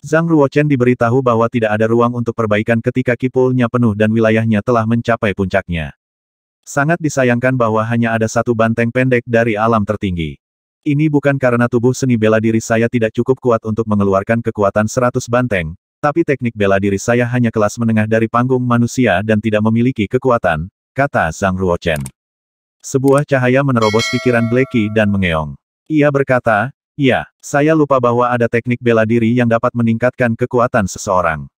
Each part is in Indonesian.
Zhang Ruochen diberitahu bahwa tidak ada ruang untuk perbaikan ketika kipulnya penuh dan wilayahnya telah mencapai puncaknya. Sangat disayangkan bahwa hanya ada satu banteng pendek dari alam tertinggi. Ini bukan karena tubuh seni bela diri saya tidak cukup kuat untuk mengeluarkan kekuatan seratus banteng, tapi teknik bela diri saya hanya kelas menengah dari panggung manusia dan tidak memiliki kekuatan, kata Zhang Ruochen. Sebuah cahaya menerobos pikiran Bleki dan mengeong. Ia berkata, Ya, saya lupa bahwa ada teknik bela diri yang dapat meningkatkan kekuatan seseorang.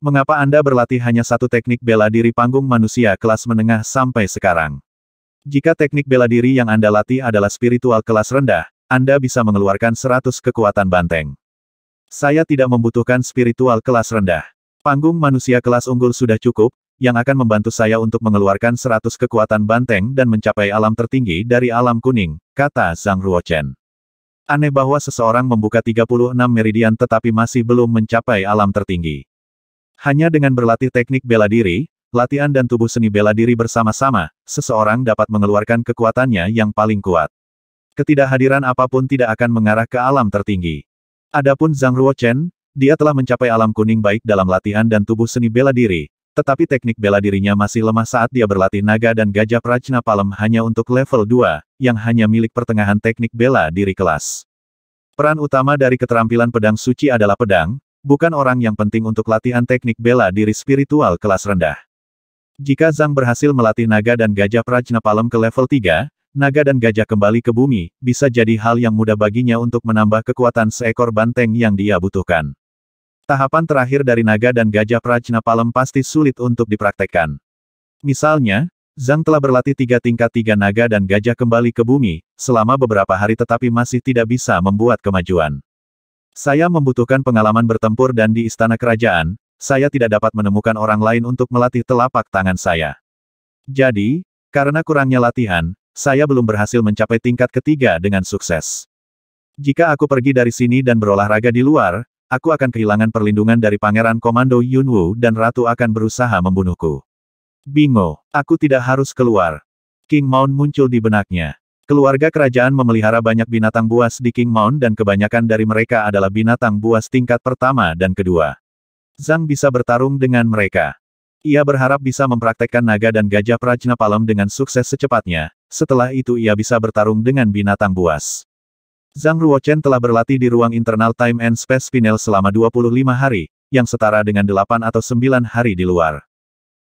Mengapa Anda berlatih hanya satu teknik bela diri panggung manusia kelas menengah sampai sekarang? Jika teknik bela diri yang Anda latih adalah spiritual kelas rendah, Anda bisa mengeluarkan 100 kekuatan banteng. Saya tidak membutuhkan spiritual kelas rendah. Panggung manusia kelas unggul sudah cukup, yang akan membantu saya untuk mengeluarkan 100 kekuatan banteng dan mencapai alam tertinggi dari alam kuning, kata Zhang Ruochen. Aneh bahwa seseorang membuka 36 meridian tetapi masih belum mencapai alam tertinggi. Hanya dengan berlatih teknik bela diri, latihan dan tubuh seni bela diri bersama-sama, seseorang dapat mengeluarkan kekuatannya yang paling kuat. Ketidakhadiran apapun tidak akan mengarah ke alam tertinggi. Adapun Zhang Ruochen, dia telah mencapai alam kuning baik dalam latihan dan tubuh seni bela diri, tetapi teknik bela dirinya masih lemah saat dia berlatih naga dan gajah Prajna Palem hanya untuk level 2, yang hanya milik pertengahan teknik bela diri kelas. Peran utama dari keterampilan pedang suci adalah pedang, bukan orang yang penting untuk latihan teknik bela diri spiritual kelas rendah. Jika Zhang berhasil melatih naga dan gajah Prajna Palem ke level 3, naga dan gajah kembali ke bumi, bisa jadi hal yang mudah baginya untuk menambah kekuatan seekor banteng yang dia butuhkan. Tahapan terakhir dari naga dan gajah prajna palem pasti sulit untuk dipraktekkan. Misalnya, Zhang telah berlatih tiga tingkat tiga naga dan gajah kembali ke bumi, selama beberapa hari tetapi masih tidak bisa membuat kemajuan. Saya membutuhkan pengalaman bertempur dan di istana kerajaan, saya tidak dapat menemukan orang lain untuk melatih telapak tangan saya. Jadi, karena kurangnya latihan, saya belum berhasil mencapai tingkat ketiga dengan sukses. Jika aku pergi dari sini dan berolahraga di luar, Aku akan kehilangan perlindungan dari Pangeran Komando Yunwu dan Ratu akan berusaha membunuhku. Bingo, aku tidak harus keluar. King Mount muncul di benaknya. Keluarga kerajaan memelihara banyak binatang buas di King Mount dan kebanyakan dari mereka adalah binatang buas tingkat pertama dan kedua. Zhang bisa bertarung dengan mereka. Ia berharap bisa mempraktekkan naga dan gajah Prajna Palem dengan sukses secepatnya, setelah itu ia bisa bertarung dengan binatang buas. Zhang Ruochen telah berlatih di ruang internal Time and Space Pinel selama 25 hari, yang setara dengan 8 atau 9 hari di luar.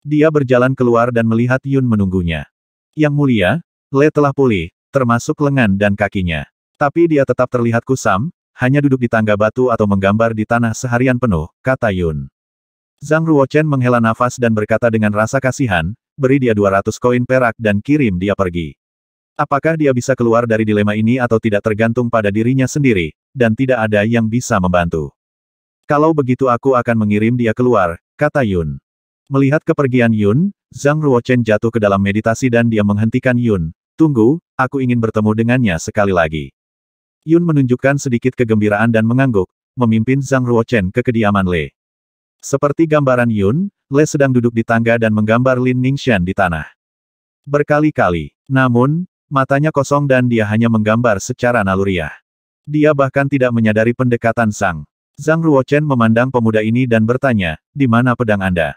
Dia berjalan keluar dan melihat Yun menunggunya. Yang mulia, Le telah pulih, termasuk lengan dan kakinya. Tapi dia tetap terlihat kusam, hanya duduk di tangga batu atau menggambar di tanah seharian penuh, kata Yun. Zhang Ruochen menghela nafas dan berkata dengan rasa kasihan, beri dia 200 koin perak dan kirim dia pergi. Apakah dia bisa keluar dari dilema ini atau tidak tergantung pada dirinya sendiri, dan tidak ada yang bisa membantu. Kalau begitu aku akan mengirim dia keluar, kata Yun. Melihat kepergian Yun, Zhang Ruochen jatuh ke dalam meditasi dan dia menghentikan Yun. Tunggu, aku ingin bertemu dengannya sekali lagi. Yun menunjukkan sedikit kegembiraan dan mengangguk, memimpin Zhang Ruochen ke kediaman Le. Seperti gambaran Yun, Le sedang duduk di tangga dan menggambar Lin Ningxian di tanah. Berkali-kali, namun, Matanya kosong dan dia hanya menggambar secara naluriah. Dia bahkan tidak menyadari pendekatan Sang. Zhang Ruochen memandang pemuda ini dan bertanya, di mana pedang Anda?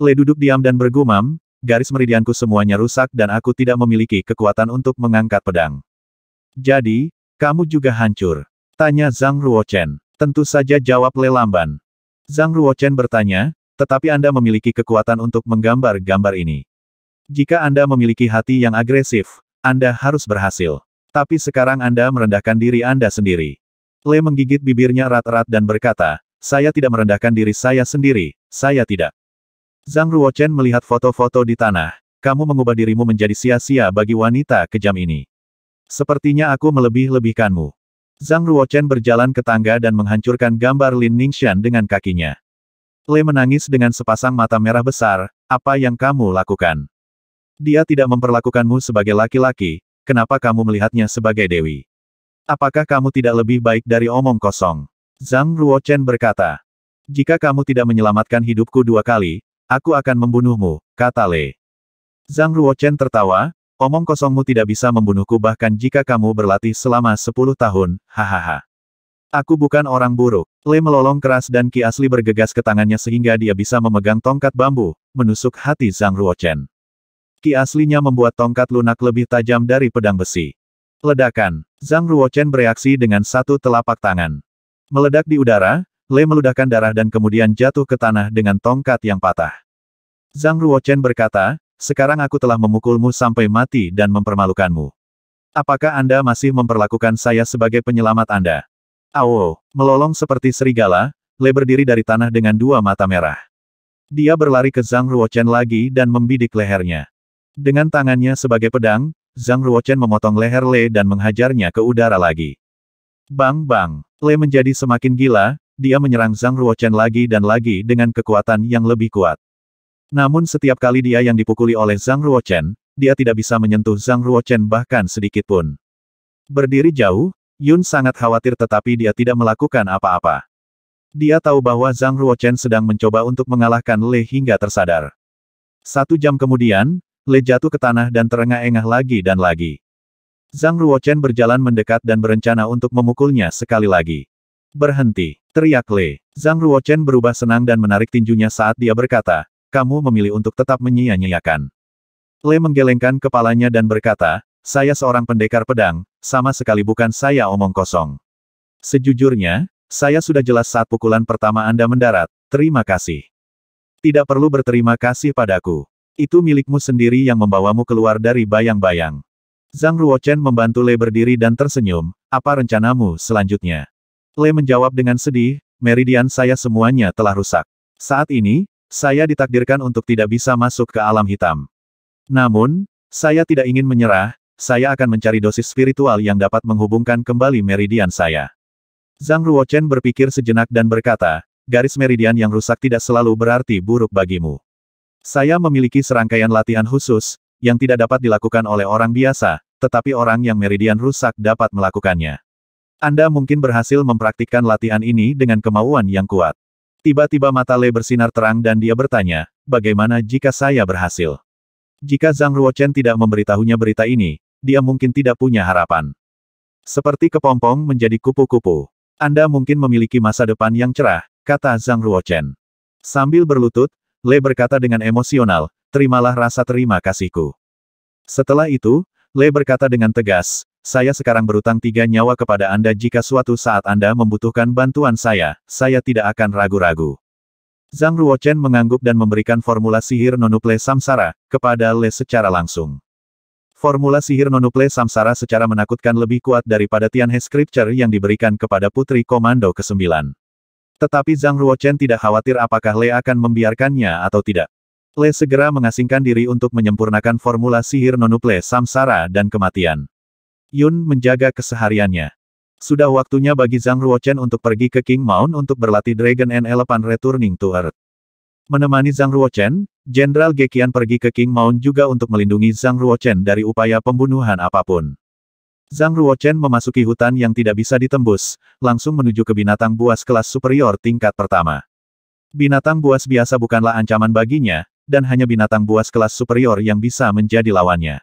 Le duduk diam dan bergumam, garis meridianku semuanya rusak dan aku tidak memiliki kekuatan untuk mengangkat pedang. Jadi, kamu juga hancur. Tanya Zhang Ruochen. Tentu saja jawab Le Lamban. Zhang Ruochen bertanya, tetapi Anda memiliki kekuatan untuk menggambar gambar ini. Jika Anda memiliki hati yang agresif, anda harus berhasil. Tapi sekarang Anda merendahkan diri Anda sendiri. Le menggigit bibirnya erat-erat dan berkata, saya tidak merendahkan diri saya sendiri, saya tidak. Zhang Ruochen melihat foto-foto di tanah. Kamu mengubah dirimu menjadi sia-sia bagi wanita kejam ini. Sepertinya aku melebih-lebihkanmu. Zhang Ruochen berjalan ke tangga dan menghancurkan gambar Lin Ningxian dengan kakinya. Le menangis dengan sepasang mata merah besar, apa yang kamu lakukan? Dia tidak memperlakukanmu sebagai laki-laki, kenapa kamu melihatnya sebagai dewi? Apakah kamu tidak lebih baik dari omong kosong? Zhang Ruochen berkata. Jika kamu tidak menyelamatkan hidupku dua kali, aku akan membunuhmu, kata Le. Zhang Ruochen tertawa, omong kosongmu tidak bisa membunuhku bahkan jika kamu berlatih selama sepuluh tahun, hahaha. Aku bukan orang buruk. Le melolong keras dan Ki Asli bergegas ke tangannya sehingga dia bisa memegang tongkat bambu, menusuk hati Zhang Ruochen. Ki aslinya membuat tongkat lunak lebih tajam dari pedang besi. Ledakan. Zhang Ruochen bereaksi dengan satu telapak tangan. Meledak di udara, Le meludahkan darah dan kemudian jatuh ke tanah dengan tongkat yang patah. Zhang Ruochen berkata, sekarang aku telah memukulmu sampai mati dan mempermalukanmu. Apakah Anda masih memperlakukan saya sebagai penyelamat Anda? Awo, melolong seperti serigala, Le berdiri dari tanah dengan dua mata merah. Dia berlari ke Zhang Ruochen lagi dan membidik lehernya. Dengan tangannya sebagai pedang, Zhang Ruochen memotong leher Le dan menghajarnya ke udara lagi. Bang bang, Le menjadi semakin gila, dia menyerang Zhang Ruochen lagi dan lagi dengan kekuatan yang lebih kuat. Namun setiap kali dia yang dipukuli oleh Zhang Ruochen, dia tidak bisa menyentuh Zhang Ruochen bahkan sedikit pun. Berdiri jauh, Yun sangat khawatir tetapi dia tidak melakukan apa-apa. Dia tahu bahwa Zhang Ruochen sedang mencoba untuk mengalahkan Le hingga tersadar. Satu jam kemudian, Le jatuh ke tanah dan terengah-engah lagi dan lagi. Zhang Ruochen berjalan mendekat dan berencana untuk memukulnya sekali lagi. Berhenti, teriak Le. Zhang Ruochen berubah senang dan menarik tinjunya saat dia berkata, kamu memilih untuk tetap menyia-nyiakan. Le menggelengkan kepalanya dan berkata, saya seorang pendekar pedang, sama sekali bukan saya omong kosong. Sejujurnya, saya sudah jelas saat pukulan pertama Anda mendarat, terima kasih. Tidak perlu berterima kasih padaku. Itu milikmu sendiri yang membawamu keluar dari bayang-bayang. Zhang Ruochen membantu Le berdiri dan tersenyum, apa rencanamu selanjutnya? Le menjawab dengan sedih, meridian saya semuanya telah rusak. Saat ini, saya ditakdirkan untuk tidak bisa masuk ke alam hitam. Namun, saya tidak ingin menyerah, saya akan mencari dosis spiritual yang dapat menghubungkan kembali meridian saya. Zhang Ruochen berpikir sejenak dan berkata, garis meridian yang rusak tidak selalu berarti buruk bagimu. Saya memiliki serangkaian latihan khusus, yang tidak dapat dilakukan oleh orang biasa, tetapi orang yang meridian rusak dapat melakukannya. Anda mungkin berhasil mempraktikkan latihan ini dengan kemauan yang kuat. Tiba-tiba mata Le bersinar terang dan dia bertanya, bagaimana jika saya berhasil? Jika Zhang Ruochen tidak memberitahunya berita ini, dia mungkin tidak punya harapan. Seperti kepompong menjadi kupu-kupu. Anda mungkin memiliki masa depan yang cerah, kata Zhang Ruochen. Sambil berlutut, Le berkata dengan emosional, terimalah rasa terima kasihku. Setelah itu, Le berkata dengan tegas, saya sekarang berutang tiga nyawa kepada Anda jika suatu saat Anda membutuhkan bantuan saya, saya tidak akan ragu-ragu. Zhang Ruochen mengangguk dan memberikan formula sihir nonuple samsara, kepada Le secara langsung. Formula sihir nonuple samsara secara menakutkan lebih kuat daripada Tianhe Scripture yang diberikan kepada Putri Komando ke-9. Tetapi Zhang Ruochen tidak khawatir apakah Le akan membiarkannya atau tidak. Le segera mengasingkan diri untuk menyempurnakan formula sihir nonuple samsara dan kematian. Yun menjaga kesehariannya. Sudah waktunya bagi Zhang Ruochen untuk pergi ke King Mount untuk berlatih Dragon and Elephant Returning to Earth. Menemani Zhang Ruochen, Jenderal Gekian pergi ke King Mount juga untuk melindungi Zhang Ruochen dari upaya pembunuhan apapun. Zhang Ruochen memasuki hutan yang tidak bisa ditembus, langsung menuju ke binatang buas kelas superior tingkat pertama. Binatang buas biasa bukanlah ancaman baginya, dan hanya binatang buas kelas superior yang bisa menjadi lawannya.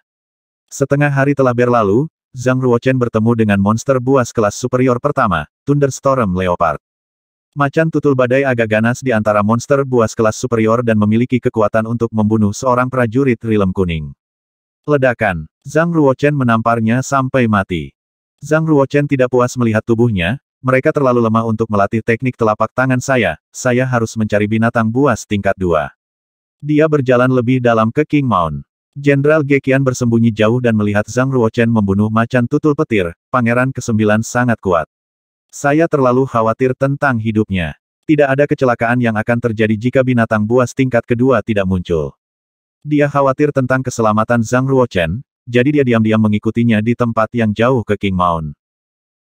Setengah hari telah berlalu, Zhang Ruochen bertemu dengan monster buas kelas superior pertama, Thunderstorm Leopard. Macan tutul badai agak ganas di antara monster buas kelas superior dan memiliki kekuatan untuk membunuh seorang prajurit rilem kuning. Ledakan. Zhang Ruochen menamparnya sampai mati. Zhang Ruochen tidak puas melihat tubuhnya, mereka terlalu lemah untuk melatih teknik telapak tangan saya, saya harus mencari binatang buas tingkat dua. Dia berjalan lebih dalam ke King Mount. Jenderal Gekian bersembunyi jauh dan melihat Zhang Ruochen membunuh macan tutul petir, pangeran kesembilan sangat kuat. Saya terlalu khawatir tentang hidupnya. Tidak ada kecelakaan yang akan terjadi jika binatang buas tingkat kedua tidak muncul. Dia khawatir tentang keselamatan Zhang Ruochen, jadi dia diam-diam mengikutinya di tempat yang jauh ke King Mount.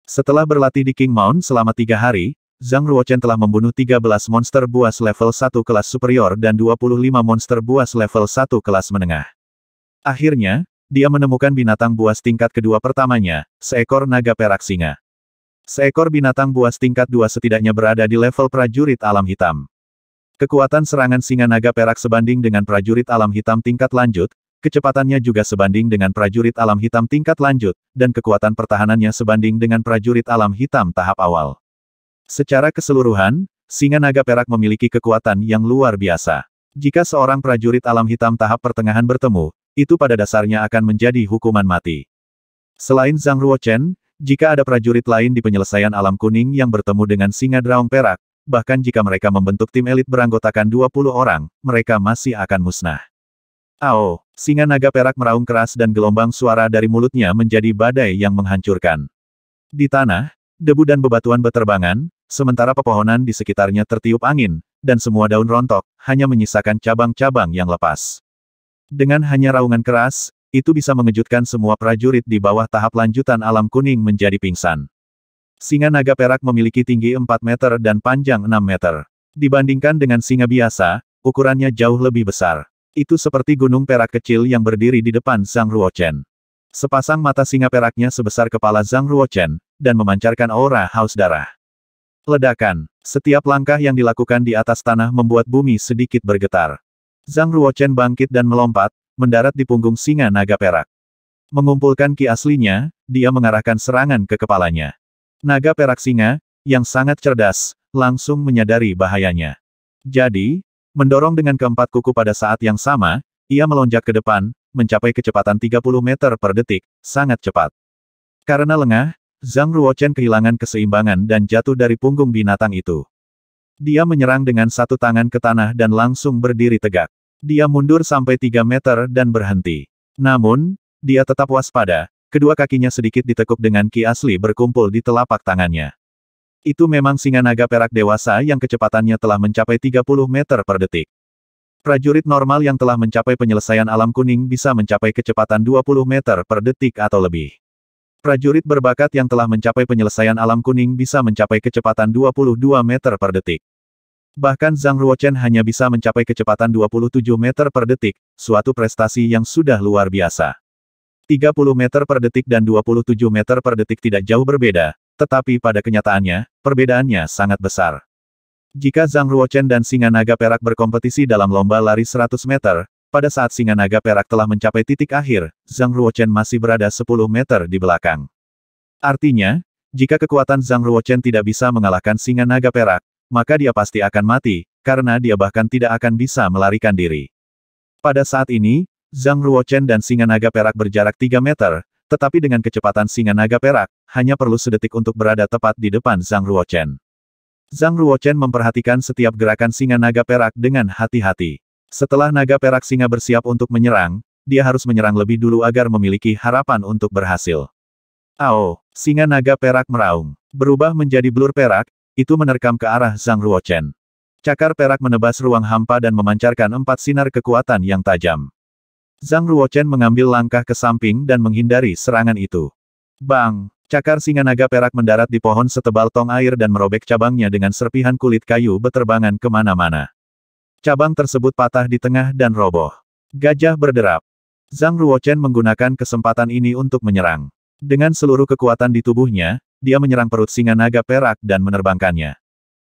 Setelah berlatih di King Mount selama tiga hari, Zhang Ruochen telah membunuh 13 monster buas level 1 kelas superior dan 25 monster buas level 1 kelas menengah. Akhirnya, dia menemukan binatang buas tingkat kedua pertamanya, seekor naga perak singa. Seekor binatang buas tingkat dua setidaknya berada di level prajurit alam hitam. Kekuatan serangan singa naga perak sebanding dengan prajurit alam hitam tingkat lanjut, kecepatannya juga sebanding dengan prajurit alam hitam tingkat lanjut, dan kekuatan pertahanannya sebanding dengan prajurit alam hitam tahap awal. Secara keseluruhan, singa naga perak memiliki kekuatan yang luar biasa. Jika seorang prajurit alam hitam tahap pertengahan bertemu, itu pada dasarnya akan menjadi hukuman mati. Selain Zhang Ruochen, jika ada prajurit lain di penyelesaian alam kuning yang bertemu dengan singa draung perak, bahkan jika mereka membentuk tim elit beranggotakan 20 orang, mereka masih akan musnah. Ao, singa naga perak meraung keras dan gelombang suara dari mulutnya menjadi badai yang menghancurkan. Di tanah, debu dan bebatuan beterbangan, sementara pepohonan di sekitarnya tertiup angin, dan semua daun rontok, hanya menyisakan cabang-cabang yang lepas. Dengan hanya raungan keras, itu bisa mengejutkan semua prajurit di bawah tahap lanjutan alam kuning menjadi pingsan. Singa naga perak memiliki tinggi 4 meter dan panjang 6 meter. Dibandingkan dengan singa biasa, ukurannya jauh lebih besar. Itu seperti gunung perak kecil yang berdiri di depan Zhang Ruochen. Sepasang mata singa peraknya sebesar kepala Zhang Ruochen, dan memancarkan aura haus darah. Ledakan. Setiap langkah yang dilakukan di atas tanah membuat bumi sedikit bergetar. Zhang Ruochen bangkit dan melompat, mendarat di punggung singa naga perak. Mengumpulkan ki aslinya, dia mengarahkan serangan ke kepalanya. Naga perak singa, yang sangat cerdas, langsung menyadari bahayanya. Jadi, mendorong dengan keempat kuku pada saat yang sama, ia melonjak ke depan, mencapai kecepatan 30 meter per detik, sangat cepat. Karena lengah, Zhang Ruochen kehilangan keseimbangan dan jatuh dari punggung binatang itu. Dia menyerang dengan satu tangan ke tanah dan langsung berdiri tegak. Dia mundur sampai 3 meter dan berhenti. Namun, dia tetap waspada, Kedua kakinya sedikit ditekuk dengan ki asli berkumpul di telapak tangannya. Itu memang singa naga perak dewasa yang kecepatannya telah mencapai 30 meter per detik. Prajurit normal yang telah mencapai penyelesaian alam kuning bisa mencapai kecepatan 20 meter per detik atau lebih. Prajurit berbakat yang telah mencapai penyelesaian alam kuning bisa mencapai kecepatan 22 meter per detik. Bahkan Zhang Ruochen hanya bisa mencapai kecepatan 27 meter per detik, suatu prestasi yang sudah luar biasa. 30 meter per detik dan 27 meter per detik tidak jauh berbeda, tetapi pada kenyataannya, perbedaannya sangat besar. Jika Zhang Ruochen dan Singa Naga Perak berkompetisi dalam lomba lari 100 meter, pada saat Singa Naga Perak telah mencapai titik akhir, Zhang Ruochen masih berada 10 meter di belakang. Artinya, jika kekuatan Zhang Ruochen tidak bisa mengalahkan Singa Naga Perak, maka dia pasti akan mati, karena dia bahkan tidak akan bisa melarikan diri. Pada saat ini, Zhang Ruochen dan singa naga perak berjarak 3 meter, tetapi dengan kecepatan singa naga perak, hanya perlu sedetik untuk berada tepat di depan Zhang Ruochen. Zhang Ruochen memperhatikan setiap gerakan singa naga perak dengan hati-hati. Setelah naga perak singa bersiap untuk menyerang, dia harus menyerang lebih dulu agar memiliki harapan untuk berhasil. Ao, singa naga perak meraung, berubah menjadi blur perak, itu menerkam ke arah Zhang Ruochen. Cakar perak menebas ruang hampa dan memancarkan empat sinar kekuatan yang tajam. Zhang Ruochen mengambil langkah ke samping dan menghindari serangan itu. Bang! Cakar singa naga perak mendarat di pohon setebal tong air dan merobek cabangnya dengan serpihan kulit kayu beterbangan kemana-mana. Cabang tersebut patah di tengah dan roboh. Gajah berderap. Zhang Ruochen menggunakan kesempatan ini untuk menyerang. Dengan seluruh kekuatan di tubuhnya, dia menyerang perut singa naga perak dan menerbangkannya.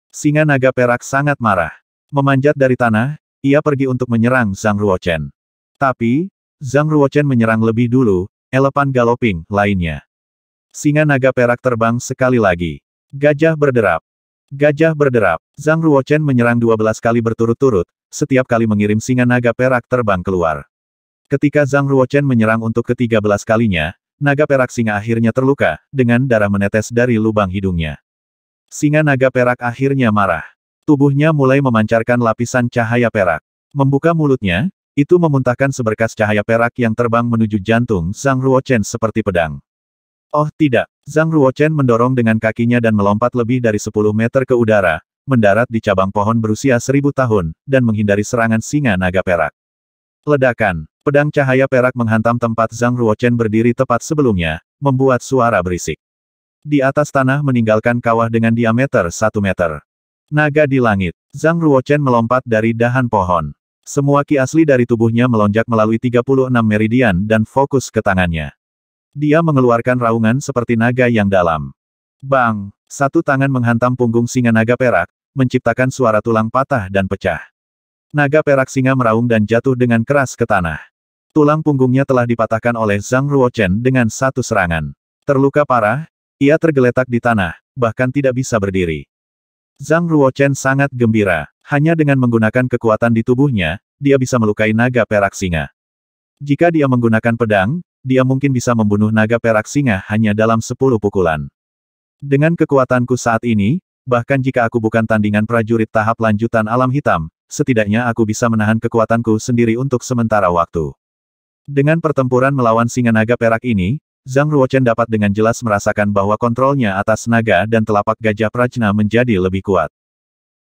Singa naga perak sangat marah. Memanjat dari tanah, ia pergi untuk menyerang Zhang Ruochen. Tapi, Zhang Ruochen menyerang lebih dulu, elepan galoping lainnya. Singa naga perak terbang sekali lagi. Gajah berderap. Gajah berderap. Zhang Ruochen menyerang 12 kali berturut-turut, setiap kali mengirim singa naga perak terbang keluar. Ketika Zhang Ruochen menyerang untuk ke-13 kalinya, naga perak singa akhirnya terluka, dengan darah menetes dari lubang hidungnya. Singa naga perak akhirnya marah. Tubuhnya mulai memancarkan lapisan cahaya perak. Membuka mulutnya, itu memuntahkan seberkas cahaya perak yang terbang menuju jantung Zhang Ruochen seperti pedang. Oh tidak, Zhang Ruochen mendorong dengan kakinya dan melompat lebih dari 10 meter ke udara, mendarat di cabang pohon berusia seribu tahun, dan menghindari serangan singa naga perak. Ledakan, pedang cahaya perak menghantam tempat Zhang Ruochen berdiri tepat sebelumnya, membuat suara berisik. Di atas tanah meninggalkan kawah dengan diameter satu meter. Naga di langit, Zhang Ruochen melompat dari dahan pohon. Semua ki asli dari tubuhnya melonjak melalui 36 meridian dan fokus ke tangannya. Dia mengeluarkan raungan seperti naga yang dalam. Bang! Satu tangan menghantam punggung singa naga perak, menciptakan suara tulang patah dan pecah. Naga perak singa meraung dan jatuh dengan keras ke tanah. Tulang punggungnya telah dipatahkan oleh Zhang Ruochen dengan satu serangan. Terluka parah, ia tergeletak di tanah, bahkan tidak bisa berdiri. Zhang Ruochen sangat gembira. Hanya dengan menggunakan kekuatan di tubuhnya, dia bisa melukai naga perak singa. Jika dia menggunakan pedang, dia mungkin bisa membunuh naga perak singa hanya dalam sepuluh pukulan. Dengan kekuatanku saat ini, bahkan jika aku bukan tandingan prajurit tahap lanjutan alam hitam, setidaknya aku bisa menahan kekuatanku sendiri untuk sementara waktu. Dengan pertempuran melawan singa naga perak ini, Zhang Ruochen dapat dengan jelas merasakan bahwa kontrolnya atas naga dan telapak gajah Prajna menjadi lebih kuat.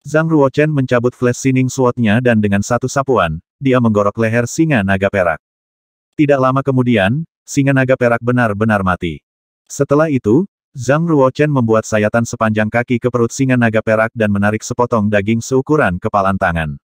Zhang Ruochen mencabut flash sining swordnya dan dengan satu sapuan, dia menggorok leher singa naga perak. Tidak lama kemudian, singa naga perak benar-benar mati. Setelah itu, Zhang Ruochen membuat sayatan sepanjang kaki ke perut singa naga perak dan menarik sepotong daging seukuran kepalan tangan.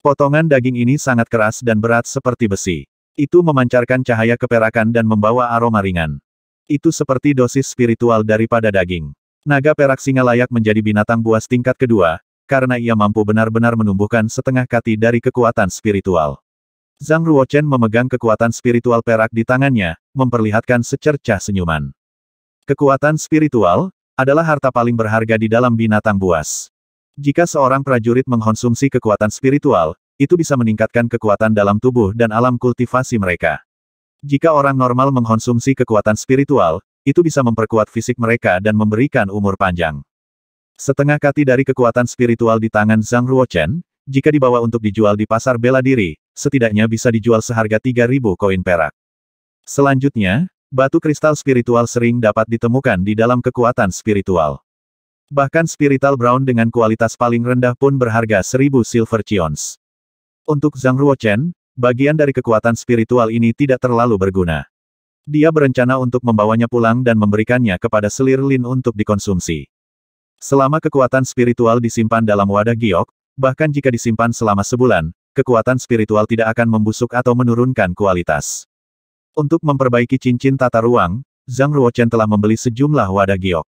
Potongan daging ini sangat keras dan berat seperti besi. Itu memancarkan cahaya keperakan dan membawa aroma ringan. Itu seperti dosis spiritual daripada daging. Naga perak singa layak menjadi binatang buas tingkat kedua, karena ia mampu benar-benar menumbuhkan setengah kati dari kekuatan spiritual. Zhang Ruochen memegang kekuatan spiritual perak di tangannya, memperlihatkan secercah senyuman. Kekuatan spiritual adalah harta paling berharga di dalam binatang buas. Jika seorang prajurit mengkonsumsi kekuatan spiritual, itu bisa meningkatkan kekuatan dalam tubuh dan alam kultivasi mereka. Jika orang normal mengkonsumsi kekuatan spiritual, itu bisa memperkuat fisik mereka dan memberikan umur panjang. Setengah kati dari kekuatan spiritual di tangan Zhang Ruochen, jika dibawa untuk dijual di pasar bela diri, setidaknya bisa dijual seharga 3.000 koin perak. Selanjutnya, batu kristal spiritual sering dapat ditemukan di dalam kekuatan spiritual. Bahkan spiritual brown dengan kualitas paling rendah pun berharga 1000 silver chions. Untuk Zhang Ruochen, bagian dari kekuatan spiritual ini tidak terlalu berguna. Dia berencana untuk membawanya pulang dan memberikannya kepada Selir Lin untuk dikonsumsi. Selama kekuatan spiritual disimpan dalam wadah giok, bahkan jika disimpan selama sebulan, kekuatan spiritual tidak akan membusuk atau menurunkan kualitas. Untuk memperbaiki cincin tata ruang, Zhang Ruochen telah membeli sejumlah wadah giok.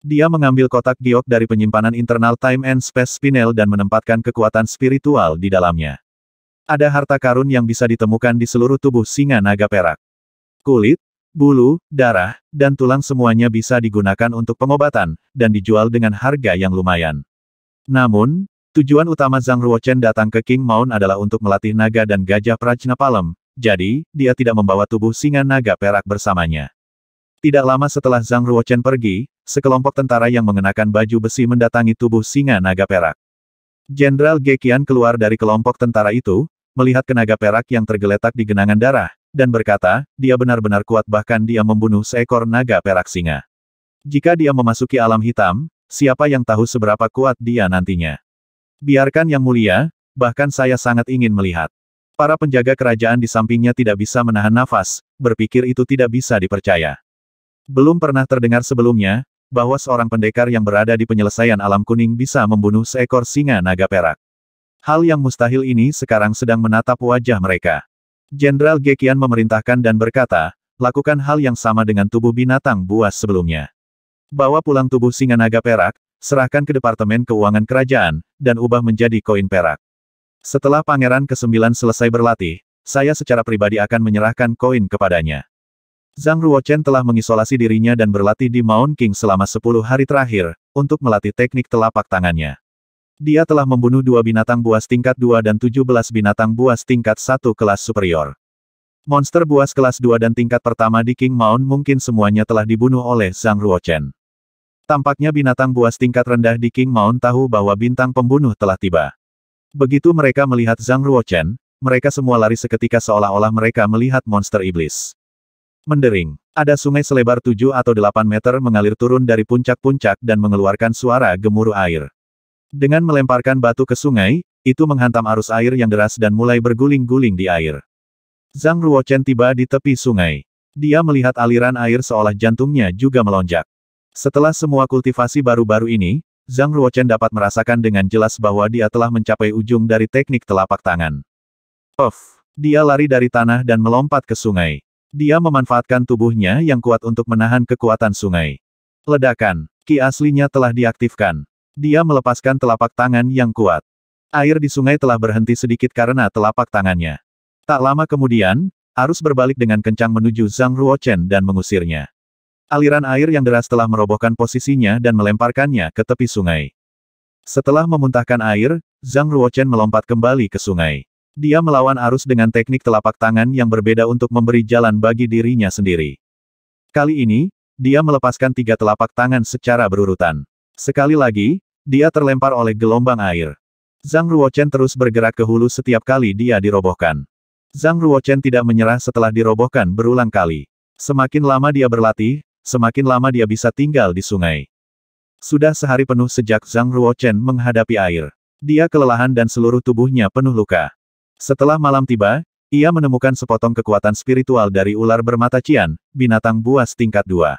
Dia mengambil kotak giok dari penyimpanan internal Time and Space Spinel dan menempatkan kekuatan spiritual di dalamnya. Ada harta karun yang bisa ditemukan di seluruh tubuh singa naga perak. Kulit, bulu, darah, dan tulang semuanya bisa digunakan untuk pengobatan, dan dijual dengan harga yang lumayan. Namun, tujuan utama Zhang Ruochen datang ke King Mount adalah untuk melatih naga dan gajah Palem, jadi, dia tidak membawa tubuh singa naga perak bersamanya. Tidak lama setelah Zhang Ruochen pergi, sekelompok tentara yang mengenakan baju besi mendatangi tubuh singa naga perak. Jenderal Gekian keluar dari kelompok tentara itu, melihat kenaga perak yang tergeletak di genangan darah, dan berkata, dia benar-benar kuat bahkan dia membunuh seekor naga perak singa. Jika dia memasuki alam hitam, siapa yang tahu seberapa kuat dia nantinya. Biarkan yang mulia, bahkan saya sangat ingin melihat. Para penjaga kerajaan di sampingnya tidak bisa menahan nafas, berpikir itu tidak bisa dipercaya. Belum pernah terdengar sebelumnya, bahwa seorang pendekar yang berada di penyelesaian alam kuning bisa membunuh seekor singa naga perak. Hal yang mustahil ini sekarang sedang menatap wajah mereka. Jenderal Gekian memerintahkan dan berkata, lakukan hal yang sama dengan tubuh binatang buas sebelumnya. Bawa pulang tubuh singa naga perak, serahkan ke Departemen Keuangan Kerajaan, dan ubah menjadi koin perak. Setelah Pangeran ke-9 selesai berlatih, saya secara pribadi akan menyerahkan koin kepadanya. Zhang Ruochen telah mengisolasi dirinya dan berlatih di Mount King selama 10 hari terakhir, untuk melatih teknik telapak tangannya. Dia telah membunuh dua binatang buas tingkat 2 dan 17 binatang buas tingkat 1 kelas superior. Monster buas kelas 2 dan tingkat pertama di King Mount mungkin semuanya telah dibunuh oleh Zhang Ruochen. Tampaknya binatang buas tingkat rendah di King Mount tahu bahwa bintang pembunuh telah tiba. Begitu mereka melihat Zhang Ruochen, mereka semua lari seketika seolah-olah mereka melihat monster iblis. Mendering, ada sungai selebar 7 atau 8 meter mengalir turun dari puncak-puncak dan mengeluarkan suara gemuruh air. Dengan melemparkan batu ke sungai, itu menghantam arus air yang deras dan mulai berguling-guling di air. Zhang Ruochen tiba di tepi sungai. Dia melihat aliran air seolah jantungnya juga melonjak. Setelah semua kultivasi baru-baru ini, Zhang Ruochen dapat merasakan dengan jelas bahwa dia telah mencapai ujung dari teknik telapak tangan. Of, Dia lari dari tanah dan melompat ke sungai. Dia memanfaatkan tubuhnya yang kuat untuk menahan kekuatan sungai. Ledakan, ki aslinya telah diaktifkan. Dia melepaskan telapak tangan yang kuat. Air di sungai telah berhenti sedikit karena telapak tangannya. Tak lama kemudian, arus berbalik dengan kencang menuju Zhang Ruochen dan mengusirnya. Aliran air yang deras telah merobohkan posisinya dan melemparkannya ke tepi sungai. Setelah memuntahkan air, Zhang Ruochen melompat kembali ke sungai. Dia melawan arus dengan teknik telapak tangan yang berbeda untuk memberi jalan bagi dirinya sendiri. Kali ini, dia melepaskan tiga telapak tangan secara berurutan. Sekali lagi, dia terlempar oleh gelombang air. Zhang Ruochen terus bergerak ke hulu setiap kali dia dirobohkan. Zhang Ruochen tidak menyerah setelah dirobohkan berulang kali. Semakin lama dia berlatih, semakin lama dia bisa tinggal di sungai. Sudah sehari penuh sejak Zhang Ruochen menghadapi air. Dia kelelahan dan seluruh tubuhnya penuh luka. Setelah malam tiba, ia menemukan sepotong kekuatan spiritual dari ular bermata cian, binatang buas tingkat dua.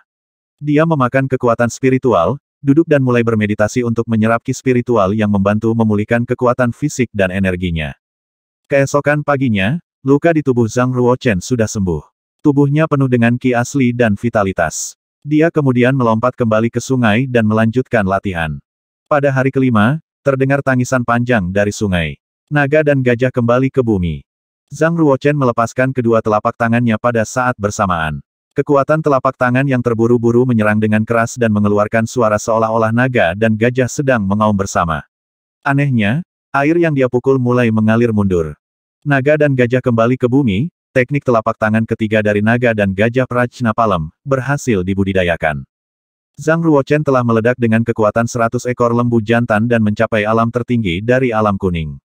Dia memakan kekuatan spiritual, duduk dan mulai bermeditasi untuk menyerap ki spiritual yang membantu memulihkan kekuatan fisik dan energinya. Keesokan paginya, luka di tubuh Zhang Ruochen sudah sembuh. Tubuhnya penuh dengan ki asli dan vitalitas. Dia kemudian melompat kembali ke sungai dan melanjutkan latihan. Pada hari kelima, terdengar tangisan panjang dari sungai. Naga dan gajah kembali ke bumi. Zhang Ruochen melepaskan kedua telapak tangannya pada saat bersamaan. Kekuatan telapak tangan yang terburu-buru menyerang dengan keras dan mengeluarkan suara seolah-olah naga dan gajah sedang mengaum bersama. Anehnya, air yang dia pukul mulai mengalir mundur. Naga dan gajah kembali ke bumi, teknik telapak tangan ketiga dari naga dan gajah Palem, berhasil dibudidayakan. Zhang Ruochen telah meledak dengan kekuatan 100 ekor lembu jantan dan mencapai alam tertinggi dari alam kuning.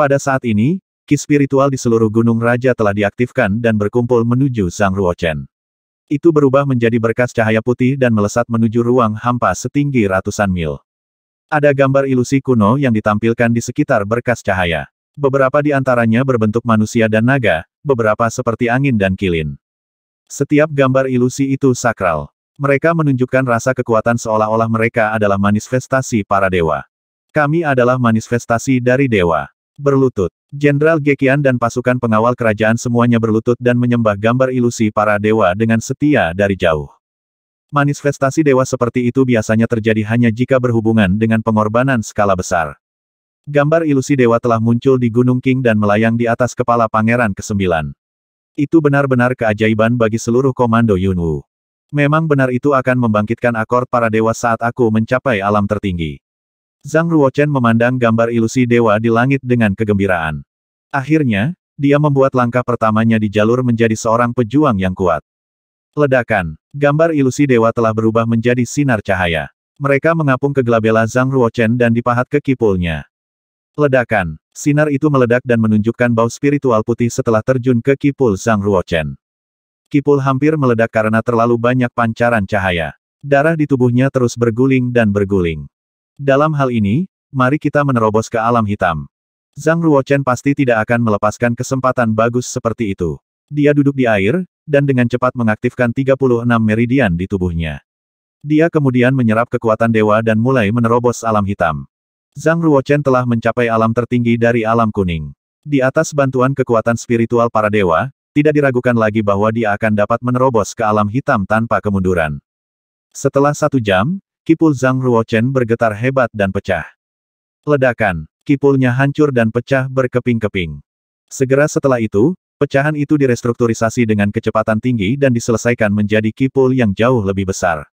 Pada saat ini, Ki spiritual di seluruh Gunung Raja telah diaktifkan dan berkumpul menuju Zhang Ruochen. Itu berubah menjadi berkas cahaya putih dan melesat menuju ruang hampa setinggi ratusan mil. Ada gambar ilusi kuno yang ditampilkan di sekitar berkas cahaya. Beberapa di antaranya berbentuk manusia dan naga, beberapa seperti angin dan kilin. Setiap gambar ilusi itu sakral. Mereka menunjukkan rasa kekuatan seolah-olah mereka adalah manifestasi para dewa. Kami adalah manifestasi dari dewa. Berlutut. Jenderal Gekian dan pasukan pengawal kerajaan semuanya berlutut dan menyembah gambar ilusi para dewa dengan setia dari jauh. Manifestasi dewa seperti itu biasanya terjadi hanya jika berhubungan dengan pengorbanan skala besar. Gambar ilusi dewa telah muncul di Gunung King dan melayang di atas kepala Pangeran ke-9. Itu benar-benar keajaiban bagi seluruh komando Yunwu. Memang benar itu akan membangkitkan akor para dewa saat aku mencapai alam tertinggi. Zhang Ruochen memandang gambar ilusi dewa di langit dengan kegembiraan. Akhirnya, dia membuat langkah pertamanya di jalur menjadi seorang pejuang yang kuat. Ledakan, gambar ilusi dewa telah berubah menjadi sinar cahaya. Mereka mengapung ke gelabela Zhang Ruochen dan dipahat ke kipulnya. Ledakan, sinar itu meledak dan menunjukkan bau spiritual putih setelah terjun ke kipul Zhang Ruochen. Kipul hampir meledak karena terlalu banyak pancaran cahaya. Darah di tubuhnya terus berguling dan berguling. Dalam hal ini, mari kita menerobos ke alam hitam. Zhang Ruochen pasti tidak akan melepaskan kesempatan bagus seperti itu. Dia duduk di air, dan dengan cepat mengaktifkan 36 meridian di tubuhnya. Dia kemudian menyerap kekuatan dewa dan mulai menerobos alam hitam. Zhang Ruochen telah mencapai alam tertinggi dari alam kuning. Di atas bantuan kekuatan spiritual para dewa, tidak diragukan lagi bahwa dia akan dapat menerobos ke alam hitam tanpa kemunduran. Setelah satu jam, Kipul Zhang Ruochen bergetar hebat dan pecah. Ledakan, kipulnya hancur dan pecah berkeping-keping. Segera setelah itu, pecahan itu direstrukturisasi dengan kecepatan tinggi dan diselesaikan menjadi kipul yang jauh lebih besar.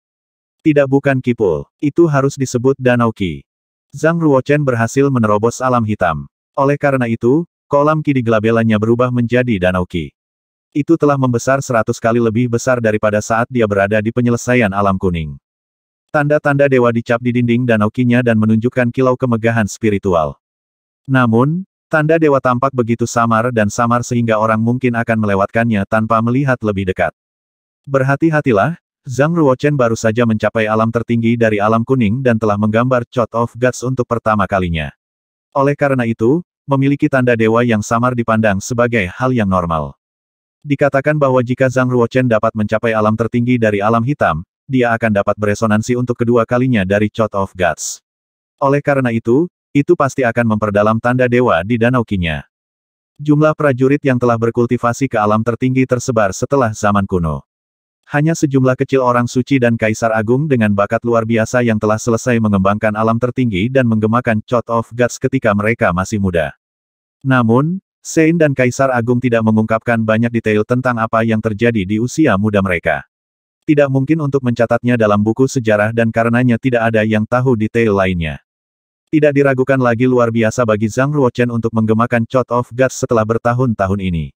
Tidak bukan kipul, itu harus disebut Danau Qi. Zhang Ruochen berhasil menerobos alam hitam. Oleh karena itu, kolam Qi di gelabelannya berubah menjadi Danau Qi. Itu telah membesar seratus kali lebih besar daripada saat dia berada di penyelesaian alam kuning. Tanda-tanda dewa dicap di dinding danau kinya dan menunjukkan kilau kemegahan spiritual. Namun, tanda dewa tampak begitu samar dan samar sehingga orang mungkin akan melewatkannya tanpa melihat lebih dekat. Berhati-hatilah, Zhang Ruochen baru saja mencapai alam tertinggi dari alam kuning dan telah menggambar Chot of Gods untuk pertama kalinya. Oleh karena itu, memiliki tanda dewa yang samar dipandang sebagai hal yang normal. Dikatakan bahwa jika Zhang Ruochen dapat mencapai alam tertinggi dari alam hitam, dia akan dapat beresonansi untuk kedua kalinya dari Chot of Gods. Oleh karena itu, itu pasti akan memperdalam tanda dewa di Danau Kinya. Jumlah prajurit yang telah berkultivasi ke alam tertinggi tersebar setelah zaman kuno. Hanya sejumlah kecil orang suci dan kaisar agung dengan bakat luar biasa yang telah selesai mengembangkan alam tertinggi dan menggemakan Chot of Gods ketika mereka masih muda. Namun, Sein dan Kaisar Agung tidak mengungkapkan banyak detail tentang apa yang terjadi di usia muda mereka. Tidak mungkin untuk mencatatnya dalam buku sejarah dan karenanya tidak ada yang tahu detail lainnya. Tidak diragukan lagi luar biasa bagi Zhang Ruochen untuk menggemakan Shot of gas setelah bertahun-tahun ini.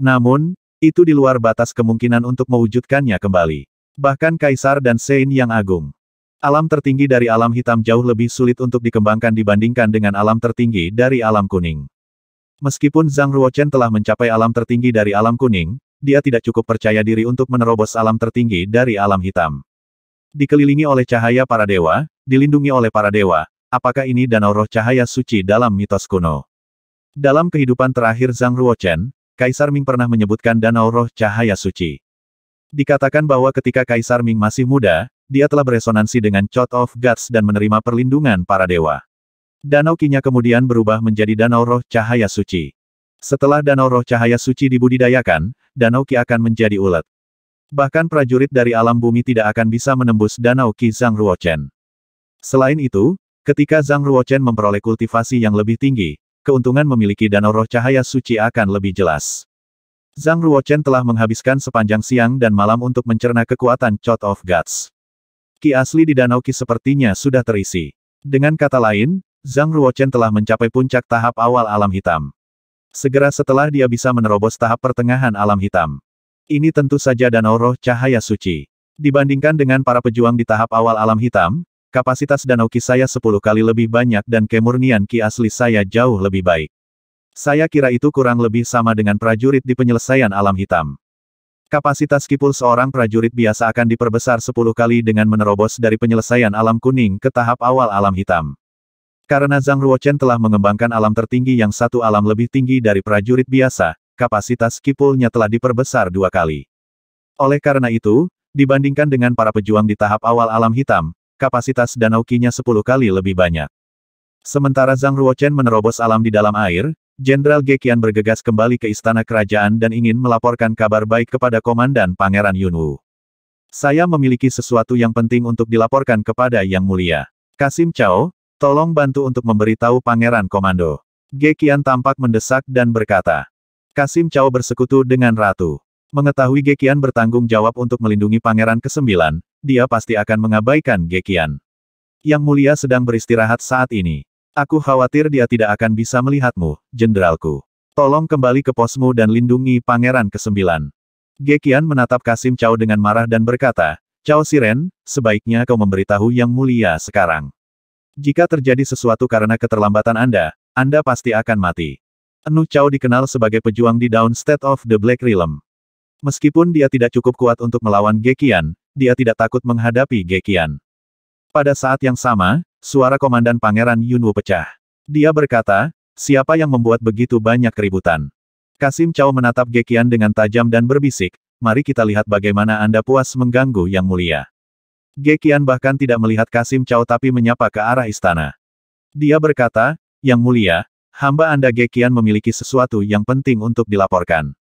Namun, itu di luar batas kemungkinan untuk mewujudkannya kembali. Bahkan Kaisar dan Sein yang agung. Alam tertinggi dari alam hitam jauh lebih sulit untuk dikembangkan dibandingkan dengan alam tertinggi dari alam kuning. Meskipun Zhang Ruochen telah mencapai alam tertinggi dari alam kuning, dia tidak cukup percaya diri untuk menerobos alam tertinggi dari alam hitam. Dikelilingi oleh cahaya para dewa, dilindungi oleh para dewa, apakah ini danau roh cahaya suci dalam mitos kuno? Dalam kehidupan terakhir Zhang Ruochen, Kaisar Ming pernah menyebutkan danau roh cahaya suci. Dikatakan bahwa ketika Kaisar Ming masih muda, dia telah beresonansi dengan Chot of Gods dan menerima perlindungan para dewa. Danau Kinya kemudian berubah menjadi danau roh cahaya suci. Setelah danau roh cahaya suci dibudidayakan, danau Qi akan menjadi ulet. Bahkan prajurit dari alam bumi tidak akan bisa menembus danau Qi Zhang Ruochen. Selain itu, ketika Zhang Ruochen memperoleh kultivasi yang lebih tinggi, keuntungan memiliki danau roh cahaya suci akan lebih jelas. Zhang Ruochen telah menghabiskan sepanjang siang dan malam untuk mencerna kekuatan Chot of Gods. Ki asli di Danau Ki sepertinya sudah terisi. Dengan kata lain, Zhang Ruochen telah mencapai puncak tahap awal alam hitam. Segera setelah dia bisa menerobos tahap pertengahan alam hitam. Ini tentu saja danau roh cahaya suci. Dibandingkan dengan para pejuang di tahap awal alam hitam, kapasitas danau ki saya 10 kali lebih banyak dan kemurnian ki asli saya jauh lebih baik. Saya kira itu kurang lebih sama dengan prajurit di penyelesaian alam hitam. Kapasitas kipul seorang prajurit biasa akan diperbesar 10 kali dengan menerobos dari penyelesaian alam kuning ke tahap awal alam hitam. Karena Zhang Ruochen telah mengembangkan alam tertinggi yang satu alam lebih tinggi dari prajurit biasa, kapasitas kipulnya telah diperbesar dua kali. Oleh karena itu, dibandingkan dengan para pejuang di tahap awal alam hitam, kapasitas danau kinya sepuluh kali lebih banyak. Sementara Zhang Ruochen menerobos alam di dalam air, Jenderal Gekian bergegas kembali ke istana kerajaan dan ingin melaporkan kabar baik kepada Komandan Pangeran Yunwu. Saya memiliki sesuatu yang penting untuk dilaporkan kepada Yang Mulia. Kasim Chao, Tolong bantu untuk memberitahu Pangeran Komando. Gekian tampak mendesak dan berkata. Kasim Chao bersekutu dengan Ratu. Mengetahui Gekian bertanggung jawab untuk melindungi Pangeran ke-9, dia pasti akan mengabaikan Gekian. Yang mulia sedang beristirahat saat ini. Aku khawatir dia tidak akan bisa melihatmu, jenderalku. Tolong kembali ke posmu dan lindungi Pangeran ke-9. Gekian menatap Kasim Chao dengan marah dan berkata, Chao Siren, sebaiknya kau memberitahu Yang Mulia sekarang. Jika terjadi sesuatu karena keterlambatan Anda, Anda pasti akan mati. Enu Chao dikenal sebagai pejuang di Down State of the Black Realm. Meskipun dia tidak cukup kuat untuk melawan Gekian, dia tidak takut menghadapi Gekian. Pada saat yang sama, suara komandan Pangeran Yunwu pecah. Dia berkata, siapa yang membuat begitu banyak keributan? Kasim Chao menatap Gekian dengan tajam dan berbisik, mari kita lihat bagaimana Anda puas mengganggu yang mulia. Gekian bahkan tidak melihat Kasim Chao tapi menyapa ke arah istana. Dia berkata, Yang Mulia, hamba Anda Gekian memiliki sesuatu yang penting untuk dilaporkan.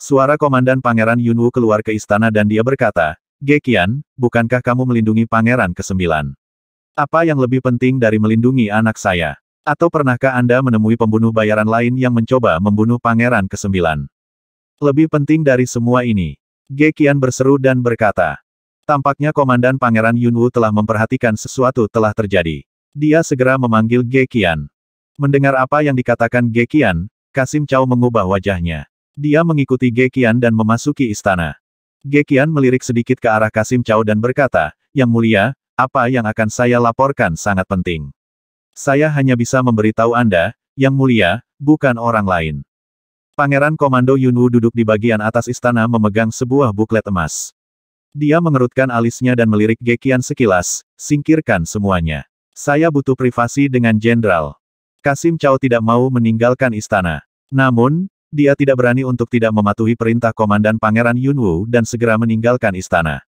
Suara Komandan Pangeran Yunwu keluar ke istana dan dia berkata, Gekian, bukankah kamu melindungi Pangeran ke-9? Apa yang lebih penting dari melindungi anak saya? Atau pernahkah Anda menemui pembunuh bayaran lain yang mencoba membunuh Pangeran ke-9? Lebih penting dari semua ini. Gekian berseru dan berkata, Tampaknya Komandan Pangeran Yunwu telah memperhatikan sesuatu telah terjadi. Dia segera memanggil Ge Qian. Mendengar apa yang dikatakan Ge Qian, Kasim Chow mengubah wajahnya. Dia mengikuti Ge Qian dan memasuki istana. Ge Qian melirik sedikit ke arah Kasim Chow dan berkata, Yang mulia, apa yang akan saya laporkan sangat penting. Saya hanya bisa memberitahu Anda, Yang mulia, bukan orang lain. Pangeran Komando Yunwu duduk di bagian atas istana memegang sebuah buklet emas. Dia mengerutkan alisnya dan melirik Gekian sekilas, singkirkan semuanya. Saya butuh privasi dengan jenderal. Kasim Chow tidak mau meninggalkan istana. Namun, dia tidak berani untuk tidak mematuhi perintah Komandan Pangeran Yunwu dan segera meninggalkan istana.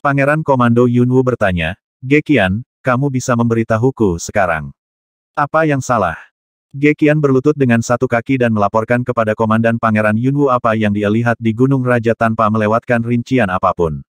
Pangeran Komando Yunwu bertanya, Gekian, kamu bisa memberitahuku sekarang. Apa yang salah? Gekian berlutut dengan satu kaki dan melaporkan kepada Komandan Pangeran Yunwu apa yang dia lihat di Gunung Raja tanpa melewatkan rincian apapun.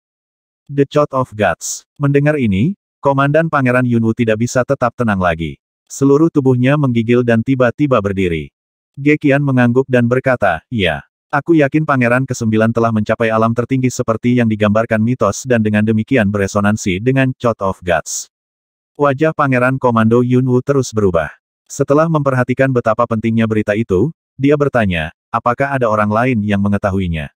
The Shot of Gods. Mendengar ini, Komandan Pangeran Yunwu tidak bisa tetap tenang lagi. Seluruh tubuhnya menggigil dan tiba-tiba berdiri. Gekian mengangguk dan berkata, ya. Aku yakin Pangeran ke-9 telah mencapai alam tertinggi seperti yang digambarkan mitos dan dengan demikian beresonansi dengan Shot of Gods. Wajah Pangeran Komando Yunwu terus berubah. Setelah memperhatikan betapa pentingnya berita itu, dia bertanya, apakah ada orang lain yang mengetahuinya?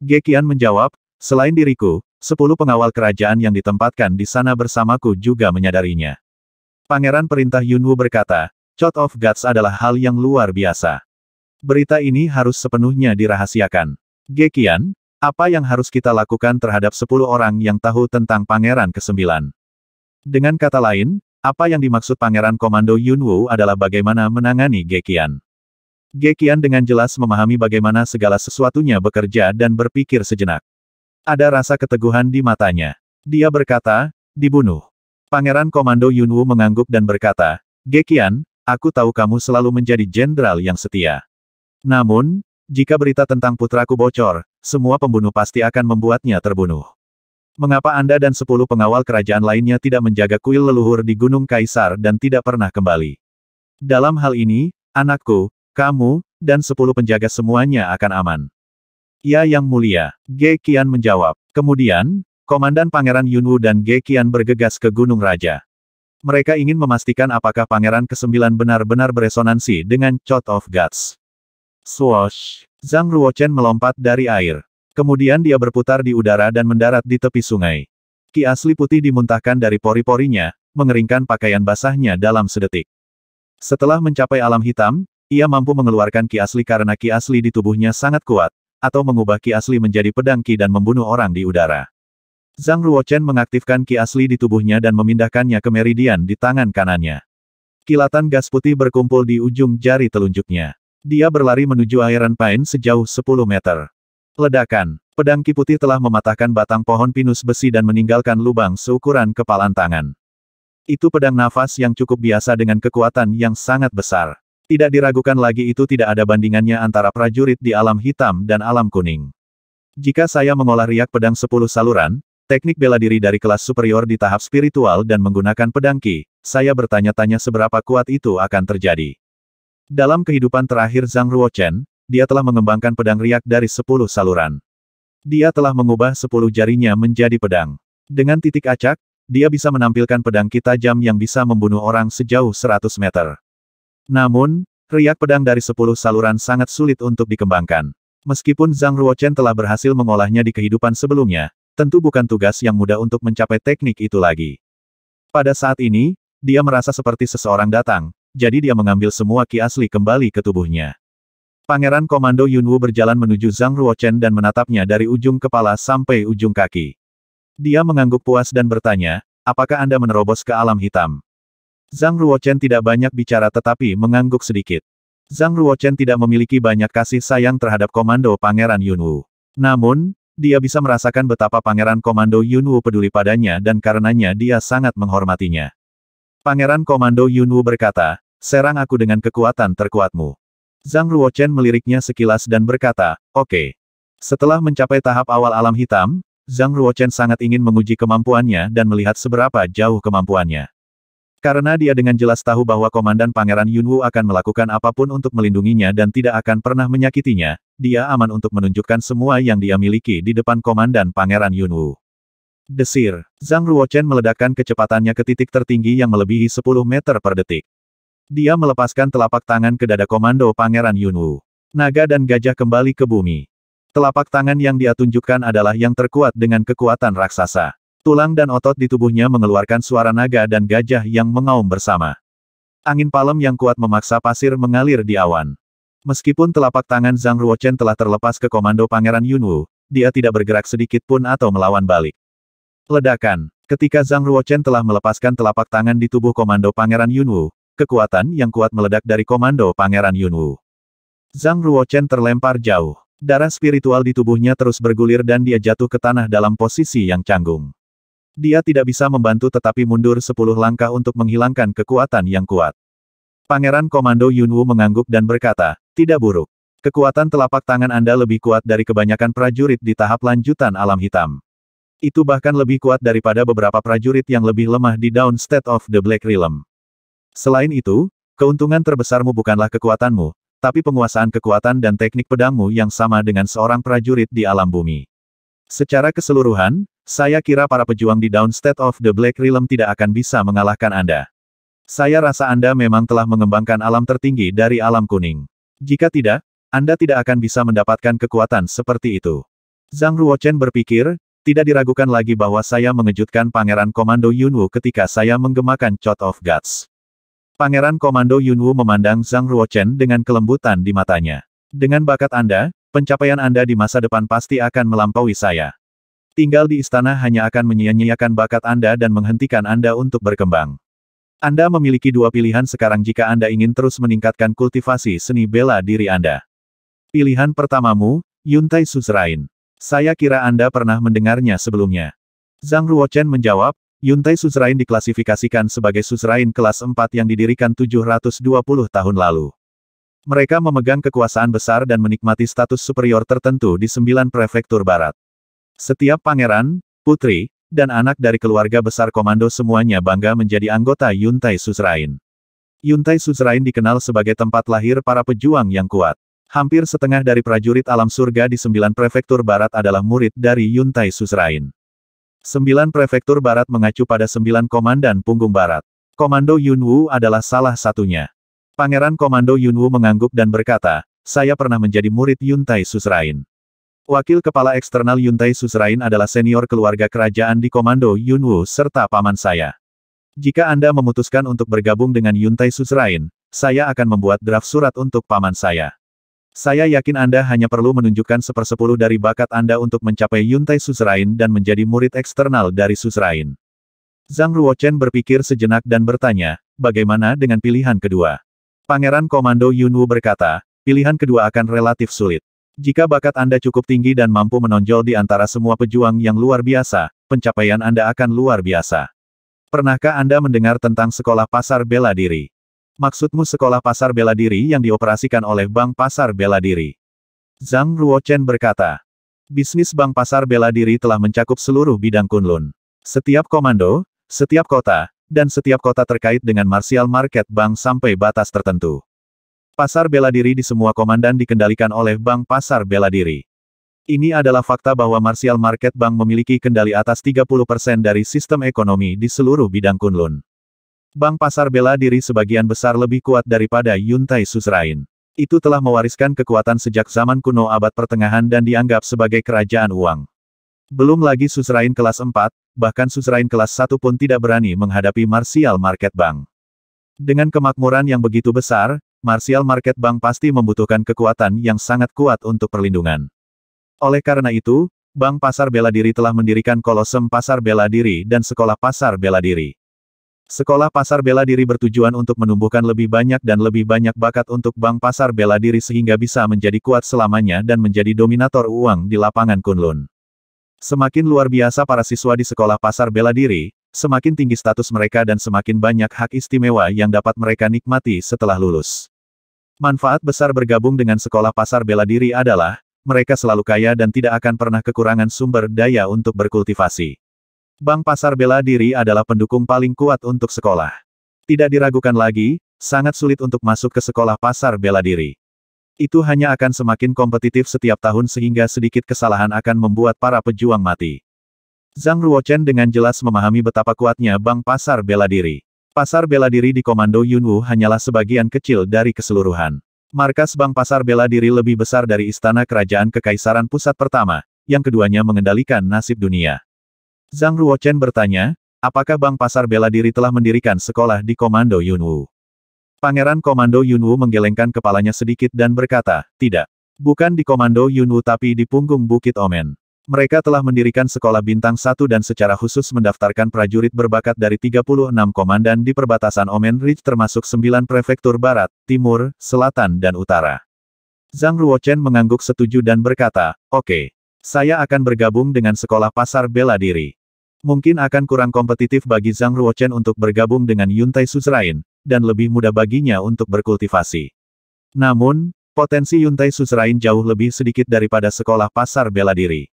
Gekian menjawab, selain diriku, Sepuluh pengawal kerajaan yang ditempatkan di sana bersamaku juga menyadarinya. Pangeran Perintah Yunwu berkata, "Cut of Gods adalah hal yang luar biasa. Berita ini harus sepenuhnya dirahasiakan. Gekian, apa yang harus kita lakukan terhadap sepuluh orang yang tahu tentang Pangeran ke-9? Dengan kata lain, apa yang dimaksud Pangeran Komando Yunwu adalah bagaimana menangani Gekian. Gekian dengan jelas memahami bagaimana segala sesuatunya bekerja dan berpikir sejenak. Ada rasa keteguhan di matanya. Dia berkata, dibunuh. Pangeran Komando Yunwu mengangguk dan berkata, Gekian, aku tahu kamu selalu menjadi jenderal yang setia. Namun, jika berita tentang putraku bocor, semua pembunuh pasti akan membuatnya terbunuh. Mengapa Anda dan sepuluh pengawal kerajaan lainnya tidak menjaga kuil leluhur di Gunung Kaisar dan tidak pernah kembali? Dalam hal ini, anakku, kamu, dan sepuluh penjaga semuanya akan aman. Ya Yang Mulia, Ge Qian menjawab. Kemudian, Komandan Pangeran Yunwu dan Ge Qian bergegas ke Gunung Raja. Mereka ingin memastikan apakah Pangeran ke-9 benar-benar beresonansi dengan Chot of Gods. Swoosh! Zhang Ruochen melompat dari air. Kemudian dia berputar di udara dan mendarat di tepi sungai. Ki asli putih dimuntahkan dari pori-porinya, mengeringkan pakaian basahnya dalam sedetik. Setelah mencapai alam hitam, ia mampu mengeluarkan ki asli karena ki asli di tubuhnya sangat kuat, atau mengubah ki asli menjadi pedang ki dan membunuh orang di udara. Zhang Ruochen mengaktifkan ki asli di tubuhnya dan memindahkannya ke meridian di tangan kanannya. Kilatan gas putih berkumpul di ujung jari telunjuknya. Dia berlari menuju Iron Pine sejauh 10 meter. Ledakan, pedang ki putih telah mematahkan batang pohon pinus besi dan meninggalkan lubang seukuran kepalan tangan. Itu pedang nafas yang cukup biasa dengan kekuatan yang sangat besar. Tidak diragukan lagi itu tidak ada bandingannya antara prajurit di alam hitam dan alam kuning. Jika saya mengolah riak pedang sepuluh saluran, teknik bela diri dari kelas superior di tahap spiritual dan menggunakan pedang ki, saya bertanya-tanya seberapa kuat itu akan terjadi. Dalam kehidupan terakhir Zhang Ruochen, dia telah mengembangkan pedang riak dari sepuluh saluran. Dia telah mengubah sepuluh jarinya menjadi pedang. Dengan titik acak, dia bisa menampilkan pedang ki tajam yang bisa membunuh orang sejauh seratus meter. Namun, riak pedang dari sepuluh saluran sangat sulit untuk dikembangkan. Meskipun Zhang Ruochen telah berhasil mengolahnya di kehidupan sebelumnya, tentu bukan tugas yang mudah untuk mencapai teknik itu lagi. Pada saat ini, dia merasa seperti seseorang datang, jadi dia mengambil semua ki asli kembali ke tubuhnya. Pangeran Komando Yunwu berjalan menuju Zhang Ruochen dan menatapnya dari ujung kepala sampai ujung kaki. Dia mengangguk puas dan bertanya, apakah Anda menerobos ke alam hitam? Zhang Ruochen tidak banyak bicara tetapi mengangguk sedikit. Zhang Ruochen tidak memiliki banyak kasih sayang terhadap komando Pangeran Yunwu. Namun, dia bisa merasakan betapa Pangeran Komando Yunwu peduli padanya dan karenanya dia sangat menghormatinya. Pangeran Komando Yunwu berkata, serang aku dengan kekuatan terkuatmu. Zhang Ruochen meliriknya sekilas dan berkata, oke. Okay. Setelah mencapai tahap awal alam hitam, Zhang Ruochen sangat ingin menguji kemampuannya dan melihat seberapa jauh kemampuannya. Karena dia dengan jelas tahu bahwa Komandan Pangeran Yunwu akan melakukan apapun untuk melindunginya dan tidak akan pernah menyakitinya, dia aman untuk menunjukkan semua yang dia miliki di depan Komandan Pangeran Yunwu. Desir, Zhang Ruochen meledakkan kecepatannya ke titik tertinggi yang melebihi 10 meter per detik. Dia melepaskan telapak tangan ke dada komando Pangeran Yunwu. Naga dan gajah kembali ke bumi. Telapak tangan yang dia tunjukkan adalah yang terkuat dengan kekuatan raksasa. Tulang dan otot di tubuhnya mengeluarkan suara naga dan gajah yang mengaum bersama. Angin palem yang kuat memaksa pasir mengalir di awan. Meskipun telapak tangan Zhang Ruochen telah terlepas ke komando Pangeran Yunwu, dia tidak bergerak sedikit pun atau melawan balik. Ledakan. Ketika Zhang Ruochen telah melepaskan telapak tangan di tubuh komando Pangeran Yunwu, kekuatan yang kuat meledak dari komando Pangeran Yunwu. Zhang Ruochen terlempar jauh. Darah spiritual di tubuhnya terus bergulir dan dia jatuh ke tanah dalam posisi yang canggung. Dia tidak bisa membantu tetapi mundur sepuluh langkah untuk menghilangkan kekuatan yang kuat. Pangeran Komando Yunwu mengangguk dan berkata, tidak buruk. Kekuatan telapak tangan Anda lebih kuat dari kebanyakan prajurit di tahap lanjutan alam hitam. Itu bahkan lebih kuat daripada beberapa prajurit yang lebih lemah di Down State of the Black Realm. Selain itu, keuntungan terbesarmu bukanlah kekuatanmu, tapi penguasaan kekuatan dan teknik pedangmu yang sama dengan seorang prajurit di alam bumi. Secara keseluruhan, saya kira para pejuang di Down State of the Black Realm tidak akan bisa mengalahkan Anda. Saya rasa Anda memang telah mengembangkan alam tertinggi dari alam kuning. Jika tidak, Anda tidak akan bisa mendapatkan kekuatan seperti itu. Zhang Ruochen berpikir, tidak diragukan lagi bahwa saya mengejutkan Pangeran Komando Yunwu ketika saya menggemakan Shot of Guts. Pangeran Komando Yunwu memandang Zhang Ruochen dengan kelembutan di matanya. Dengan bakat Anda, pencapaian Anda di masa depan pasti akan melampaui saya. Tinggal di istana hanya akan menyia-nyiakan bakat Anda dan menghentikan Anda untuk berkembang. Anda memiliki dua pilihan sekarang jika Anda ingin terus meningkatkan kultivasi seni bela diri Anda. Pilihan pertamamu, Yuntai Suzrain. Saya kira Anda pernah mendengarnya sebelumnya. Zhang Ruochen menjawab, Yuntai Suzrain diklasifikasikan sebagai Suzrain kelas 4 yang didirikan 720 tahun lalu. Mereka memegang kekuasaan besar dan menikmati status superior tertentu di sembilan prefektur barat. Setiap pangeran, putri, dan anak dari keluarga besar komando semuanya bangga menjadi anggota Yuntai Suzerain. Yuntai Suzerain dikenal sebagai tempat lahir para pejuang yang kuat. Hampir setengah dari prajurit alam surga di sembilan prefektur barat adalah murid dari Yuntai Suzerain. Sembilan prefektur barat mengacu pada sembilan komandan punggung barat. Komando Yunwu adalah salah satunya. Pangeran Komando Yunwu mengangguk dan berkata, saya pernah menjadi murid Yuntai Suzerain. Wakil Kepala Eksternal Yuntai Suzrain adalah senior keluarga kerajaan di Komando Yunwu serta paman saya. Jika Anda memutuskan untuk bergabung dengan Yuntai Suzrain, saya akan membuat draft surat untuk paman saya. Saya yakin Anda hanya perlu menunjukkan sepersepuluh dari bakat Anda untuk mencapai Yuntai Suzrain dan menjadi murid eksternal dari Suzrain. Zhang Ruochen berpikir sejenak dan bertanya, bagaimana dengan pilihan kedua? Pangeran Komando Yunwu berkata, pilihan kedua akan relatif sulit. Jika bakat Anda cukup tinggi dan mampu menonjol di antara semua pejuang yang luar biasa, pencapaian Anda akan luar biasa. Pernahkah Anda mendengar tentang sekolah pasar bela diri? Maksudmu sekolah pasar bela diri yang dioperasikan oleh Bank Pasar Bela Diri? Zhang Ruochen berkata, bisnis Bank Pasar Bela Diri telah mencakup seluruh bidang kunlun. Setiap komando, setiap kota, dan setiap kota terkait dengan martial market bank sampai batas tertentu. Pasar bela diri di semua komandan dikendalikan oleh Bank Pasar Bela Diri. Ini adalah fakta bahwa Martial Market Bank memiliki kendali atas 30% dari sistem ekonomi di seluruh bidang Kunlun. Bank Pasar Bela Diri sebagian besar lebih kuat daripada Yuntai susrain. Itu telah mewariskan kekuatan sejak zaman kuno abad pertengahan dan dianggap sebagai kerajaan uang. Belum lagi susrain kelas 4, bahkan susrain kelas 1 pun tidak berani menghadapi Martial Market Bank. Dengan kemakmuran yang begitu besar, Martial Market Bank pasti membutuhkan kekuatan yang sangat kuat untuk perlindungan. Oleh karena itu, Bank Pasar Bela Diri telah mendirikan Kolosem Pasar Bela Diri dan Sekolah Pasar Bela Diri. Sekolah Pasar Bela Diri bertujuan untuk menumbuhkan lebih banyak dan lebih banyak bakat untuk Bank Pasar Bela Diri sehingga bisa menjadi kuat selamanya dan menjadi dominator uang di lapangan Kunlun. Semakin luar biasa para siswa di Sekolah Pasar Bela Diri, semakin tinggi status mereka dan semakin banyak hak istimewa yang dapat mereka nikmati setelah lulus. Manfaat besar bergabung dengan sekolah pasar bela diri adalah, mereka selalu kaya dan tidak akan pernah kekurangan sumber daya untuk berkultivasi. Bank pasar bela diri adalah pendukung paling kuat untuk sekolah. Tidak diragukan lagi, sangat sulit untuk masuk ke sekolah pasar bela diri. Itu hanya akan semakin kompetitif setiap tahun sehingga sedikit kesalahan akan membuat para pejuang mati. Zhang Ruochen dengan jelas memahami betapa kuatnya bank pasar bela diri. Pasar bela diri di Komando Yunwu hanyalah sebagian kecil dari keseluruhan. Markas Bank Pasar Bela Diri lebih besar dari Istana Kerajaan Kekaisaran Pusat Pertama, yang keduanya mengendalikan nasib dunia. Zhang Ruochen bertanya, apakah Bank Pasar Bela Diri telah mendirikan sekolah di Komando Yunwu? Pangeran Komando Yunwu menggelengkan kepalanya sedikit dan berkata, tidak. Bukan di Komando Yunwu tapi di punggung Bukit Omen. Mereka telah mendirikan sekolah bintang satu dan secara khusus mendaftarkan prajurit berbakat dari 36 komandan di perbatasan Omen Ridge termasuk 9 prefektur barat, timur, selatan dan utara. Zhang Ruochen mengangguk setuju dan berkata, Oke, okay, saya akan bergabung dengan sekolah pasar bela diri. Mungkin akan kurang kompetitif bagi Zhang Ruochen untuk bergabung dengan Yuntai Suzrain, dan lebih mudah baginya untuk berkultivasi. Namun, potensi Yuntai Suzrain jauh lebih sedikit daripada sekolah pasar bela diri.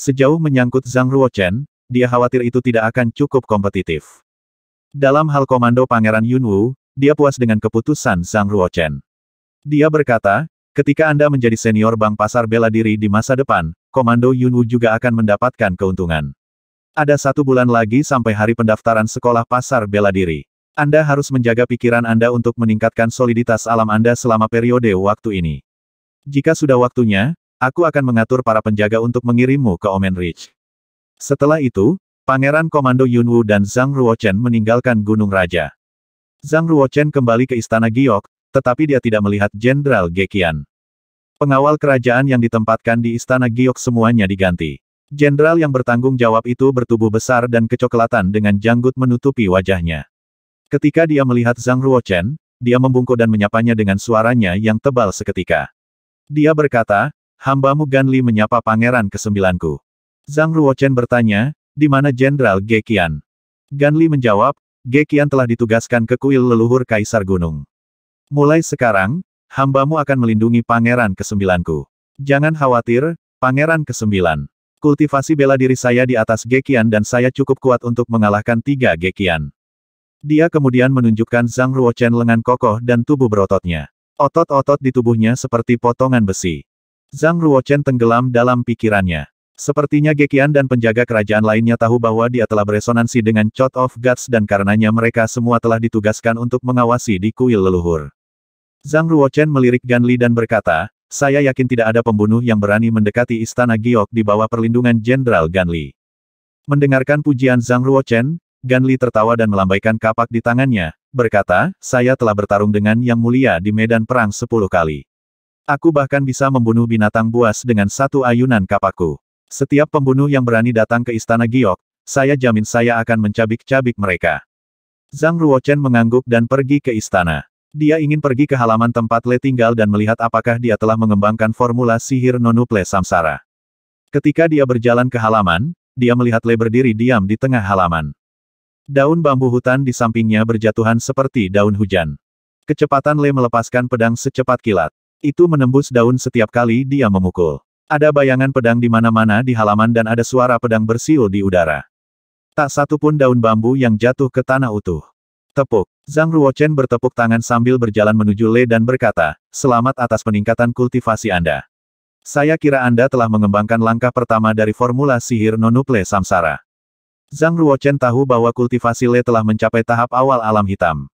Sejauh menyangkut Zhang Ruochen, dia khawatir itu tidak akan cukup kompetitif. Dalam hal komando Pangeran Yunwu, dia puas dengan keputusan Zhang Ruochen. Dia berkata, ketika Anda menjadi senior bank pasar bela diri di masa depan, komando Yunwu juga akan mendapatkan keuntungan. Ada satu bulan lagi sampai hari pendaftaran sekolah pasar bela diri. Anda harus menjaga pikiran Anda untuk meningkatkan soliditas alam Anda selama periode waktu ini. Jika sudah waktunya, Aku akan mengatur para penjaga untuk mengirimmu ke Omen Ridge. Setelah itu, Pangeran Komando Yunwu dan Zhang Ruochen meninggalkan Gunung Raja. Zhang Ruochen kembali ke Istana Giok, tetapi dia tidak melihat Jenderal Gekian. Pengawal kerajaan yang ditempatkan di Istana Giok semuanya diganti. Jenderal yang bertanggung jawab itu bertubuh besar dan kecoklatan dengan janggut menutupi wajahnya. Ketika dia melihat Zhang Ruochen, dia membungkuk dan menyapanya dengan suaranya yang tebal seketika. Dia berkata, Hambamu Ganli menyapa pangeran kesembilanku. Zhang Ruochen bertanya, di mana Jenderal Gekian? Ganli menjawab, Gekian telah ditugaskan ke kuil leluhur Kaisar Gunung. Mulai sekarang, hambamu akan melindungi pangeran kesembilanku. Jangan khawatir, pangeran kesembilan. Kultivasi bela diri saya di atas Gekian dan saya cukup kuat untuk mengalahkan tiga Gekian. Dia kemudian menunjukkan Zhang Ruochen lengan kokoh dan tubuh berototnya. Otot-otot di tubuhnya seperti potongan besi. Zhang Ruochen tenggelam dalam pikirannya. Sepertinya Gekian dan penjaga kerajaan lainnya tahu bahwa dia telah beresonansi dengan Chot of Gods dan karenanya mereka semua telah ditugaskan untuk mengawasi di kuil leluhur. Zhang Ruochen melirik Ganli dan berkata, saya yakin tidak ada pembunuh yang berani mendekati istana Giok di bawah perlindungan Jenderal Ganli. Mendengarkan pujian Zhang Ruochen, Ganli tertawa dan melambaikan kapak di tangannya, berkata, saya telah bertarung dengan Yang Mulia di medan perang sepuluh kali. Aku bahkan bisa membunuh binatang buas dengan satu ayunan kapaku. Setiap pembunuh yang berani datang ke istana Giok, saya jamin saya akan mencabik-cabik mereka. Zhang Ruochen mengangguk dan pergi ke istana. Dia ingin pergi ke halaman tempat Le tinggal dan melihat apakah dia telah mengembangkan formula sihir nonuple samsara. Ketika dia berjalan ke halaman, dia melihat Le berdiri diam di tengah halaman. Daun bambu hutan di sampingnya berjatuhan seperti daun hujan. Kecepatan Le melepaskan pedang secepat kilat. Itu menembus daun setiap kali dia memukul. Ada bayangan pedang di mana-mana di halaman dan ada suara pedang bersiul di udara. Tak satu pun daun bambu yang jatuh ke tanah utuh. Tepuk. Zhang Ruochen bertepuk tangan sambil berjalan menuju Le dan berkata, Selamat atas peningkatan kultivasi Anda. Saya kira Anda telah mengembangkan langkah pertama dari formula sihir nonuple samsara. Zhang Ruochen tahu bahwa kultivasi Le telah mencapai tahap awal alam hitam.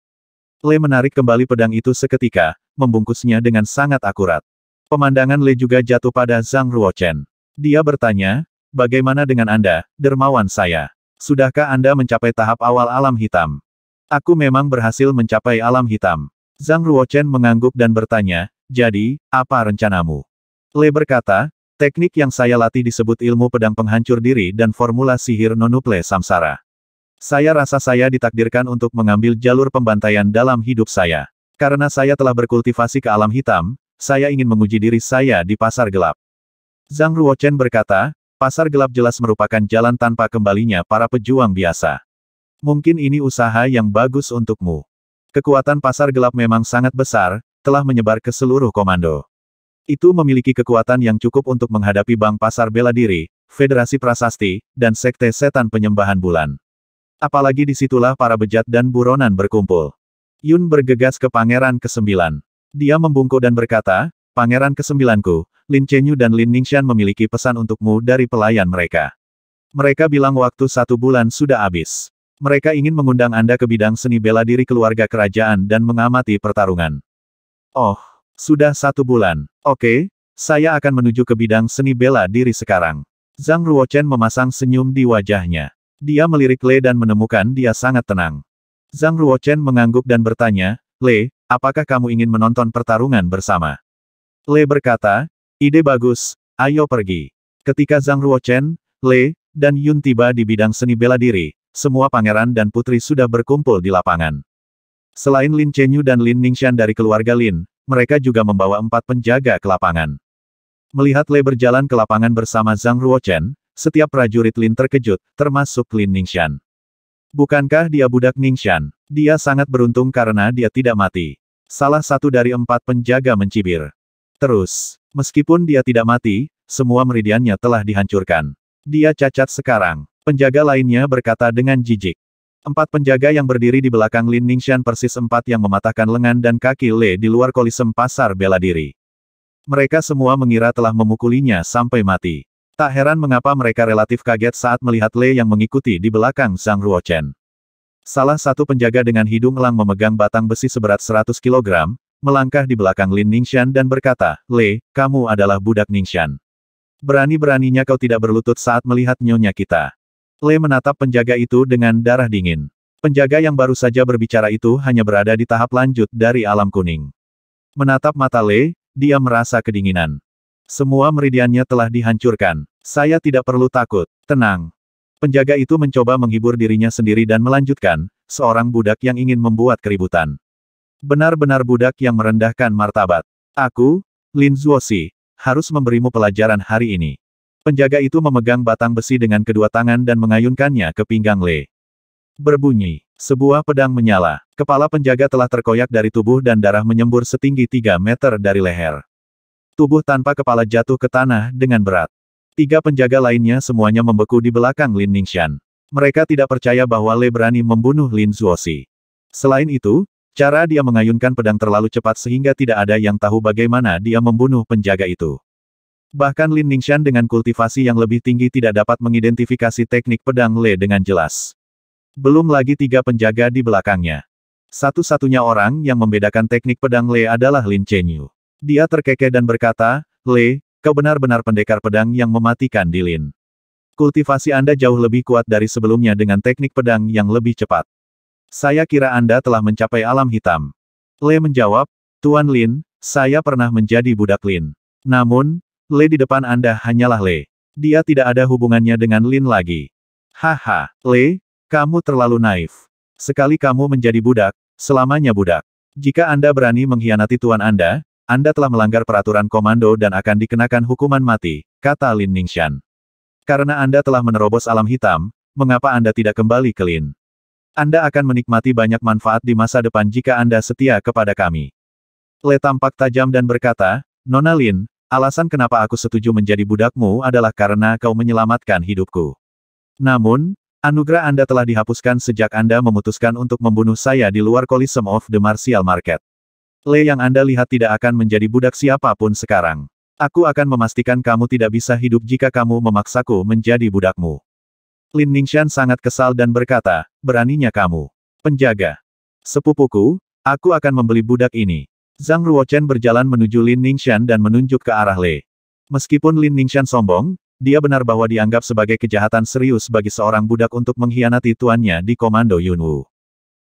Le menarik kembali pedang itu seketika, membungkusnya dengan sangat akurat. Pemandangan Le juga jatuh pada Zhang Ruochen. Dia bertanya, bagaimana dengan Anda, dermawan saya? Sudahkah Anda mencapai tahap awal alam hitam? Aku memang berhasil mencapai alam hitam. Zhang Ruochen mengangguk dan bertanya, jadi, apa rencanamu? Le berkata, teknik yang saya latih disebut ilmu pedang penghancur diri dan formula sihir nonuple samsara. Saya rasa saya ditakdirkan untuk mengambil jalur pembantaian dalam hidup saya. Karena saya telah berkultivasi ke alam hitam, saya ingin menguji diri saya di pasar gelap. Zhang Ruochen berkata, pasar gelap jelas merupakan jalan tanpa kembalinya para pejuang biasa. Mungkin ini usaha yang bagus untukmu. Kekuatan pasar gelap memang sangat besar, telah menyebar ke seluruh komando. Itu memiliki kekuatan yang cukup untuk menghadapi bank pasar bela diri, federasi prasasti, dan sekte setan penyembahan bulan. Apalagi disitulah para bejat dan buronan berkumpul. Yun bergegas ke Pangeran ke-9. Dia membungkuk dan berkata, Pangeran ke-9ku, Lin Chenyu dan Lin Ningxian memiliki pesan untukmu dari pelayan mereka. Mereka bilang waktu satu bulan sudah habis. Mereka ingin mengundang Anda ke bidang seni bela diri keluarga kerajaan dan mengamati pertarungan. Oh, sudah satu bulan. Oke, saya akan menuju ke bidang seni bela diri sekarang. Zhang Ruochen memasang senyum di wajahnya. Dia melirik Le dan menemukan dia sangat tenang. Zhang Ruochen mengangguk dan bertanya, Le, apakah kamu ingin menonton pertarungan bersama? Le berkata, ide bagus, ayo pergi. Ketika Zhang Ruochen, Le, dan Yun tiba di bidang seni bela diri, semua pangeran dan putri sudah berkumpul di lapangan. Selain Lin Chenyu dan Lin Ningxian dari keluarga Lin, mereka juga membawa empat penjaga ke lapangan. Melihat Le berjalan ke lapangan bersama Zhang Ruochen, setiap prajurit Lin terkejut, termasuk Lin Ningxian. Bukankah dia budak Ningxian? Dia sangat beruntung karena dia tidak mati. Salah satu dari empat penjaga mencibir. Terus, meskipun dia tidak mati, semua meridiannya telah dihancurkan. Dia cacat sekarang. Penjaga lainnya berkata dengan jijik. Empat penjaga yang berdiri di belakang Lin Ningxian persis empat yang mematahkan lengan dan kaki Le di luar kolisem pasar bela diri. Mereka semua mengira telah memukulinya sampai mati. Tak heran mengapa mereka relatif kaget saat melihat Lei yang mengikuti di belakang Zhang Ruochen. Salah satu penjaga dengan hidung elang memegang batang besi seberat 100 kg, melangkah di belakang Lin Ningxian dan berkata, Le, kamu adalah budak Ningxian. Berani-beraninya kau tidak berlutut saat melihat nyonya kita. Le menatap penjaga itu dengan darah dingin. Penjaga yang baru saja berbicara itu hanya berada di tahap lanjut dari alam kuning. Menatap mata Le, dia merasa kedinginan. Semua meridiannya telah dihancurkan. Saya tidak perlu takut. Tenang. Penjaga itu mencoba menghibur dirinya sendiri dan melanjutkan, seorang budak yang ingin membuat keributan. Benar-benar budak yang merendahkan martabat. Aku, Lin Zuosi, harus memberimu pelajaran hari ini. Penjaga itu memegang batang besi dengan kedua tangan dan mengayunkannya ke pinggang Le. Berbunyi, sebuah pedang menyala. Kepala penjaga telah terkoyak dari tubuh dan darah menyembur setinggi 3 meter dari leher. Tubuh tanpa kepala jatuh ke tanah dengan berat. Tiga penjaga lainnya semuanya membeku di belakang Lin Ningxian. Mereka tidak percaya bahwa Le berani membunuh Lin Zuosi. Selain itu, cara dia mengayunkan pedang terlalu cepat sehingga tidak ada yang tahu bagaimana dia membunuh penjaga itu. Bahkan Lin Ningxian dengan kultivasi yang lebih tinggi tidak dapat mengidentifikasi teknik pedang Le dengan jelas. Belum lagi tiga penjaga di belakangnya. Satu-satunya orang yang membedakan teknik pedang Le adalah Lin Chenyu. Dia terkekeh dan berkata, Le, kau benar-benar pendekar pedang yang mematikan Lin. Kultivasi Anda jauh lebih kuat dari sebelumnya dengan teknik pedang yang lebih cepat. Saya kira Anda telah mencapai alam hitam. Le menjawab, Tuan Lin, saya pernah menjadi budak Lin. Namun, Le di depan Anda hanyalah Le. Dia tidak ada hubungannya dengan Lin lagi. Haha, Le, kamu terlalu naif. Sekali kamu menjadi budak, selamanya budak. Jika Anda berani mengkhianati Tuan Anda, anda telah melanggar peraturan komando dan akan dikenakan hukuman mati, kata Lin Ningshan. Karena Anda telah menerobos alam hitam, mengapa Anda tidak kembali ke Lin? Anda akan menikmati banyak manfaat di masa depan jika Anda setia kepada kami. Le tampak tajam dan berkata, Nona Lin, alasan kenapa aku setuju menjadi budakmu adalah karena kau menyelamatkan hidupku. Namun, anugerah Anda telah dihapuskan sejak Anda memutuskan untuk membunuh saya di luar Coliseum of the Martial Market. Le yang Anda lihat tidak akan menjadi budak siapapun sekarang. Aku akan memastikan kamu tidak bisa hidup jika kamu memaksaku menjadi budakmu. Lin Ningshan sangat kesal dan berkata, beraninya kamu. Penjaga. Sepupuku, aku akan membeli budak ini. Zhang Ruochen berjalan menuju Lin Ningshan dan menunjuk ke arah Le. Meskipun Lin Ningshan sombong, dia benar bahwa dianggap sebagai kejahatan serius bagi seorang budak untuk mengkhianati tuannya di Komando Yunwu.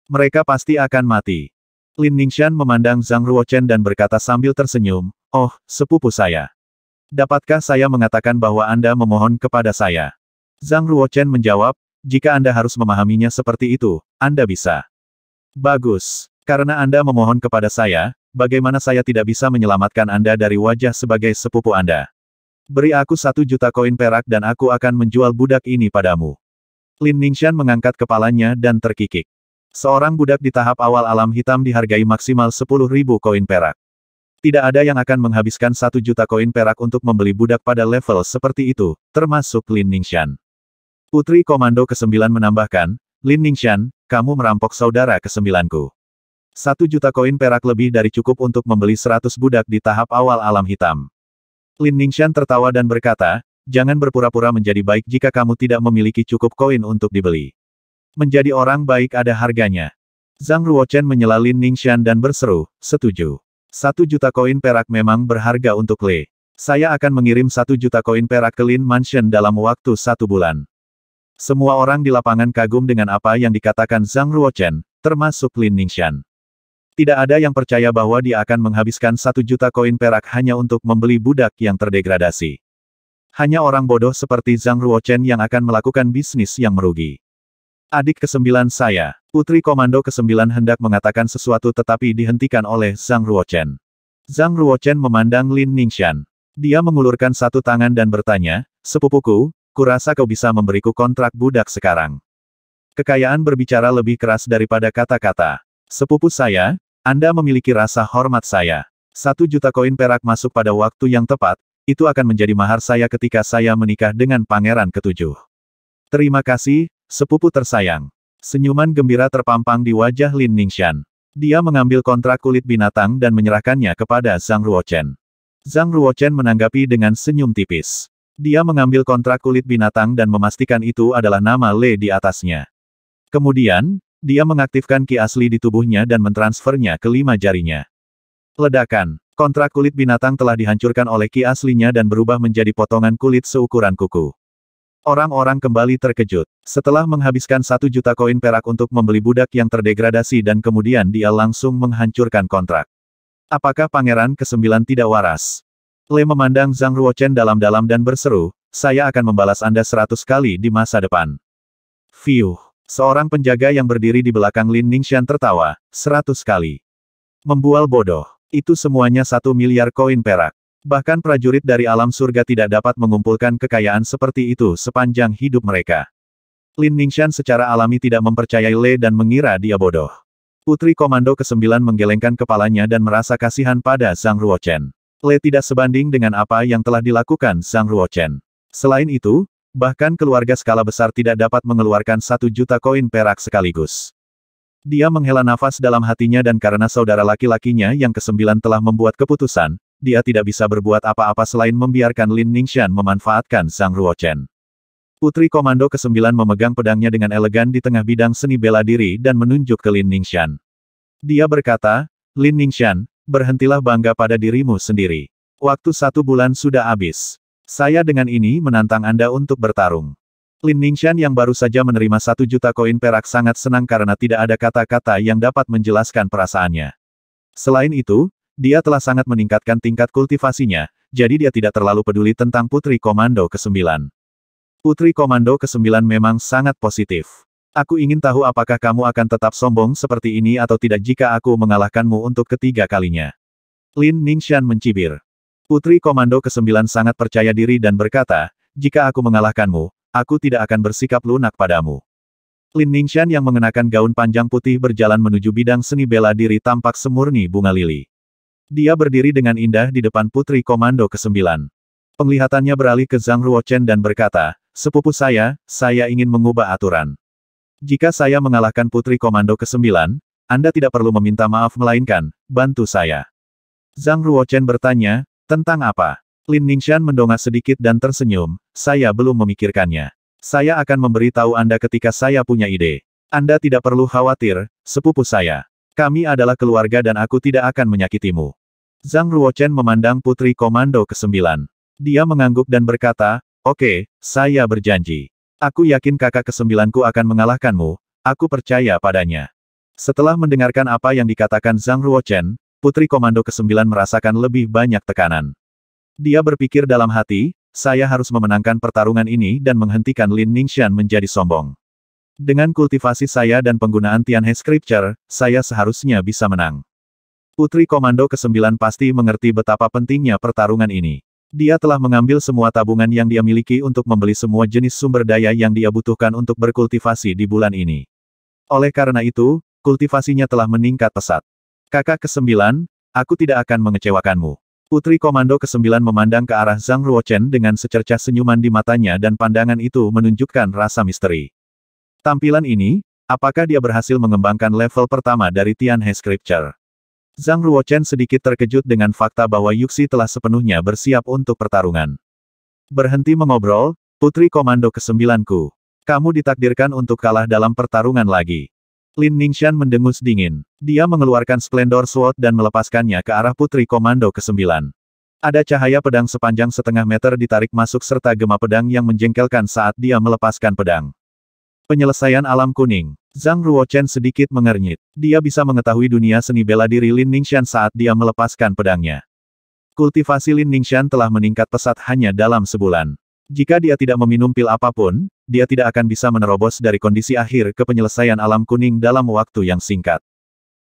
Mereka pasti akan mati. Lin Ningxian memandang Zhang Ruochen dan berkata sambil tersenyum, Oh, sepupu saya. Dapatkah saya mengatakan bahwa Anda memohon kepada saya? Zhang Ruochen menjawab, jika Anda harus memahaminya seperti itu, Anda bisa. Bagus. Karena Anda memohon kepada saya, bagaimana saya tidak bisa menyelamatkan Anda dari wajah sebagai sepupu Anda? Beri aku satu juta koin perak dan aku akan menjual budak ini padamu. Lin Ningxian mengangkat kepalanya dan terkikik. Seorang budak di tahap awal alam hitam dihargai maksimal 10.000 koin perak. Tidak ada yang akan menghabiskan satu juta koin perak untuk membeli budak pada level seperti itu, termasuk Lin Ningxian. Putri Komando ke-9 menambahkan, Lin Ningxian, kamu merampok saudara ke-9ku. Satu juta koin perak lebih dari cukup untuk membeli 100 budak di tahap awal alam hitam. Lin Ningxian tertawa dan berkata, jangan berpura-pura menjadi baik jika kamu tidak memiliki cukup koin untuk dibeli. Menjadi orang baik ada harganya. Zhang Ruochen menyela Lin Ningxian dan berseru, setuju. Satu juta koin perak memang berharga untuk Le. Saya akan mengirim satu juta koin perak ke Lin Mansion dalam waktu satu bulan. Semua orang di lapangan kagum dengan apa yang dikatakan Zhang Ruochen, termasuk Lin Ningxian. Tidak ada yang percaya bahwa dia akan menghabiskan satu juta koin perak hanya untuk membeli budak yang terdegradasi. Hanya orang bodoh seperti Zhang Ruochen yang akan melakukan bisnis yang merugi. Adik kesembilan saya, putri komando kesembilan hendak mengatakan sesuatu tetapi dihentikan oleh Zhang Ruochen. Zhang Ruochen memandang Lin Ningxian. Dia mengulurkan satu tangan dan bertanya, Sepupuku, kurasa kau bisa memberiku kontrak budak sekarang. Kekayaan berbicara lebih keras daripada kata-kata. Sepupu saya, Anda memiliki rasa hormat saya. Satu juta koin perak masuk pada waktu yang tepat, itu akan menjadi mahar saya ketika saya menikah dengan pangeran ketujuh. Terima kasih, Sepupu tersayang. Senyuman gembira terpampang di wajah Lin Ningshan. Dia mengambil kontrak kulit binatang dan menyerahkannya kepada Zhang Ruochen. Zhang Ruochen menanggapi dengan senyum tipis. Dia mengambil kontrak kulit binatang dan memastikan itu adalah nama Le di atasnya. Kemudian, dia mengaktifkan ki asli di tubuhnya dan mentransfernya ke lima jarinya. Ledakan, kontrak kulit binatang telah dihancurkan oleh ki aslinya dan berubah menjadi potongan kulit seukuran kuku. Orang-orang kembali terkejut. Setelah menghabiskan satu juta koin perak untuk membeli budak yang terdegradasi dan kemudian dia langsung menghancurkan kontrak. Apakah pangeran kesembilan tidak waras? Le memandang Zhang Ruochen dalam-dalam dan berseru, saya akan membalas Anda seratus kali di masa depan. Fiuh. Seorang penjaga yang berdiri di belakang Lin Ningxian tertawa, seratus kali. Membual bodoh. Itu semuanya satu miliar koin perak. Bahkan prajurit dari alam surga tidak dapat mengumpulkan kekayaan seperti itu sepanjang hidup mereka. Lin Ningshan secara alami tidak mempercayai Le dan mengira dia bodoh. Putri Komando ke-9 menggelengkan kepalanya dan merasa kasihan pada Zhang Ruochen. Le tidak sebanding dengan apa yang telah dilakukan Zhang Ruochen. Selain itu, bahkan keluarga skala besar tidak dapat mengeluarkan satu juta koin perak sekaligus. Dia menghela nafas dalam hatinya dan karena saudara laki-lakinya yang kesembilan telah membuat keputusan, dia tidak bisa berbuat apa-apa selain membiarkan Lin Ningxian memanfaatkan Sang Ruochen. Putri Komando ke-9 memegang pedangnya dengan elegan di tengah bidang seni bela diri dan menunjuk ke Lin Ningxian. Dia berkata, Lin Ningxian, berhentilah bangga pada dirimu sendiri. Waktu satu bulan sudah habis. Saya dengan ini menantang Anda untuk bertarung. Lin Ningxian yang baru saja menerima satu juta koin perak sangat senang karena tidak ada kata-kata yang dapat menjelaskan perasaannya. Selain itu, dia telah sangat meningkatkan tingkat kultivasinya, jadi dia tidak terlalu peduli tentang Putri Komando ke-9. Putri Komando ke-9 memang sangat positif. Aku ingin tahu apakah kamu akan tetap sombong seperti ini atau tidak jika aku mengalahkanmu untuk ketiga kalinya. Lin Ningxian mencibir. Putri Komando ke-9 sangat percaya diri dan berkata, jika aku mengalahkanmu, aku tidak akan bersikap lunak padamu. Lin Ningxian yang mengenakan gaun panjang putih berjalan menuju bidang seni bela diri tampak semurni bunga lili. Dia berdiri dengan indah di depan Putri Komando ke-9. Penglihatannya beralih ke Zhang Ruochen dan berkata, Sepupu saya, saya ingin mengubah aturan. Jika saya mengalahkan Putri Komando ke-9, Anda tidak perlu meminta maaf melainkan, bantu saya. Zhang Ruochen bertanya, tentang apa? Lin Ningxian mendongak sedikit dan tersenyum, saya belum memikirkannya. Saya akan memberi tahu Anda ketika saya punya ide. Anda tidak perlu khawatir, sepupu saya. Kami adalah keluarga dan aku tidak akan menyakitimu. Zhang Ruochen memandang putri komando ke-9. Dia mengangguk dan berkata, Oke, okay, saya berjanji. Aku yakin kakak kesembilanku akan mengalahkanmu, aku percaya padanya. Setelah mendengarkan apa yang dikatakan Zhang Ruochen, putri komando ke-9 merasakan lebih banyak tekanan. Dia berpikir dalam hati, saya harus memenangkan pertarungan ini dan menghentikan Lin Ningxian menjadi sombong. Dengan kultivasi saya dan penggunaan Tianhe Scripture, saya seharusnya bisa menang. Putri Komando ke-9 pasti mengerti betapa pentingnya pertarungan ini. Dia telah mengambil semua tabungan yang dia miliki untuk membeli semua jenis sumber daya yang dia butuhkan untuk berkultivasi di bulan ini. Oleh karena itu, kultivasinya telah meningkat pesat. Kakak ke kesembilan, aku tidak akan mengecewakanmu. Putri Komando ke kesembilan memandang ke arah Zhang Ruochen dengan secercah senyuman di matanya dan pandangan itu menunjukkan rasa misteri. Tampilan ini, apakah dia berhasil mengembangkan level pertama dari Tianhe Scripture? Zhang Ruochen sedikit terkejut dengan fakta bahwa Yuxi telah sepenuhnya bersiap untuk pertarungan. Berhenti mengobrol, Putri Komando kesembilanku, Kamu ditakdirkan untuk kalah dalam pertarungan lagi. Lin Ningxian mendengus dingin. Dia mengeluarkan Splendor Sword dan melepaskannya ke arah Putri Komando kesembilan. Ada cahaya pedang sepanjang setengah meter ditarik masuk serta gema pedang yang menjengkelkan saat dia melepaskan pedang. Penyelesaian alam kuning. Zhang Ruochen sedikit mengernyit. Dia bisa mengetahui dunia seni bela diri Lin Ningxian saat dia melepaskan pedangnya. Kultivasi Lin Ningxian telah meningkat pesat hanya dalam sebulan. Jika dia tidak meminum pil apapun, dia tidak akan bisa menerobos dari kondisi akhir ke penyelesaian alam kuning dalam waktu yang singkat.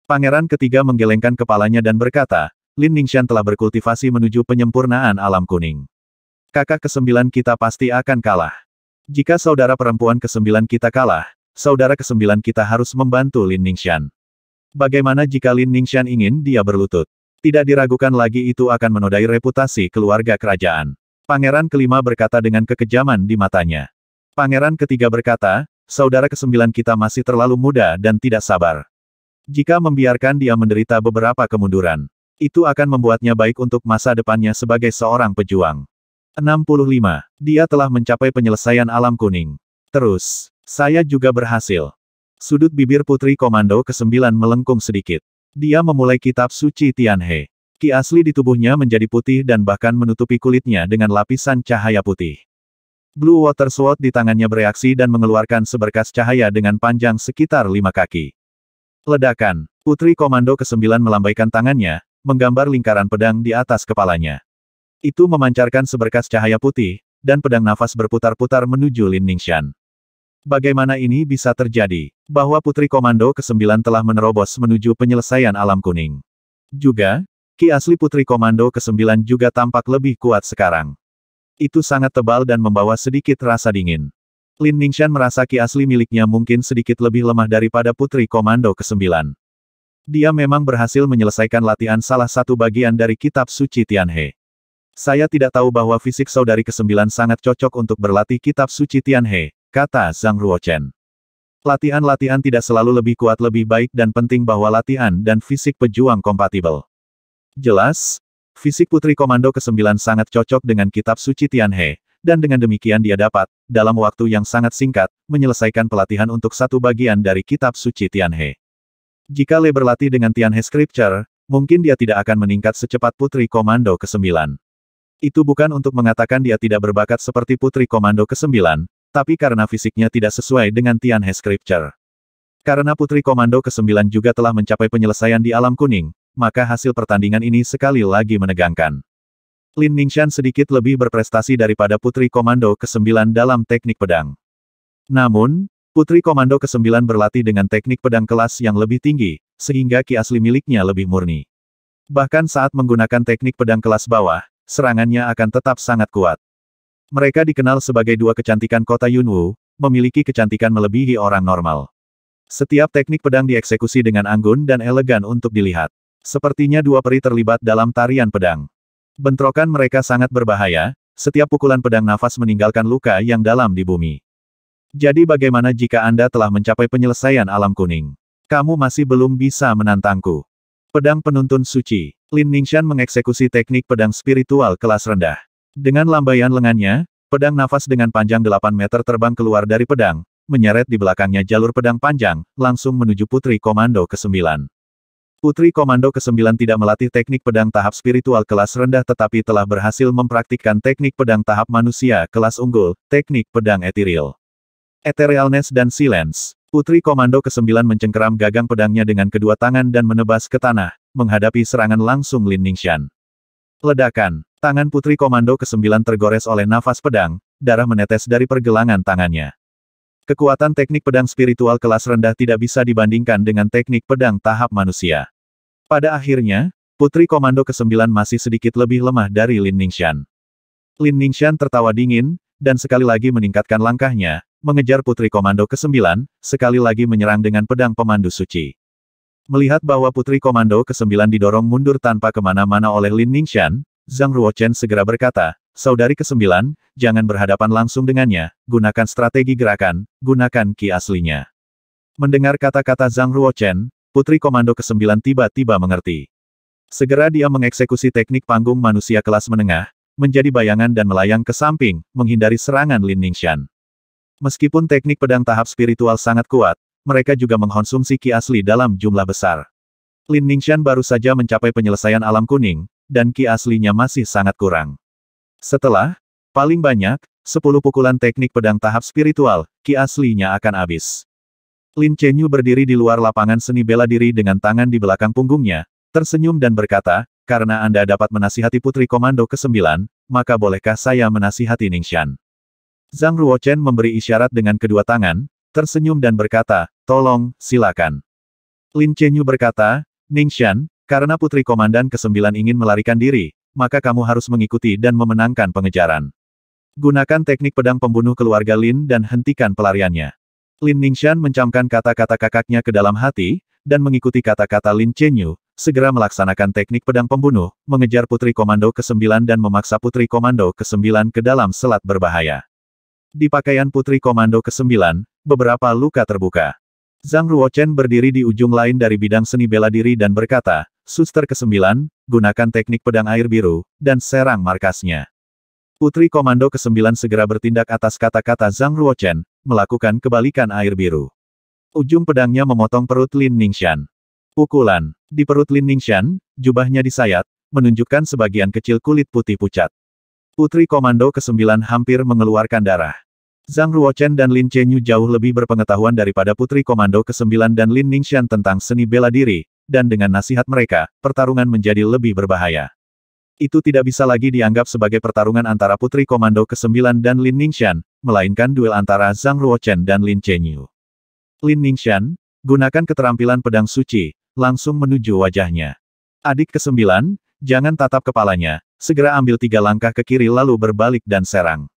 Pangeran ketiga menggelengkan kepalanya dan berkata, Lin Ningxian telah berkultivasi menuju penyempurnaan alam kuning. Kakak kesembilan kita pasti akan kalah. Jika saudara perempuan kesembilan kita kalah, saudara kesembilan kita harus membantu Lin Ningxian. Bagaimana jika Lin Ningxian ingin dia berlutut? Tidak diragukan lagi itu akan menodai reputasi keluarga kerajaan. Pangeran kelima berkata dengan kekejaman di matanya. Pangeran ketiga berkata, saudara kesembilan kita masih terlalu muda dan tidak sabar. Jika membiarkan dia menderita beberapa kemunduran, itu akan membuatnya baik untuk masa depannya sebagai seorang pejuang. 65. Dia telah mencapai penyelesaian alam kuning. Terus, saya juga berhasil. Sudut bibir putri komando ke-9 melengkung sedikit. Dia memulai kitab suci Tianhe. Ki asli di tubuhnya menjadi putih dan bahkan menutupi kulitnya dengan lapisan cahaya putih. Blue Water Sword di tangannya bereaksi dan mengeluarkan seberkas cahaya dengan panjang sekitar lima kaki. Ledakan, Putri Komando ke-9 melambaikan tangannya, menggambar lingkaran pedang di atas kepalanya. Itu memancarkan seberkas cahaya putih, dan pedang nafas berputar-putar menuju Lin Ningshan. Bagaimana ini bisa terjadi? Bahwa Putri Komando ke-9 telah menerobos menuju penyelesaian alam kuning. Juga, Ki asli Putri Komando ke-9 juga tampak lebih kuat sekarang. Itu sangat tebal dan membawa sedikit rasa dingin. Lin Ningshan merasa ki asli miliknya mungkin sedikit lebih lemah daripada Putri Komando ke-9. Dia memang berhasil menyelesaikan latihan salah satu bagian dari kitab suci Tianhe. Saya tidak tahu bahwa fisik saudari ke-9 sangat cocok untuk berlatih kitab suci Tianhe, kata Zhang Ruochen. Latihan-latihan tidak selalu lebih kuat lebih baik dan penting bahwa latihan dan fisik pejuang kompatibel. Jelas, fisik putri komando ke-9 sangat cocok dengan kitab suci Tianhe, dan dengan demikian dia dapat, dalam waktu yang sangat singkat, menyelesaikan pelatihan untuk satu bagian dari kitab suci Tianhe. Jika Le berlatih dengan Tianhe Scripture, mungkin dia tidak akan meningkat secepat putri komando ke-9. Itu bukan untuk mengatakan dia tidak berbakat seperti putri komando ke-9, tapi karena fisiknya tidak sesuai dengan Tianhe Scripture. Karena Putri Komando ke-9 juga telah mencapai penyelesaian di Alam Kuning, maka hasil pertandingan ini sekali lagi menegangkan. Lin Ningxian sedikit lebih berprestasi daripada Putri Komando ke-9 dalam teknik pedang. Namun, Putri Komando ke-9 berlatih dengan teknik pedang kelas yang lebih tinggi, sehingga ki asli miliknya lebih murni. Bahkan saat menggunakan teknik pedang kelas bawah, serangannya akan tetap sangat kuat. Mereka dikenal sebagai dua kecantikan kota Yunwu, memiliki kecantikan melebihi orang normal. Setiap teknik pedang dieksekusi dengan anggun dan elegan untuk dilihat. Sepertinya dua peri terlibat dalam tarian pedang. Bentrokan mereka sangat berbahaya, setiap pukulan pedang nafas meninggalkan luka yang dalam di bumi. Jadi bagaimana jika Anda telah mencapai penyelesaian alam kuning? Kamu masih belum bisa menantangku. Pedang penuntun suci. Lin Ningshan mengeksekusi teknik pedang spiritual kelas rendah. Dengan lambaian lengannya, pedang nafas dengan panjang 8 meter terbang keluar dari pedang, menyeret di belakangnya jalur pedang panjang, langsung menuju Putri Komando ke-9. Putri Komando ke-9 tidak melatih teknik pedang tahap spiritual kelas rendah tetapi telah berhasil mempraktikkan teknik pedang tahap manusia kelas unggul, teknik pedang etiril. Etherealness dan Silence. Putri Komando ke-9 mencengkeram gagang pedangnya dengan kedua tangan dan menebas ke tanah, menghadapi serangan langsung Lin Ningxian. Ledakan, tangan putri komando ke-9 tergores oleh nafas pedang, darah menetes dari pergelangan tangannya. Kekuatan teknik pedang spiritual kelas rendah tidak bisa dibandingkan dengan teknik pedang tahap manusia. Pada akhirnya, putri komando ke-9 masih sedikit lebih lemah dari Lin Ningshan. Lin Ningshan tertawa dingin, dan sekali lagi meningkatkan langkahnya, mengejar putri komando ke-9, sekali lagi menyerang dengan pedang pemandu suci. Melihat bahwa Putri Komando ke-9 didorong mundur tanpa kemana-mana oleh Lin Ningxian, Zhang Ruochen segera berkata, Saudari ke-9, jangan berhadapan langsung dengannya, gunakan strategi gerakan, gunakan ki aslinya. Mendengar kata-kata Zhang Ruochen, Putri Komando ke-9 tiba-tiba mengerti. Segera dia mengeksekusi teknik panggung manusia kelas menengah, menjadi bayangan dan melayang ke samping, menghindari serangan Lin Ningxian. Meskipun teknik pedang tahap spiritual sangat kuat, mereka juga mengkonsumsi ki asli dalam jumlah besar. Lin Ningxian baru saja mencapai penyelesaian alam kuning, dan ki aslinya masih sangat kurang. Setelah, paling banyak, 10 pukulan teknik pedang tahap spiritual, ki aslinya akan habis. Lin Chenyu berdiri di luar lapangan seni bela diri dengan tangan di belakang punggungnya, tersenyum dan berkata, karena Anda dapat menasihati Putri Komando ke-9, maka bolehkah saya menasihati Ningxian? Zhang Ruochen memberi isyarat dengan kedua tangan, tersenyum dan berkata, Tolong, silakan. Lin Chenyu berkata, Shan, karena putri komandan ke-9 ingin melarikan diri, maka kamu harus mengikuti dan memenangkan pengejaran. Gunakan teknik pedang pembunuh keluarga Lin dan hentikan pelariannya. Lin Ningshan mencamkan kata-kata kakaknya ke dalam hati, dan mengikuti kata-kata Lin Chenyu, segera melaksanakan teknik pedang pembunuh, mengejar putri komando ke-9 dan memaksa putri komando ke-9 ke dalam selat berbahaya. Di pakaian putri komando ke-9, beberapa luka terbuka. Zhang Ruochen berdiri di ujung lain dari bidang seni bela diri dan berkata, Suster ke-9, gunakan teknik pedang air biru, dan serang markasnya. Putri Komando ke-9 segera bertindak atas kata-kata Zhang Ruochen, melakukan kebalikan air biru. Ujung pedangnya memotong perut Lin Ningxian. Pukulan. Di perut Lin Ningxian, jubahnya disayat, menunjukkan sebagian kecil kulit putih pucat. Putri Komando ke-9 hampir mengeluarkan darah. Zhang Ruochen dan Lin Chenyu jauh lebih berpengetahuan daripada Putri Komando ke-9 dan Lin Ningxian tentang seni bela diri, dan dengan nasihat mereka, pertarungan menjadi lebih berbahaya. Itu tidak bisa lagi dianggap sebagai pertarungan antara Putri Komando ke-9 dan Lin Ningxian, melainkan duel antara Zhang Ruochen dan Lin Chenyu. Lin Ningxian, gunakan keterampilan pedang suci, langsung menuju wajahnya. Adik ke-9, jangan tatap kepalanya, segera ambil tiga langkah ke kiri lalu berbalik dan serang.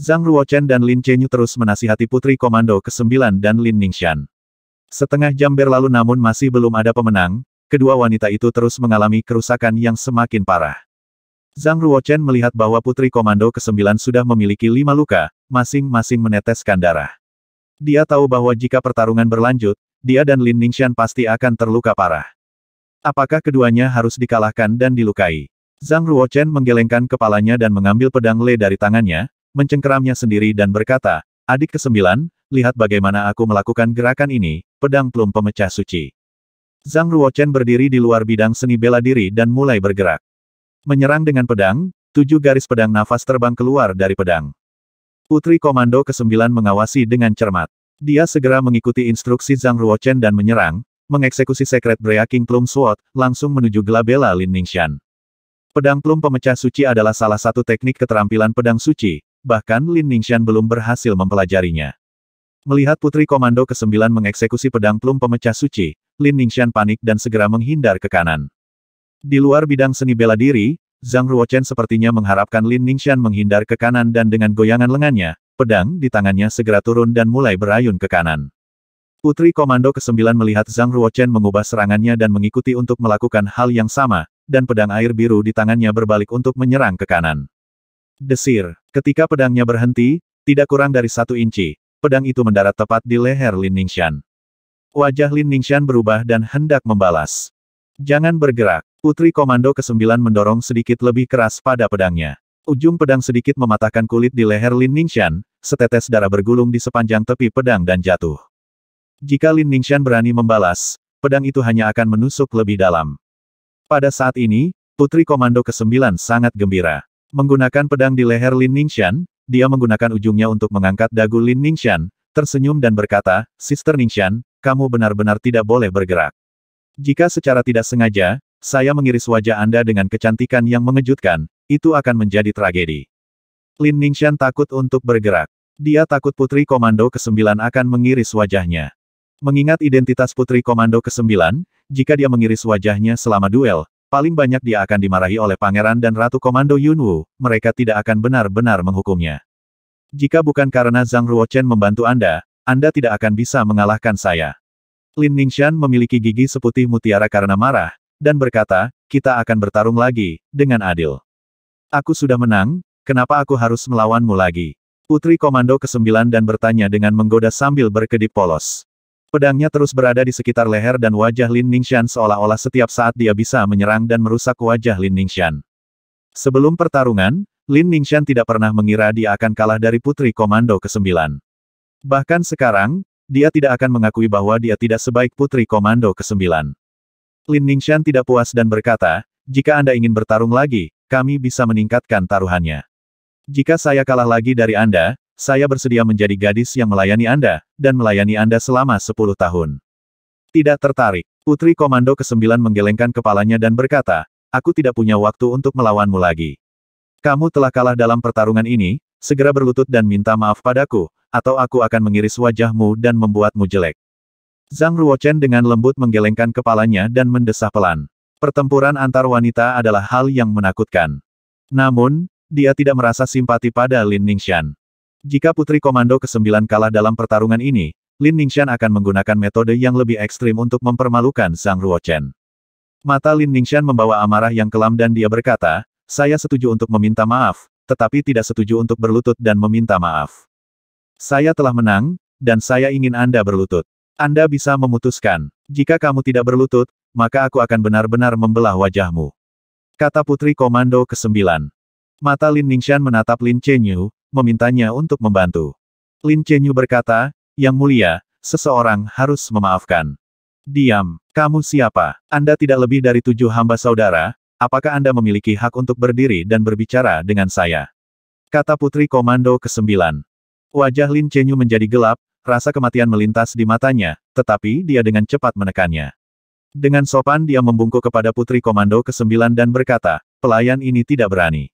Zhang Ruochen dan Lin Chenyu terus menasihati Putri Komando ke-9 dan Lin Ningxian. Setengah jam berlalu namun masih belum ada pemenang, kedua wanita itu terus mengalami kerusakan yang semakin parah. Zhang Ruochen melihat bahwa Putri Komando ke-9 sudah memiliki lima luka, masing-masing meneteskan darah. Dia tahu bahwa jika pertarungan berlanjut, dia dan Lin Ningxian pasti akan terluka parah. Apakah keduanya harus dikalahkan dan dilukai? Zhang Ruochen menggelengkan kepalanya dan mengambil pedang Le dari tangannya, mencengkeramnya sendiri dan berkata, Adik kesembilan, lihat bagaimana aku melakukan gerakan ini, pedang plum pemecah suci. Zhang Ruochen berdiri di luar bidang seni bela diri dan mulai bergerak. Menyerang dengan pedang, tujuh garis pedang nafas terbang keluar dari pedang. Putri Komando kesembilan mengawasi dengan cermat. Dia segera mengikuti instruksi Zhang Ruochen dan menyerang, mengeksekusi secret breaking Plum Sword, langsung menuju Glabella Lin Ningxian. Pedang plum pemecah suci adalah salah satu teknik keterampilan pedang suci, bahkan Lin Ningxian belum berhasil mempelajarinya. Melihat putri komando ke-9 mengeksekusi pedang plum pemecah suci, Lin Ningxian panik dan segera menghindar ke kanan. Di luar bidang seni bela diri, Zhang Ruochen sepertinya mengharapkan Lin Ningxian menghindar ke kanan dan dengan goyangan lengannya, pedang di tangannya segera turun dan mulai berayun ke kanan. Putri Komando ke-9 melihat Zhang Ruochen mengubah serangannya dan mengikuti untuk melakukan hal yang sama, dan pedang air biru di tangannya berbalik untuk menyerang ke kanan. Desir. Ketika pedangnya berhenti, tidak kurang dari satu inci, pedang itu mendarat tepat di leher Lin Ningxian. Wajah Lin Ningxian berubah dan hendak membalas. Jangan bergerak. Putri Komando ke-9 mendorong sedikit lebih keras pada pedangnya. Ujung pedang sedikit mematahkan kulit di leher Lin Ningxian. setetes darah bergulung di sepanjang tepi pedang dan jatuh. Jika Lin Ningxian berani membalas, pedang itu hanya akan menusuk lebih dalam. Pada saat ini, Putri Komando ke-9 sangat gembira. Menggunakan pedang di leher Lin Ningxian, dia menggunakan ujungnya untuk mengangkat dagu Lin Ningxian, tersenyum dan berkata, Sister Ningxian, kamu benar-benar tidak boleh bergerak. Jika secara tidak sengaja, saya mengiris wajah Anda dengan kecantikan yang mengejutkan, itu akan menjadi tragedi. Lin Ningxian takut untuk bergerak. Dia takut Putri Komando ke-9 akan mengiris wajahnya. Mengingat identitas Putri Komando ke-9, jika dia mengiris wajahnya selama duel, Paling banyak dia akan dimarahi oleh pangeran dan ratu komando Yunwu, mereka tidak akan benar-benar menghukumnya. Jika bukan karena Zhang Ruochen membantu Anda, Anda tidak akan bisa mengalahkan saya. Lin Ningxian memiliki gigi seputih mutiara karena marah, dan berkata, kita akan bertarung lagi, dengan adil. Aku sudah menang, kenapa aku harus melawanmu lagi? Putri Komando ke-9 dan bertanya dengan menggoda sambil berkedip polos. Pedangnya terus berada di sekitar leher dan wajah Lin Ningxian seolah-olah setiap saat dia bisa menyerang dan merusak wajah Lin Ningxian. Sebelum pertarungan, Lin Ningxian tidak pernah mengira dia akan kalah dari Putri Komando ke-9. Bahkan sekarang, dia tidak akan mengakui bahwa dia tidak sebaik Putri Komando ke-9. Lin Ningxian tidak puas dan berkata, jika Anda ingin bertarung lagi, kami bisa meningkatkan taruhannya. Jika saya kalah lagi dari Anda, saya bersedia menjadi gadis yang melayani Anda, dan melayani Anda selama sepuluh tahun. Tidak tertarik, Putri Komando ke-9 menggelengkan kepalanya dan berkata, aku tidak punya waktu untuk melawanmu lagi. Kamu telah kalah dalam pertarungan ini, segera berlutut dan minta maaf padaku, atau aku akan mengiris wajahmu dan membuatmu jelek. Zhang Ruochen dengan lembut menggelengkan kepalanya dan mendesah pelan. Pertempuran antar wanita adalah hal yang menakutkan. Namun, dia tidak merasa simpati pada Lin Ningxian. Jika Putri Komando ke-9 kalah dalam pertarungan ini, Lin Ningxian akan menggunakan metode yang lebih ekstrim untuk mempermalukan Sang Ruochen. Mata Lin Ningxian membawa amarah yang kelam dan dia berkata, saya setuju untuk meminta maaf, tetapi tidak setuju untuk berlutut dan meminta maaf. Saya telah menang, dan saya ingin Anda berlutut. Anda bisa memutuskan. Jika kamu tidak berlutut, maka aku akan benar-benar membelah wajahmu. Kata Putri Komando ke-9. Mata Lin Ningxian menatap Lin Chenyu, memintanya untuk membantu. Lin Chenyu berkata, Yang mulia, seseorang harus memaafkan. Diam, kamu siapa? Anda tidak lebih dari tujuh hamba saudara, apakah Anda memiliki hak untuk berdiri dan berbicara dengan saya? Kata Putri Komando ke-9. Wajah Lin Chenyu menjadi gelap, rasa kematian melintas di matanya, tetapi dia dengan cepat menekannya. Dengan sopan dia membungkuk kepada Putri Komando ke-9 dan berkata, pelayan ini tidak berani.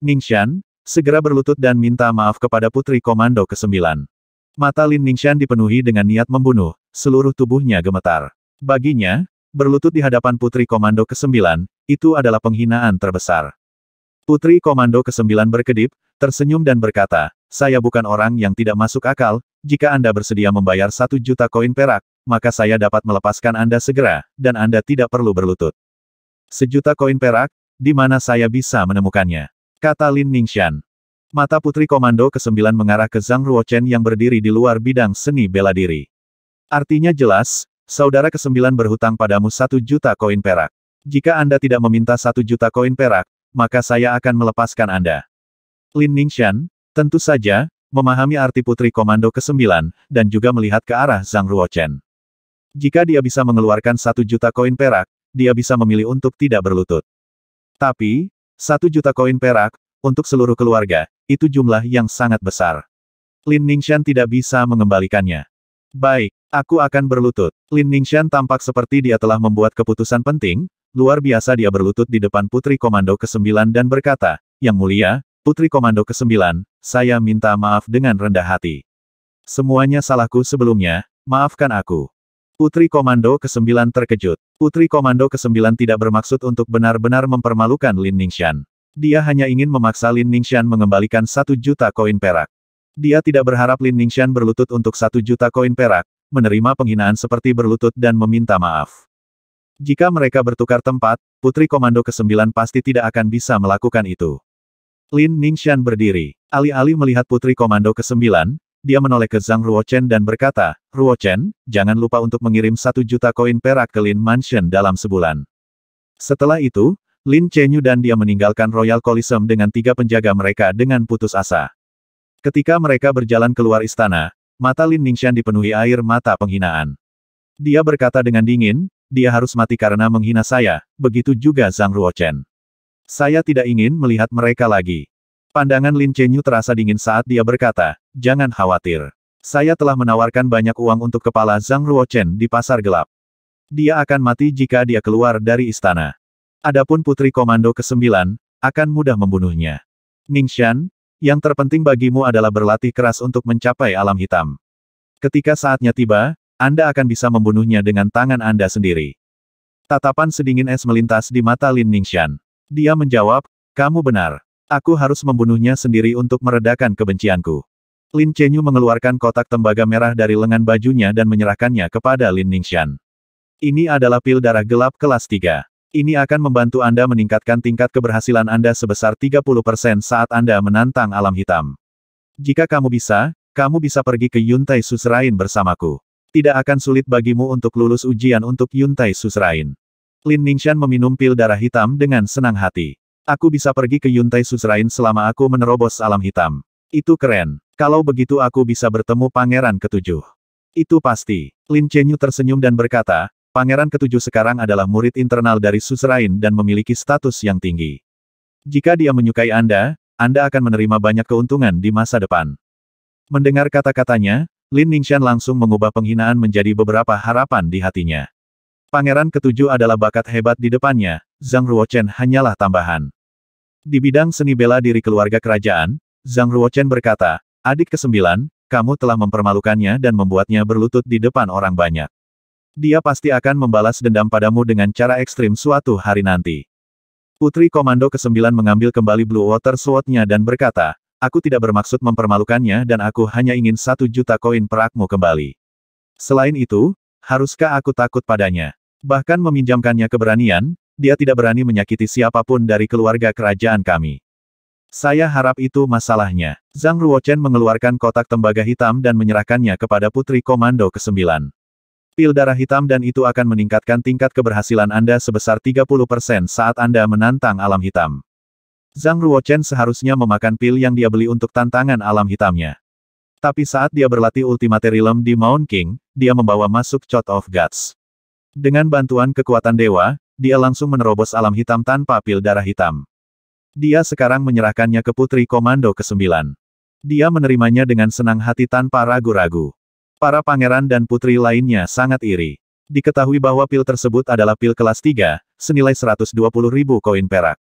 Ningshan, segera berlutut dan minta maaf kepada Putri Komando ke-9. Mata Lin Ningshan dipenuhi dengan niat membunuh, seluruh tubuhnya gemetar. Baginya, berlutut di hadapan Putri Komando ke-9, itu adalah penghinaan terbesar. Putri Komando ke-9 berkedip, tersenyum dan berkata, saya bukan orang yang tidak masuk akal, jika Anda bersedia membayar satu juta koin perak, maka saya dapat melepaskan Anda segera, dan Anda tidak perlu berlutut. Sejuta koin perak, di mana saya bisa menemukannya. Kata Lin Ningxian, Mata putri komando ke-9 mengarah ke Zhang Ruochen yang berdiri di luar bidang seni bela diri. Artinya jelas, saudara ke-9 berhutang padamu satu juta koin perak. Jika Anda tidak meminta satu juta koin perak, maka saya akan melepaskan Anda. Lin Ningxian tentu saja, memahami arti putri komando ke-9, dan juga melihat ke arah Zhang Ruochen. Jika dia bisa mengeluarkan satu juta koin perak, dia bisa memilih untuk tidak berlutut. Tapi, satu juta koin perak, untuk seluruh keluarga, itu jumlah yang sangat besar. Lin Ningxian tidak bisa mengembalikannya. Baik, aku akan berlutut. Lin Ningxian tampak seperti dia telah membuat keputusan penting, luar biasa dia berlutut di depan Putri Komando ke-9 dan berkata, Yang mulia, Putri Komando ke-9, saya minta maaf dengan rendah hati. Semuanya salahku sebelumnya, maafkan aku. Putri Komando ke-9 terkejut. Putri Komando ke-9 tidak bermaksud untuk benar-benar mempermalukan Lin Ningxian. Dia hanya ingin memaksa Lin Ningxian mengembalikan satu juta koin perak. Dia tidak berharap Lin Ningxian berlutut untuk satu juta koin perak, menerima penghinaan seperti berlutut dan meminta maaf. Jika mereka bertukar tempat, Putri Komando ke-9 pasti tidak akan bisa melakukan itu. Lin Ningxian berdiri. Alih-alih melihat Putri Komando ke-9, dia menoleh ke Zhang Ruochen dan berkata, Ruochen, jangan lupa untuk mengirim satu juta koin perak ke Lin Mansion dalam sebulan. Setelah itu, Lin Chenyu dan dia meninggalkan Royal Coliseum dengan tiga penjaga mereka dengan putus asa. Ketika mereka berjalan keluar istana, mata Lin Ningxian dipenuhi air mata penghinaan. Dia berkata dengan dingin, dia harus mati karena menghina saya, begitu juga Zhang Ruochen. Saya tidak ingin melihat mereka lagi. Pandangan Lin Chenyu terasa dingin saat dia berkata, jangan khawatir. Saya telah menawarkan banyak uang untuk kepala Zhang Ruochen di pasar gelap. Dia akan mati jika dia keluar dari istana. Adapun putri komando ke-9, akan mudah membunuhnya. Shan, yang terpenting bagimu adalah berlatih keras untuk mencapai alam hitam. Ketika saatnya tiba, Anda akan bisa membunuhnya dengan tangan Anda sendiri. Tatapan sedingin es melintas di mata Lin Ningshan. Dia menjawab, kamu benar. Aku harus membunuhnya sendiri untuk meredakan kebencianku. Lin Chenyu mengeluarkan kotak tembaga merah dari lengan bajunya dan menyerahkannya kepada Lin Ningxian. Ini adalah pil darah gelap kelas 3. Ini akan membantu Anda meningkatkan tingkat keberhasilan Anda sebesar 30% saat Anda menantang alam hitam. Jika kamu bisa, kamu bisa pergi ke Yuntai Susrain bersamaku. Tidak akan sulit bagimu untuk lulus ujian untuk Yuntai Susrain. Lin Ningxian meminum pil darah hitam dengan senang hati. Aku bisa pergi ke Yuntai Suzerain selama aku menerobos alam hitam. Itu keren. Kalau begitu aku bisa bertemu pangeran ketujuh. Itu pasti. Lin Chenyu tersenyum dan berkata, pangeran ketujuh sekarang adalah murid internal dari Suzerain dan memiliki status yang tinggi. Jika dia menyukai Anda, Anda akan menerima banyak keuntungan di masa depan. Mendengar kata-katanya, Lin Ningxian langsung mengubah penghinaan menjadi beberapa harapan di hatinya. Pangeran ketujuh adalah bakat hebat di depannya, Zhang Ruochen hanyalah tambahan. Di bidang seni bela diri keluarga kerajaan, Zhang Ruochen berkata, adik kesembilan, kamu telah mempermalukannya dan membuatnya berlutut di depan orang banyak. Dia pasti akan membalas dendam padamu dengan cara ekstrim suatu hari nanti. Putri Komando ke-9 mengambil kembali Blue Water Sword-nya dan berkata, Aku tidak bermaksud mempermalukannya dan aku hanya ingin satu juta koin perakmu kembali. Selain itu, haruskah aku takut padanya? Bahkan meminjamkannya keberanian, dia tidak berani menyakiti siapapun dari keluarga kerajaan kami. Saya harap itu masalahnya. Zhang Ruochen mengeluarkan kotak tembaga hitam dan menyerahkannya kepada Putri Komando ke-9. Pil darah hitam dan itu akan meningkatkan tingkat keberhasilan Anda sebesar 30% saat Anda menantang alam hitam. Zhang Ruochen seharusnya memakan pil yang dia beli untuk tantangan alam hitamnya. Tapi saat dia berlatih Realm di Mount King, dia membawa masuk Shot of Guts. Dengan bantuan kekuatan dewa, dia langsung menerobos alam hitam tanpa pil darah hitam. Dia sekarang menyerahkannya ke Putri Komando ke-9. Dia menerimanya dengan senang hati tanpa ragu-ragu. Para pangeran dan putri lainnya sangat iri. Diketahui bahwa pil tersebut adalah pil kelas 3, senilai 120 ribu koin perak.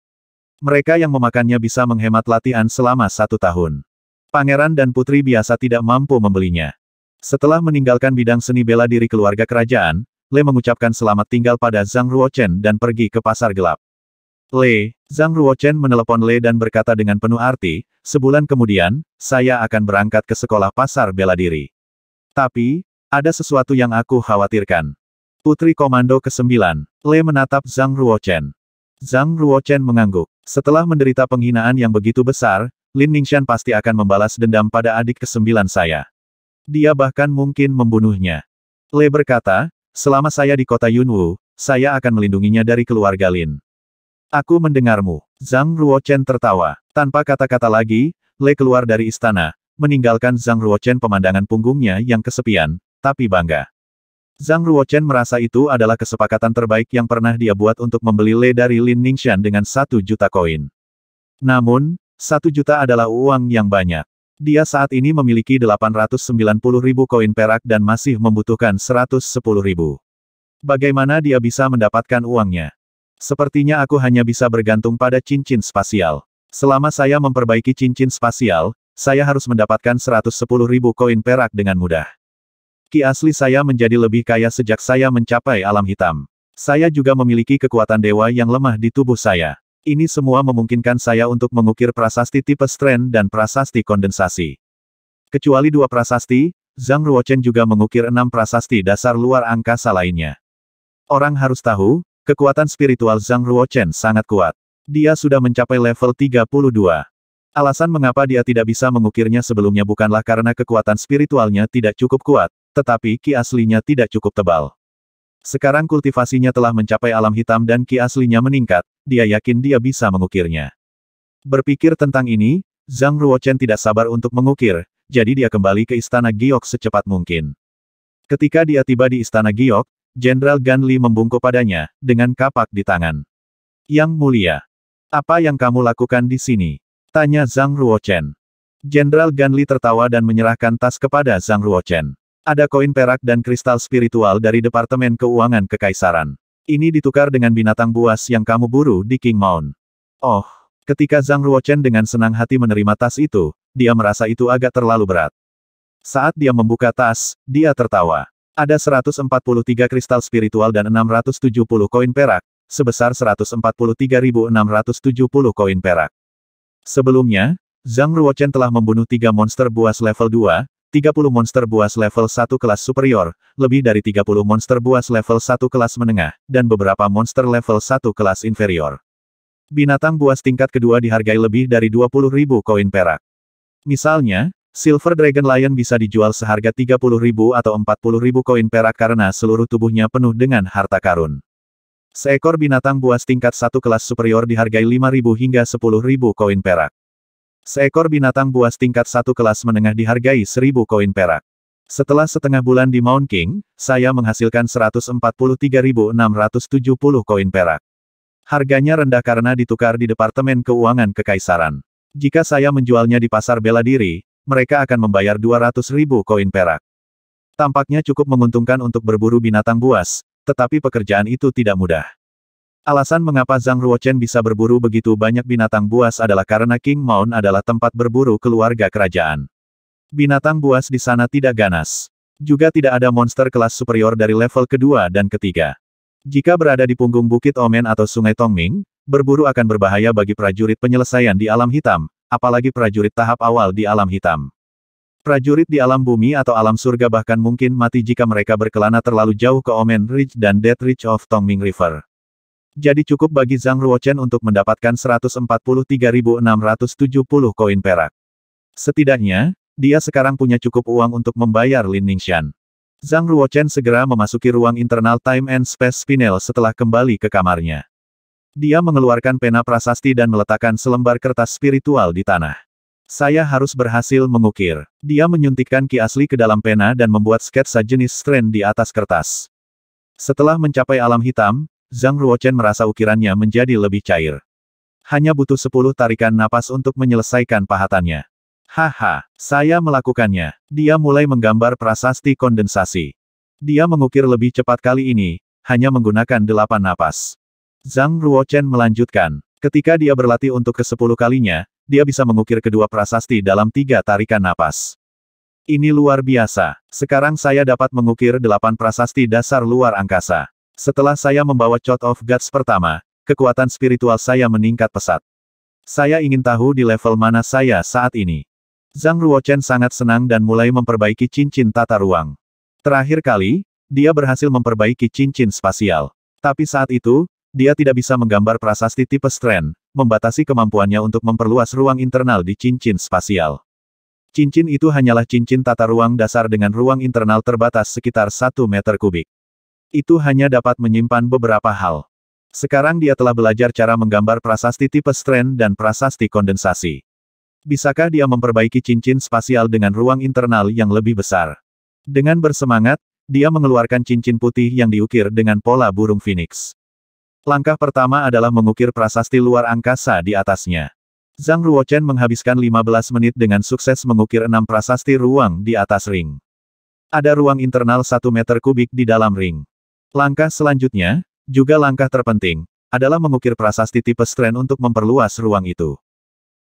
Mereka yang memakannya bisa menghemat latihan selama satu tahun. Pangeran dan putri biasa tidak mampu membelinya. Setelah meninggalkan bidang seni bela diri keluarga kerajaan, Le mengucapkan selamat tinggal pada Zhang Ruochen dan pergi ke pasar gelap. Le, Zhang Ruochen menelepon Le dan berkata dengan penuh arti, sebulan kemudian, saya akan berangkat ke sekolah pasar bela diri. Tapi, ada sesuatu yang aku khawatirkan. Putri Komando ke-9, Le menatap Zhang Ruochen. Zhang Ruochen mengangguk. Setelah menderita penghinaan yang begitu besar, Lin Ningxian pasti akan membalas dendam pada adik ke-9 saya. Dia bahkan mungkin membunuhnya. Le berkata, Selama saya di kota Yunwu, saya akan melindunginya dari keluarga Lin. Aku mendengarmu. Zhang Ruochen tertawa. Tanpa kata-kata lagi, Le keluar dari istana, meninggalkan Zhang Ruochen pemandangan punggungnya yang kesepian, tapi bangga. Zhang Ruochen merasa itu adalah kesepakatan terbaik yang pernah dia buat untuk membeli Le dari Lin Ningxian dengan satu juta koin. Namun, satu juta adalah uang yang banyak. Dia saat ini memiliki 890 ribu koin perak dan masih membutuhkan 110 ribu. Bagaimana dia bisa mendapatkan uangnya? Sepertinya aku hanya bisa bergantung pada cincin spasial. Selama saya memperbaiki cincin spasial, saya harus mendapatkan 110 ribu koin perak dengan mudah. Ki asli saya menjadi lebih kaya sejak saya mencapai alam hitam. Saya juga memiliki kekuatan dewa yang lemah di tubuh saya. Ini semua memungkinkan saya untuk mengukir prasasti tipe strand dan prasasti kondensasi. Kecuali dua prasasti, Zhang Ruochen juga mengukir enam prasasti dasar luar angkasa lainnya. Orang harus tahu, kekuatan spiritual Zhang Ruochen sangat kuat. Dia sudah mencapai level 32. Alasan mengapa dia tidak bisa mengukirnya sebelumnya bukanlah karena kekuatan spiritualnya tidak cukup kuat, tetapi ki aslinya tidak cukup tebal. Sekarang kultivasinya telah mencapai alam hitam dan ki aslinya meningkat, dia yakin dia bisa mengukirnya. Berpikir tentang ini, Zhang Ruochen tidak sabar untuk mengukir, jadi dia kembali ke istana Giok secepat mungkin. Ketika dia tiba di istana Giok, Jenderal Gan Li membungkuk padanya, dengan kapak di tangan. Yang mulia, apa yang kamu lakukan di sini? Tanya Zhang Ruochen. Jenderal Gan Li tertawa dan menyerahkan tas kepada Zhang Ruochen. Ada koin perak dan kristal spiritual dari Departemen Keuangan Kekaisaran. Ini ditukar dengan binatang buas yang kamu buru di King Mount. Oh, ketika Zhang Ruochen dengan senang hati menerima tas itu, dia merasa itu agak terlalu berat. Saat dia membuka tas, dia tertawa. Ada 143 kristal spiritual dan 670 koin perak, sebesar 143.670 koin perak. Sebelumnya, Zhang Ruochen telah membunuh tiga monster buas level 2, 30 monster buas level 1 kelas superior, lebih dari 30 monster buas level 1 kelas menengah, dan beberapa monster level 1 kelas inferior. Binatang buas tingkat kedua dihargai lebih dari 20.000 koin perak. Misalnya, Silver Dragon Lion bisa dijual seharga 30.000 atau 40.000 koin perak karena seluruh tubuhnya penuh dengan harta karun. Seekor binatang buas tingkat satu kelas superior dihargai 5.000 hingga 10.000 koin perak. Seekor binatang buas tingkat satu kelas menengah dihargai seribu koin perak. Setelah setengah bulan di Mount King, saya menghasilkan 143.670 koin perak. Harganya rendah karena ditukar di Departemen Keuangan Kekaisaran. Jika saya menjualnya di pasar bela diri, mereka akan membayar 200.000 koin perak. Tampaknya cukup menguntungkan untuk berburu binatang buas, tetapi pekerjaan itu tidak mudah. Alasan mengapa Zhang Ruochen bisa berburu begitu banyak binatang buas adalah karena King Mount adalah tempat berburu keluarga kerajaan. Binatang buas di sana tidak ganas. Juga tidak ada monster kelas superior dari level kedua dan ketiga. Jika berada di punggung Bukit Omen atau Sungai Tongming, berburu akan berbahaya bagi prajurit penyelesaian di alam hitam, apalagi prajurit tahap awal di alam hitam. Prajurit di alam bumi atau alam surga bahkan mungkin mati jika mereka berkelana terlalu jauh ke Omen Ridge dan Death Ridge of Tongming River. Jadi cukup bagi Zhang Ruochen untuk mendapatkan 143.670 koin perak. Setidaknya, dia sekarang punya cukup uang untuk membayar Lin Ningxian. Zhang Ruochen segera memasuki ruang internal Time and Space Spinel setelah kembali ke kamarnya. Dia mengeluarkan pena prasasti dan meletakkan selembar kertas spiritual di tanah. Saya harus berhasil mengukir. Dia menyuntikkan ki asli ke dalam pena dan membuat sketsa jenis strain di atas kertas. Setelah mencapai alam hitam, Zhang Ruochen merasa ukirannya menjadi lebih cair. Hanya butuh sepuluh tarikan napas untuk menyelesaikan pahatannya. Haha, saya melakukannya. Dia mulai menggambar prasasti kondensasi. Dia mengukir lebih cepat kali ini, hanya menggunakan delapan napas. Zhang Ruochen melanjutkan. Ketika dia berlatih untuk ke sepuluh kalinya, dia bisa mengukir kedua prasasti dalam tiga tarikan napas. Ini luar biasa. Sekarang saya dapat mengukir delapan prasasti dasar luar angkasa. Setelah saya membawa Chot of Gods pertama, kekuatan spiritual saya meningkat pesat. Saya ingin tahu di level mana saya saat ini. Zhang Ruochen sangat senang dan mulai memperbaiki cincin tata ruang. Terakhir kali, dia berhasil memperbaiki cincin spasial. Tapi saat itu, dia tidak bisa menggambar prasasti tipe strand, membatasi kemampuannya untuk memperluas ruang internal di cincin spasial. Cincin itu hanyalah cincin tata ruang dasar dengan ruang internal terbatas sekitar 1 meter kubik. Itu hanya dapat menyimpan beberapa hal. Sekarang dia telah belajar cara menggambar prasasti tipe strain dan prasasti kondensasi. Bisakah dia memperbaiki cincin spasial dengan ruang internal yang lebih besar? Dengan bersemangat, dia mengeluarkan cincin putih yang diukir dengan pola burung phoenix. Langkah pertama adalah mengukir prasasti luar angkasa di atasnya. Zhang Ruochen menghabiskan 15 menit dengan sukses mengukir enam prasasti ruang di atas ring. Ada ruang internal 1 meter kubik di dalam ring. Langkah selanjutnya, juga langkah terpenting, adalah mengukir prasasti tipe stren untuk memperluas ruang itu.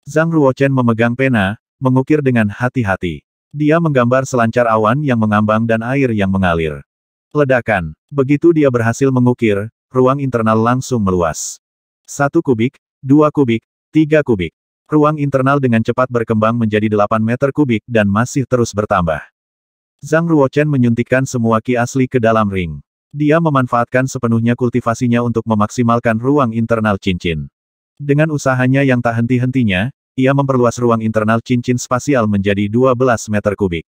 Zhang Ruochen memegang pena, mengukir dengan hati-hati. Dia menggambar selancar awan yang mengambang dan air yang mengalir. Ledakan. Begitu dia berhasil mengukir, ruang internal langsung meluas. Satu kubik, dua kubik, tiga kubik. Ruang internal dengan cepat berkembang menjadi delapan meter kubik dan masih terus bertambah. Zhang Ruochen menyuntikkan semua ki asli ke dalam ring. Dia memanfaatkan sepenuhnya kultivasinya untuk memaksimalkan ruang internal cincin. Dengan usahanya yang tak henti-hentinya, ia memperluas ruang internal cincin spasial menjadi 12 meter kubik.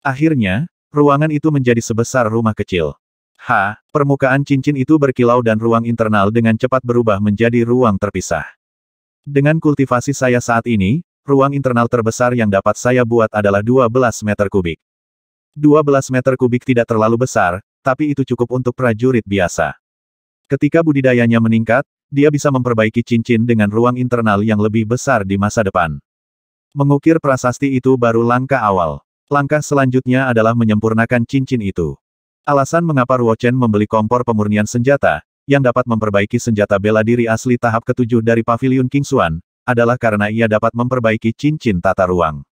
Akhirnya, ruangan itu menjadi sebesar rumah kecil. H. Permukaan cincin itu berkilau dan ruang internal dengan cepat berubah menjadi ruang terpisah. Dengan kultivasi saya saat ini, ruang internal terbesar yang dapat saya buat adalah 12 meter kubik. 12 meter kubik tidak terlalu besar, tapi itu cukup untuk prajurit biasa. Ketika budidayanya meningkat, dia bisa memperbaiki cincin dengan ruang internal yang lebih besar di masa depan. Mengukir prasasti itu baru langkah awal. Langkah selanjutnya adalah menyempurnakan cincin itu. Alasan mengapa Ruochen membeli kompor pemurnian senjata, yang dapat memperbaiki senjata bela diri asli tahap ketujuh dari Paviliun Kingsuan, adalah karena ia dapat memperbaiki cincin tata ruang.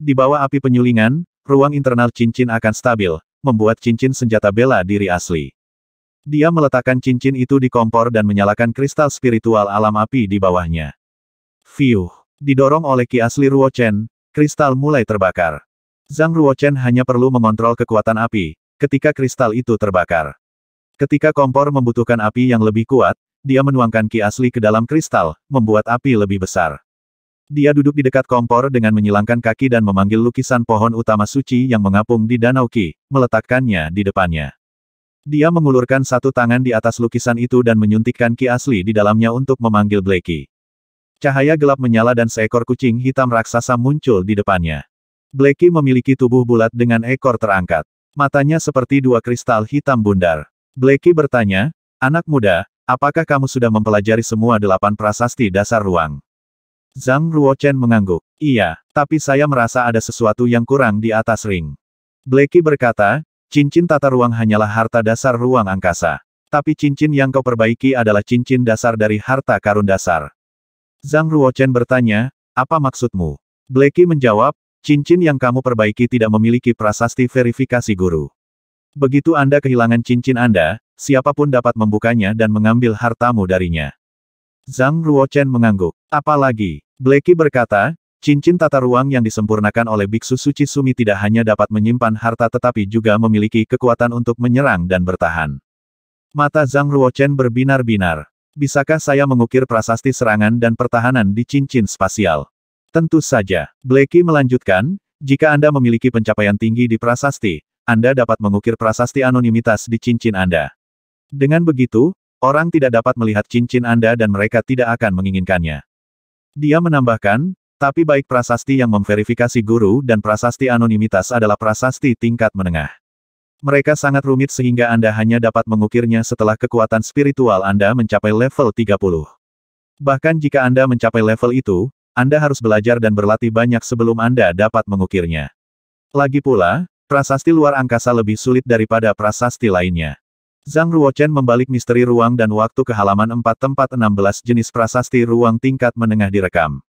Di bawah api penyulingan, ruang internal cincin akan stabil, membuat cincin senjata bela diri asli. Dia meletakkan cincin itu di kompor dan menyalakan kristal spiritual alam api di bawahnya. Fiuh! Didorong oleh ki asli Ruochen, kristal mulai terbakar. Zhang Ruochen hanya perlu mengontrol kekuatan api, ketika kristal itu terbakar. Ketika kompor membutuhkan api yang lebih kuat, dia menuangkan ki asli ke dalam kristal, membuat api lebih besar. Dia duduk di dekat kompor dengan menyilangkan kaki dan memanggil lukisan pohon utama suci yang mengapung di Danau Ki, meletakkannya di depannya. Dia mengulurkan satu tangan di atas lukisan itu dan menyuntikkan Ki asli di dalamnya untuk memanggil Blakey. Cahaya gelap menyala dan seekor kucing hitam raksasa muncul di depannya. Blakey memiliki tubuh bulat dengan ekor terangkat. Matanya seperti dua kristal hitam bundar. Blakey bertanya, Anak muda, apakah kamu sudah mempelajari semua delapan prasasti dasar ruang? Zhang Ruochen mengangguk. Iya, tapi saya merasa ada sesuatu yang kurang di atas ring. Blakey berkata, cincin tata ruang hanyalah harta dasar ruang angkasa. Tapi cincin yang kau perbaiki adalah cincin dasar dari harta karun dasar. Zhang Ruochen bertanya, apa maksudmu? Blakey menjawab, cincin yang kamu perbaiki tidak memiliki prasasti verifikasi guru. Begitu Anda kehilangan cincin Anda, siapapun dapat membukanya dan mengambil hartamu darinya. Zhang Ruochen mengangguk. Apalagi, Blacky berkata, cincin tata ruang yang disempurnakan oleh Biksu Suci Sumi tidak hanya dapat menyimpan harta tetapi juga memiliki kekuatan untuk menyerang dan bertahan. Mata Zhang Ruochen berbinar-binar. Bisakah saya mengukir prasasti serangan dan pertahanan di cincin spasial? Tentu saja. Blacky melanjutkan, jika Anda memiliki pencapaian tinggi di prasasti, Anda dapat mengukir prasasti anonimitas di cincin Anda. Dengan begitu, Orang tidak dapat melihat cincin Anda dan mereka tidak akan menginginkannya. Dia menambahkan, tapi baik prasasti yang memverifikasi guru dan prasasti anonimitas adalah prasasti tingkat menengah. Mereka sangat rumit sehingga Anda hanya dapat mengukirnya setelah kekuatan spiritual Anda mencapai level 30. Bahkan jika Anda mencapai level itu, Anda harus belajar dan berlatih banyak sebelum Anda dapat mengukirnya. Lagi pula, prasasti luar angkasa lebih sulit daripada prasasti lainnya. Zhang Ruochen membalik misteri ruang dan waktu ke halaman 4 tempat 16 jenis prasasti ruang tingkat menengah direkam.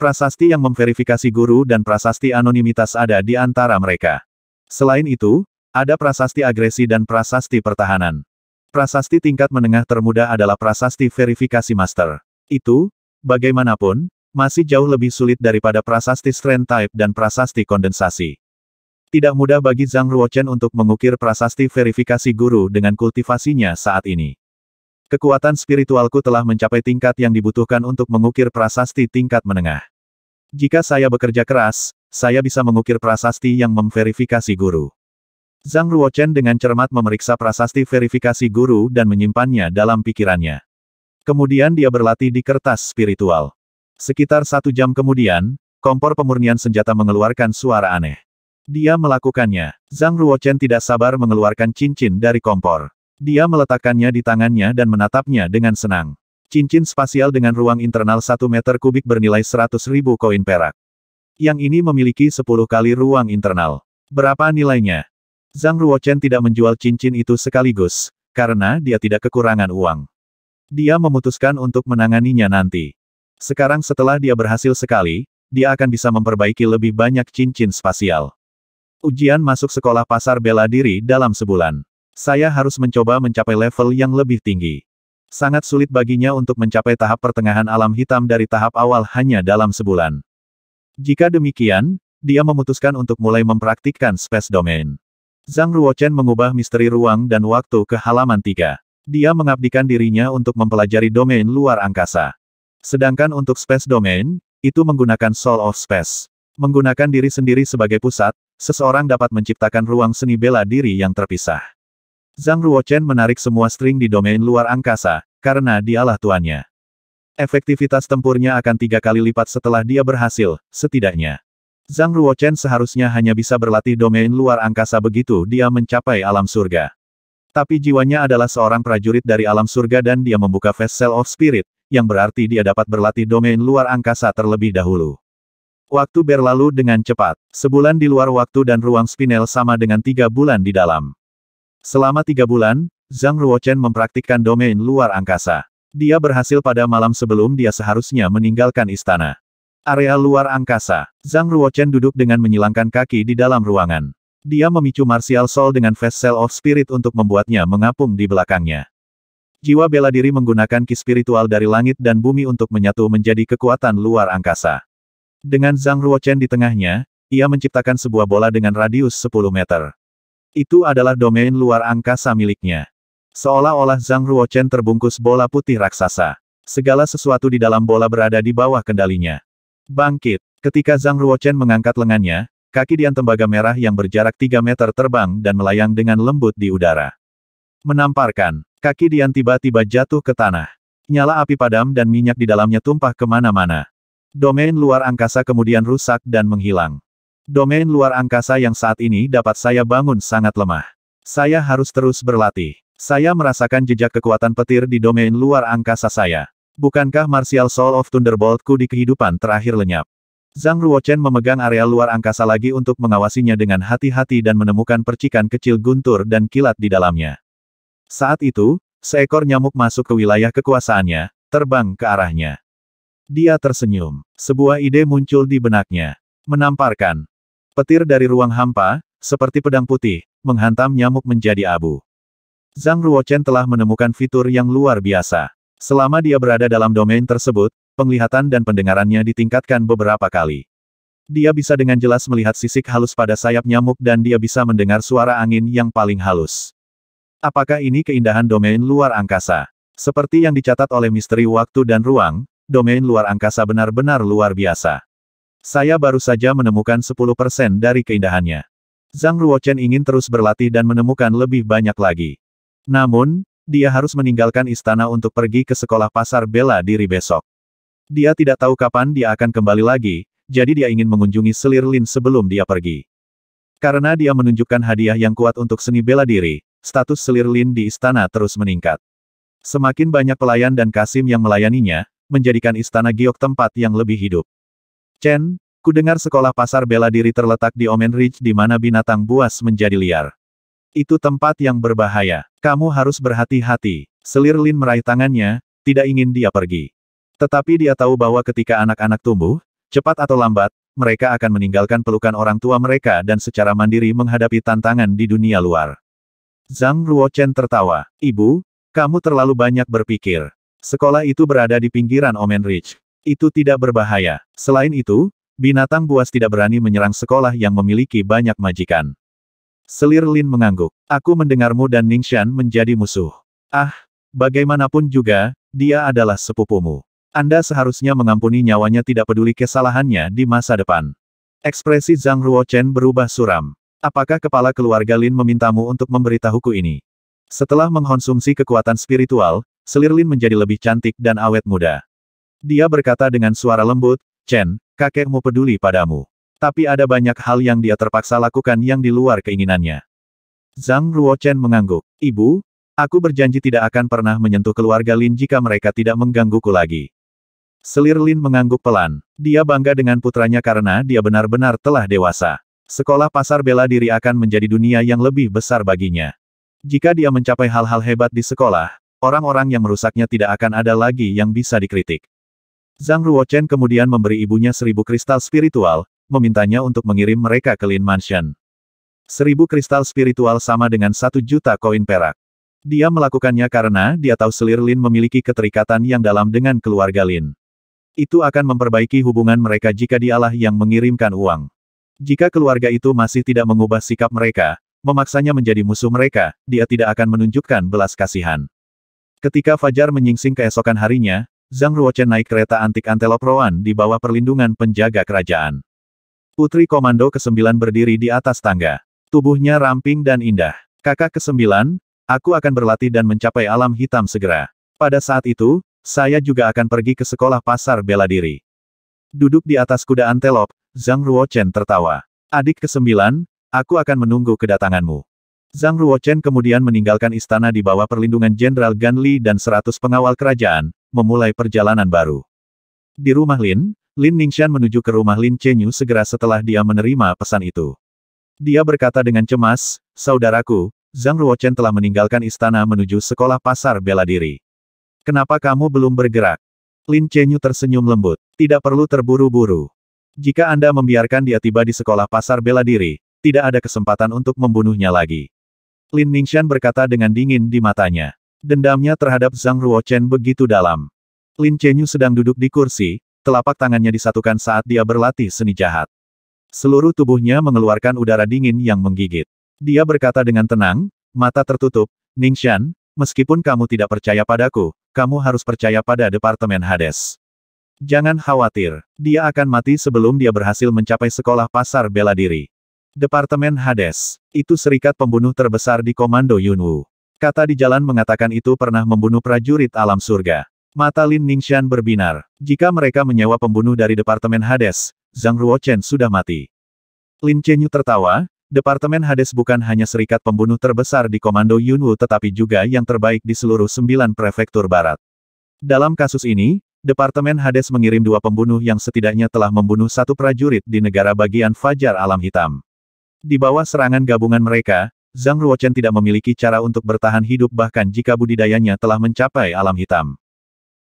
Prasasti yang memverifikasi guru dan prasasti anonimitas ada di antara mereka. Selain itu, ada prasasti agresi dan prasasti pertahanan. Prasasti tingkat menengah termuda adalah prasasti verifikasi master. Itu, bagaimanapun, masih jauh lebih sulit daripada prasasti strength type dan prasasti kondensasi. Tidak mudah bagi Zhang Ruochen untuk mengukir prasasti verifikasi guru dengan kultivasinya saat ini. Kekuatan spiritualku telah mencapai tingkat yang dibutuhkan untuk mengukir prasasti tingkat menengah. Jika saya bekerja keras, saya bisa mengukir prasasti yang memverifikasi guru. Zhang Ruochen dengan cermat memeriksa prasasti verifikasi guru dan menyimpannya dalam pikirannya. Kemudian dia berlatih di kertas spiritual. Sekitar satu jam kemudian, kompor pemurnian senjata mengeluarkan suara aneh. Dia melakukannya. Zhang Ruochen tidak sabar mengeluarkan cincin dari kompor. Dia meletakkannya di tangannya dan menatapnya dengan senang. Cincin spasial dengan ruang internal 1 meter kubik bernilai 100 ribu koin perak. Yang ini memiliki 10 kali ruang internal. Berapa nilainya? Zhang Ruochen tidak menjual cincin itu sekaligus, karena dia tidak kekurangan uang. Dia memutuskan untuk menanganinya nanti. Sekarang setelah dia berhasil sekali, dia akan bisa memperbaiki lebih banyak cincin spasial. Ujian masuk sekolah pasar bela diri dalam sebulan. Saya harus mencoba mencapai level yang lebih tinggi. Sangat sulit baginya untuk mencapai tahap pertengahan alam hitam dari tahap awal hanya dalam sebulan. Jika demikian, dia memutuskan untuk mulai mempraktikkan space domain. Zhang Ruochen mengubah misteri ruang dan waktu ke halaman tiga. Dia mengabdikan dirinya untuk mempelajari domain luar angkasa. Sedangkan untuk space domain, itu menggunakan soul of space. Menggunakan diri sendiri sebagai pusat, seseorang dapat menciptakan ruang seni bela diri yang terpisah. Zhang Ruochen menarik semua string di domain luar angkasa, karena dialah tuannya. Efektivitas tempurnya akan tiga kali lipat setelah dia berhasil, setidaknya. Zhang Ruochen seharusnya hanya bisa berlatih domain luar angkasa begitu dia mencapai alam surga. Tapi jiwanya adalah seorang prajurit dari alam surga dan dia membuka Vessel of Spirit, yang berarti dia dapat berlatih domain luar angkasa terlebih dahulu. Waktu berlalu dengan cepat. Sebulan di luar waktu dan ruang spinel sama dengan tiga bulan di dalam. Selama tiga bulan, Zhang Ruochen mempraktikkan domain luar angkasa. Dia berhasil pada malam sebelum dia seharusnya meninggalkan istana. Area luar angkasa. Zhang Ruochen duduk dengan menyilangkan kaki di dalam ruangan. Dia memicu Martial Soul dengan Vessel of Spirit untuk membuatnya mengapung di belakangnya. Jiwa bela diri menggunakan ki spiritual dari langit dan bumi untuk menyatu menjadi kekuatan luar angkasa. Dengan Zhang Ruochen di tengahnya, ia menciptakan sebuah bola dengan radius 10 meter. Itu adalah domain luar angkasa miliknya. Seolah-olah Zhang Ruochen terbungkus bola putih raksasa. Segala sesuatu di dalam bola berada di bawah kendalinya. Bangkit. Ketika Zhang Ruochen mengangkat lengannya, kaki dian tembaga merah yang berjarak 3 meter terbang dan melayang dengan lembut di udara. Menamparkan, kaki dian tiba-tiba jatuh ke tanah. Nyala api padam dan minyak di dalamnya tumpah kemana-mana. Domain luar angkasa kemudian rusak dan menghilang. Domain luar angkasa yang saat ini dapat saya bangun sangat lemah. Saya harus terus berlatih. Saya merasakan jejak kekuatan petir di domain luar angkasa saya. Bukankah Martial Soul of Thunderboltku di kehidupan terakhir lenyap? Zhang Ruochen memegang area luar angkasa lagi untuk mengawasinya dengan hati-hati dan menemukan percikan kecil guntur dan kilat di dalamnya. Saat itu, seekor nyamuk masuk ke wilayah kekuasaannya, terbang ke arahnya. Dia tersenyum. Sebuah ide muncul di benaknya. Menamparkan. Petir dari ruang hampa, seperti pedang putih, menghantam nyamuk menjadi abu. Zhang Ruochen telah menemukan fitur yang luar biasa. Selama dia berada dalam domain tersebut, penglihatan dan pendengarannya ditingkatkan beberapa kali. Dia bisa dengan jelas melihat sisik halus pada sayap nyamuk dan dia bisa mendengar suara angin yang paling halus. Apakah ini keindahan domain luar angkasa? Seperti yang dicatat oleh misteri waktu dan ruang, domain luar angkasa benar-benar luar biasa. Saya baru saja menemukan 10% dari keindahannya. Zhang Ruochen ingin terus berlatih dan menemukan lebih banyak lagi. Namun, dia harus meninggalkan istana untuk pergi ke sekolah pasar bela diri besok. Dia tidak tahu kapan dia akan kembali lagi, jadi dia ingin mengunjungi selir Lin sebelum dia pergi. Karena dia menunjukkan hadiah yang kuat untuk seni bela diri, status selir Lin di istana terus meningkat. Semakin banyak pelayan dan Kasim yang melayaninya, menjadikan istana giok tempat yang lebih hidup. Chen, ku dengar sekolah pasar bela diri terletak di Omen Ridge di mana binatang buas menjadi liar. Itu tempat yang berbahaya. Kamu harus berhati-hati. Selir Lin meraih tangannya, tidak ingin dia pergi. Tetapi dia tahu bahwa ketika anak-anak tumbuh, cepat atau lambat, mereka akan meninggalkan pelukan orang tua mereka dan secara mandiri menghadapi tantangan di dunia luar. Zhang Ruochen tertawa. Ibu, kamu terlalu banyak berpikir. Sekolah itu berada di pinggiran Omen Ridge. Itu tidak berbahaya. Selain itu, binatang buas tidak berani menyerang sekolah yang memiliki banyak majikan. Selir Lin mengangguk. Aku mendengarmu dan Ningshan menjadi musuh. Ah, bagaimanapun juga, dia adalah sepupumu. Anda seharusnya mengampuni nyawanya tidak peduli kesalahannya di masa depan. Ekspresi Zhang Ruochen berubah suram. Apakah kepala keluarga Lin memintamu untuk memberitahuku ini? Setelah mengkonsumsi kekuatan spiritual, Selir Lin menjadi lebih cantik dan awet muda. Dia berkata dengan suara lembut, Chen, kakekmu peduli padamu. Tapi ada banyak hal yang dia terpaksa lakukan yang di luar keinginannya. Zhang Ruochen mengangguk. Ibu, aku berjanji tidak akan pernah menyentuh keluarga Lin jika mereka tidak menggangguku lagi. Selir Lin mengangguk pelan. Dia bangga dengan putranya karena dia benar-benar telah dewasa. Sekolah pasar bela diri akan menjadi dunia yang lebih besar baginya. Jika dia mencapai hal-hal hebat di sekolah, Orang-orang yang merusaknya tidak akan ada lagi yang bisa dikritik. Zhang Ruochen kemudian memberi ibunya seribu kristal spiritual, memintanya untuk mengirim mereka ke Lin Mansion. Seribu kristal spiritual sama dengan satu juta koin perak. Dia melakukannya karena dia tahu selir Lin memiliki keterikatan yang dalam dengan keluarga Lin. Itu akan memperbaiki hubungan mereka jika dialah yang mengirimkan uang. Jika keluarga itu masih tidak mengubah sikap mereka, memaksanya menjadi musuh mereka, dia tidak akan menunjukkan belas kasihan. Ketika Fajar menyingsing keesokan harinya, Zhang Ruochen naik kereta antik Antelope Roan di bawah perlindungan penjaga kerajaan. Putri Komando ke-9 berdiri di atas tangga. Tubuhnya ramping dan indah. Kakak ke-9, aku akan berlatih dan mencapai alam hitam segera. Pada saat itu, saya juga akan pergi ke sekolah pasar bela diri. Duduk di atas kuda antelop, Zhang Ruochen tertawa. Adik ke-9, aku akan menunggu kedatanganmu. Zhang Ruochen kemudian meninggalkan istana di bawah perlindungan Jenderal Gan Li dan seratus pengawal kerajaan, memulai perjalanan baru. Di rumah Lin, Lin Ningxian menuju ke rumah Lin Chenyu segera setelah dia menerima pesan itu. Dia berkata dengan cemas, Saudaraku, Zhang Ruochen telah meninggalkan istana menuju sekolah pasar bela diri. Kenapa kamu belum bergerak? Lin Chenyu tersenyum lembut. Tidak perlu terburu-buru. Jika Anda membiarkan dia tiba di sekolah pasar bela diri, tidak ada kesempatan untuk membunuhnya lagi. Lin Ningxian berkata dengan dingin di matanya. Dendamnya terhadap Zhang Ruochen begitu dalam. Lin Chenyu sedang duduk di kursi, telapak tangannya disatukan saat dia berlatih seni jahat. Seluruh tubuhnya mengeluarkan udara dingin yang menggigit. Dia berkata dengan tenang, mata tertutup, Ningxian, meskipun kamu tidak percaya padaku, kamu harus percaya pada Departemen Hades. Jangan khawatir, dia akan mati sebelum dia berhasil mencapai sekolah pasar bela diri. Departemen Hades. Itu serikat pembunuh terbesar di Komando Yunwu. Kata di jalan mengatakan itu pernah membunuh prajurit alam surga. Mata Lin Ningshan berbinar. Jika mereka menyewa pembunuh dari Departemen Hades, Zhang Ruochen sudah mati. Lin Chenyu tertawa, Departemen Hades bukan hanya serikat pembunuh terbesar di Komando Yunwu tetapi juga yang terbaik di seluruh sembilan prefektur barat. Dalam kasus ini, Departemen Hades mengirim dua pembunuh yang setidaknya telah membunuh satu prajurit di negara bagian Fajar Alam Hitam. Di bawah serangan gabungan mereka, Zhang Ruochen tidak memiliki cara untuk bertahan hidup bahkan jika budidayanya telah mencapai alam hitam.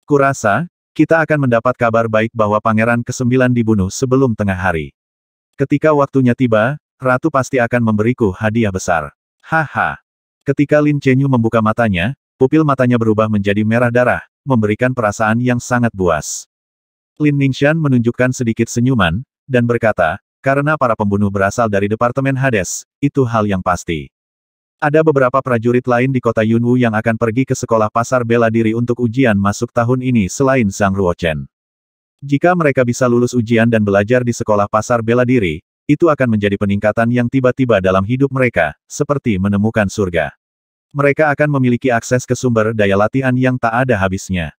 Kurasa, kita akan mendapat kabar baik bahwa Pangeran ke-9 dibunuh sebelum tengah hari. Ketika waktunya tiba, Ratu pasti akan memberiku hadiah besar. Haha. Ketika Lin Chenyu membuka matanya, pupil matanya berubah menjadi merah darah, memberikan perasaan yang sangat buas. Lin Ningxian menunjukkan sedikit senyuman, dan berkata, karena para pembunuh berasal dari Departemen Hades, itu hal yang pasti. Ada beberapa prajurit lain di kota Yunwu yang akan pergi ke sekolah pasar bela diri untuk ujian masuk tahun ini selain Zhang Ruochen. Jika mereka bisa lulus ujian dan belajar di sekolah pasar bela diri, itu akan menjadi peningkatan yang tiba-tiba dalam hidup mereka, seperti menemukan surga. Mereka akan memiliki akses ke sumber daya latihan yang tak ada habisnya.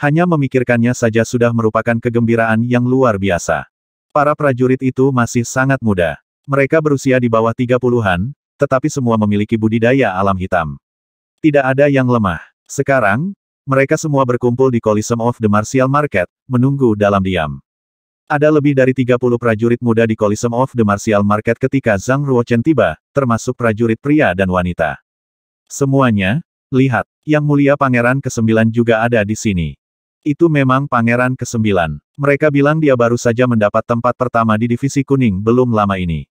Hanya memikirkannya saja sudah merupakan kegembiraan yang luar biasa. Para prajurit itu masih sangat muda. Mereka berusia di bawah tiga puluhan, tetapi semua memiliki budidaya alam hitam. Tidak ada yang lemah. Sekarang, mereka semua berkumpul di Coliseum of the Martial Market, menunggu dalam diam. Ada lebih dari 30 prajurit muda di Coliseum of the Martial Market ketika Zhang Ruochen tiba, termasuk prajurit pria dan wanita. Semuanya, lihat, Yang Mulia Pangeran ke-9 juga ada di sini. Itu memang pangeran kesembilan. Mereka bilang dia baru saja mendapat tempat pertama di divisi kuning belum lama ini.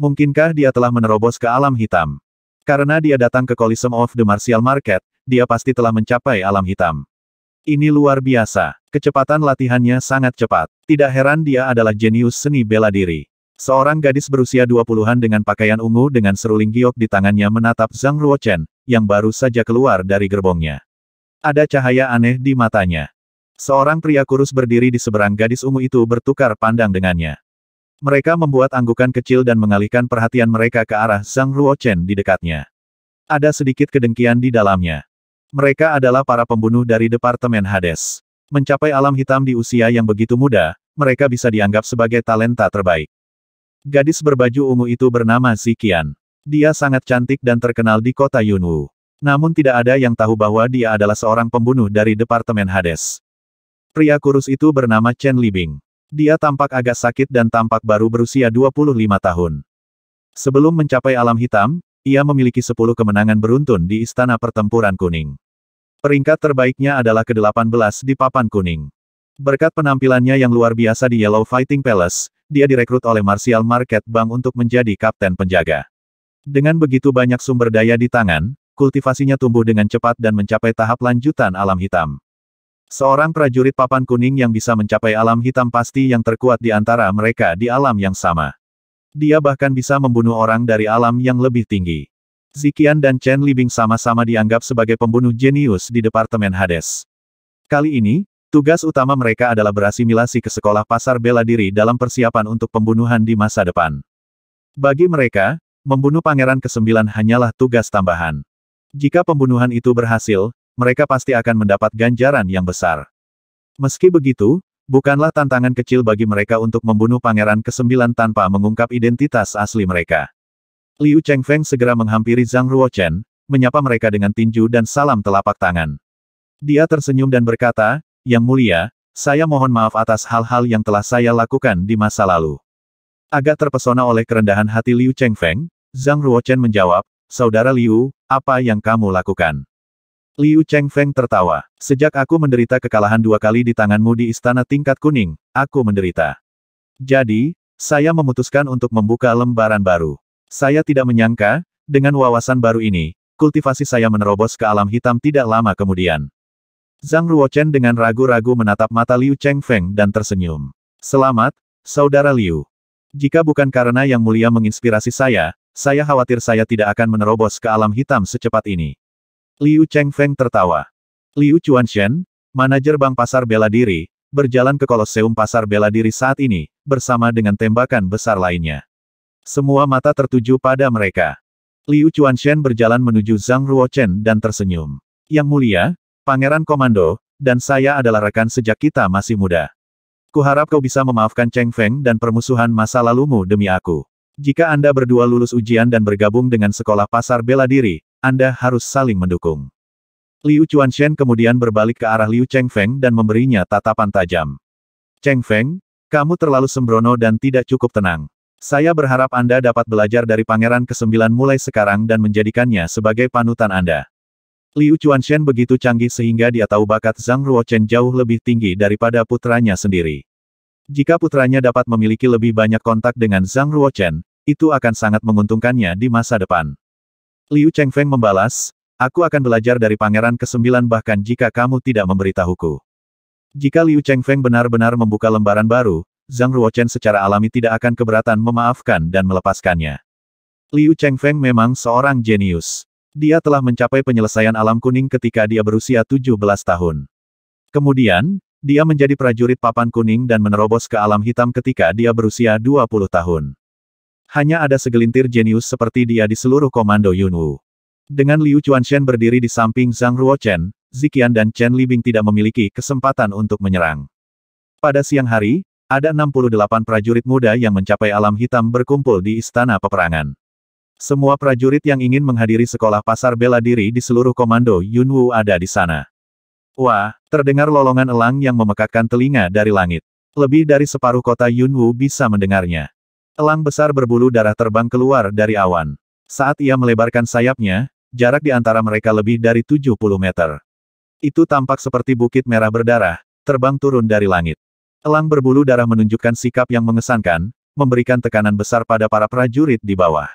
Mungkinkah dia telah menerobos ke alam hitam? Karena dia datang ke Coliseum of the Martial Market, dia pasti telah mencapai alam hitam. Ini luar biasa. Kecepatan latihannya sangat cepat. Tidak heran dia adalah jenius seni bela diri. Seorang gadis berusia 20-an dengan pakaian ungu dengan seruling giok di tangannya menatap Zhang Ruochen, yang baru saja keluar dari gerbongnya. Ada cahaya aneh di matanya. Seorang pria kurus berdiri di seberang gadis ungu itu bertukar pandang dengannya. Mereka membuat anggukan kecil dan mengalihkan perhatian mereka ke arah Zhang Ruochen di dekatnya. Ada sedikit kedengkian di dalamnya. Mereka adalah para pembunuh dari Departemen Hades. Mencapai alam hitam di usia yang begitu muda, mereka bisa dianggap sebagai talenta terbaik. Gadis berbaju ungu itu bernama Zikian. Dia sangat cantik dan terkenal di kota Yunwu. Namun tidak ada yang tahu bahwa dia adalah seorang pembunuh dari Departemen Hades. Pria kurus itu bernama Chen Libing. Dia tampak agak sakit dan tampak baru berusia 25 tahun. Sebelum mencapai alam hitam, ia memiliki 10 kemenangan beruntun di Istana Pertempuran Kuning. Peringkat terbaiknya adalah ke-18 di Papan Kuning. Berkat penampilannya yang luar biasa di Yellow Fighting Palace, dia direkrut oleh Martial Market Bank untuk menjadi kapten penjaga. Dengan begitu banyak sumber daya di tangan, kultivasinya tumbuh dengan cepat dan mencapai tahap lanjutan alam hitam. Seorang prajurit papan kuning yang bisa mencapai alam hitam pasti yang terkuat di antara mereka di alam yang sama. Dia bahkan bisa membunuh orang dari alam yang lebih tinggi. Zikian dan Chen Libing sama-sama dianggap sebagai pembunuh jenius di Departemen Hades. Kali ini, tugas utama mereka adalah berasimilasi ke sekolah pasar bela diri dalam persiapan untuk pembunuhan di masa depan. Bagi mereka, membunuh Pangeran Kesembilan hanyalah tugas tambahan. Jika pembunuhan itu berhasil, mereka pasti akan mendapat ganjaran yang besar. Meski begitu, bukanlah tantangan kecil bagi mereka untuk membunuh Pangeran ke-9 tanpa mengungkap identitas asli mereka. Liu Chengfeng segera menghampiri Zhang Ruochen, menyapa mereka dengan tinju dan salam telapak tangan. Dia tersenyum dan berkata, Yang mulia, saya mohon maaf atas hal-hal yang telah saya lakukan di masa lalu. Agak terpesona oleh kerendahan hati Liu Chengfeng, Zhang Ruochen menjawab, Saudara Liu, apa yang kamu lakukan? Liu Chengfeng tertawa. Sejak aku menderita kekalahan dua kali di tanganmu di istana tingkat kuning, aku menderita. Jadi, saya memutuskan untuk membuka lembaran baru. Saya tidak menyangka, dengan wawasan baru ini, kultivasi saya menerobos ke alam hitam tidak lama kemudian. Zhang Ruochen dengan ragu-ragu menatap mata Liu Chengfeng dan tersenyum. Selamat, Saudara Liu. Jika bukan karena Yang Mulia menginspirasi saya, saya khawatir saya tidak akan menerobos ke alam hitam secepat ini. Liu Chengfeng tertawa. Liu Chuanshen, manajer Bank Pasar Bela Diri, berjalan ke Koloseum Pasar Bela Diri saat ini, bersama dengan tembakan besar lainnya. Semua mata tertuju pada mereka. Liu Chuanshen berjalan menuju Zhang Ruochen dan tersenyum. Yang mulia, Pangeran Komando, dan saya adalah rekan sejak kita masih muda. Kuharap kau bisa memaafkan Cheng Feng dan permusuhan masa lalumu demi aku. Jika Anda berdua lulus ujian dan bergabung dengan sekolah pasar bela diri, anda harus saling mendukung. Liu Chuanshen kemudian berbalik ke arah Liu Chengfeng dan memberinya tatapan tajam. Cheng Feng, kamu terlalu sembrono dan tidak cukup tenang. Saya berharap Anda dapat belajar dari Pangeran Kesembilan mulai sekarang dan menjadikannya sebagai panutan Anda. Liu Chuanshen begitu canggih sehingga dia tahu bakat Zhang Ruochen jauh lebih tinggi daripada putranya sendiri. Jika putranya dapat memiliki lebih banyak kontak dengan Zhang Ruochen, itu akan sangat menguntungkannya di masa depan. Liu Chengfeng membalas, aku akan belajar dari pangeran ke-9 bahkan jika kamu tidak memberitahuku. Jika Liu Chengfeng benar-benar membuka lembaran baru, Zhang Ruochen secara alami tidak akan keberatan memaafkan dan melepaskannya. Liu Chengfeng memang seorang jenius. Dia telah mencapai penyelesaian alam kuning ketika dia berusia 17 tahun. Kemudian, dia menjadi prajurit papan kuning dan menerobos ke alam hitam ketika dia berusia 20 tahun. Hanya ada segelintir jenius seperti dia di seluruh komando Yunwu. Dengan Liu Chuanshen berdiri di samping Zhang Ruochen, Zikian dan Chen Libing tidak memiliki kesempatan untuk menyerang. Pada siang hari, ada 68 prajurit muda yang mencapai alam hitam berkumpul di istana peperangan. Semua prajurit yang ingin menghadiri sekolah pasar bela diri di seluruh komando Yunwu ada di sana. Wah, terdengar lolongan elang yang memekakkan telinga dari langit. Lebih dari separuh kota Yunwu bisa mendengarnya. Elang besar berbulu darah terbang keluar dari awan. Saat ia melebarkan sayapnya, jarak di antara mereka lebih dari 70 meter. Itu tampak seperti bukit merah berdarah, terbang turun dari langit. Elang berbulu darah menunjukkan sikap yang mengesankan, memberikan tekanan besar pada para prajurit di bawah.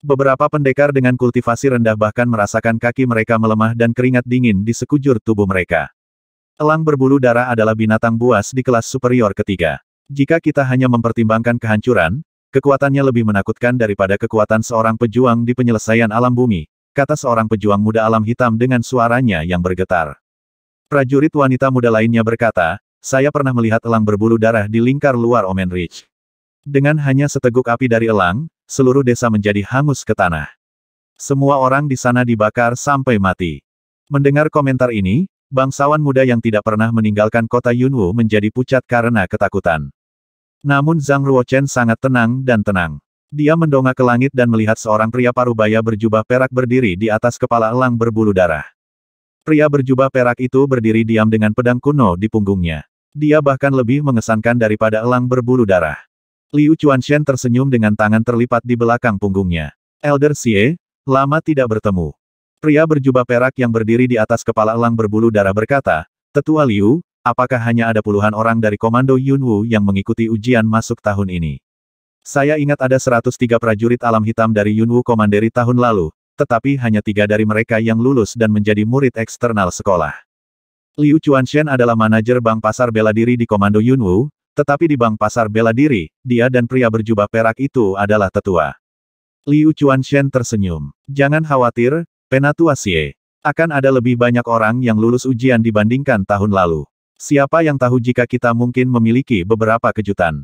Beberapa pendekar dengan kultivasi rendah bahkan merasakan kaki mereka melemah dan keringat dingin di sekujur tubuh mereka. Elang berbulu darah adalah binatang buas di kelas superior ketiga. Jika kita hanya mempertimbangkan kehancuran, Kekuatannya lebih menakutkan daripada kekuatan seorang pejuang di penyelesaian alam bumi, kata seorang pejuang muda alam hitam dengan suaranya yang bergetar. Prajurit wanita muda lainnya berkata, saya pernah melihat elang berbulu darah di lingkar luar Omen Ridge. Dengan hanya seteguk api dari elang, seluruh desa menjadi hangus ke tanah. Semua orang di sana dibakar sampai mati. Mendengar komentar ini, bangsawan muda yang tidak pernah meninggalkan kota Yunwu menjadi pucat karena ketakutan. Namun Zhang Ruochen sangat tenang dan tenang. Dia mendongak ke langit dan melihat seorang pria parubaya berjubah perak berdiri di atas kepala elang berbulu darah. Pria berjubah perak itu berdiri diam dengan pedang kuno di punggungnya. Dia bahkan lebih mengesankan daripada elang berbulu darah. Liu Chuanshen tersenyum dengan tangan terlipat di belakang punggungnya. Elder Xie, lama tidak bertemu. Pria berjubah perak yang berdiri di atas kepala elang berbulu darah berkata, Tetua Liu, Apakah hanya ada puluhan orang dari Komando Yunwu yang mengikuti ujian masuk tahun ini? Saya ingat ada 103 prajurit alam hitam dari Yunwu Komanderi tahun lalu, tetapi hanya tiga dari mereka yang lulus dan menjadi murid eksternal sekolah. Liu Chuanshen adalah manajer Bank Pasar Bela Diri di Komando Yunwu, tetapi di Bank Pasar Bela Diri, dia dan pria berjubah perak itu adalah tetua. Liu Chuanshen tersenyum. Jangan khawatir, Penatua Xie. Akan ada lebih banyak orang yang lulus ujian dibandingkan tahun lalu. Siapa yang tahu jika kita mungkin memiliki beberapa kejutan?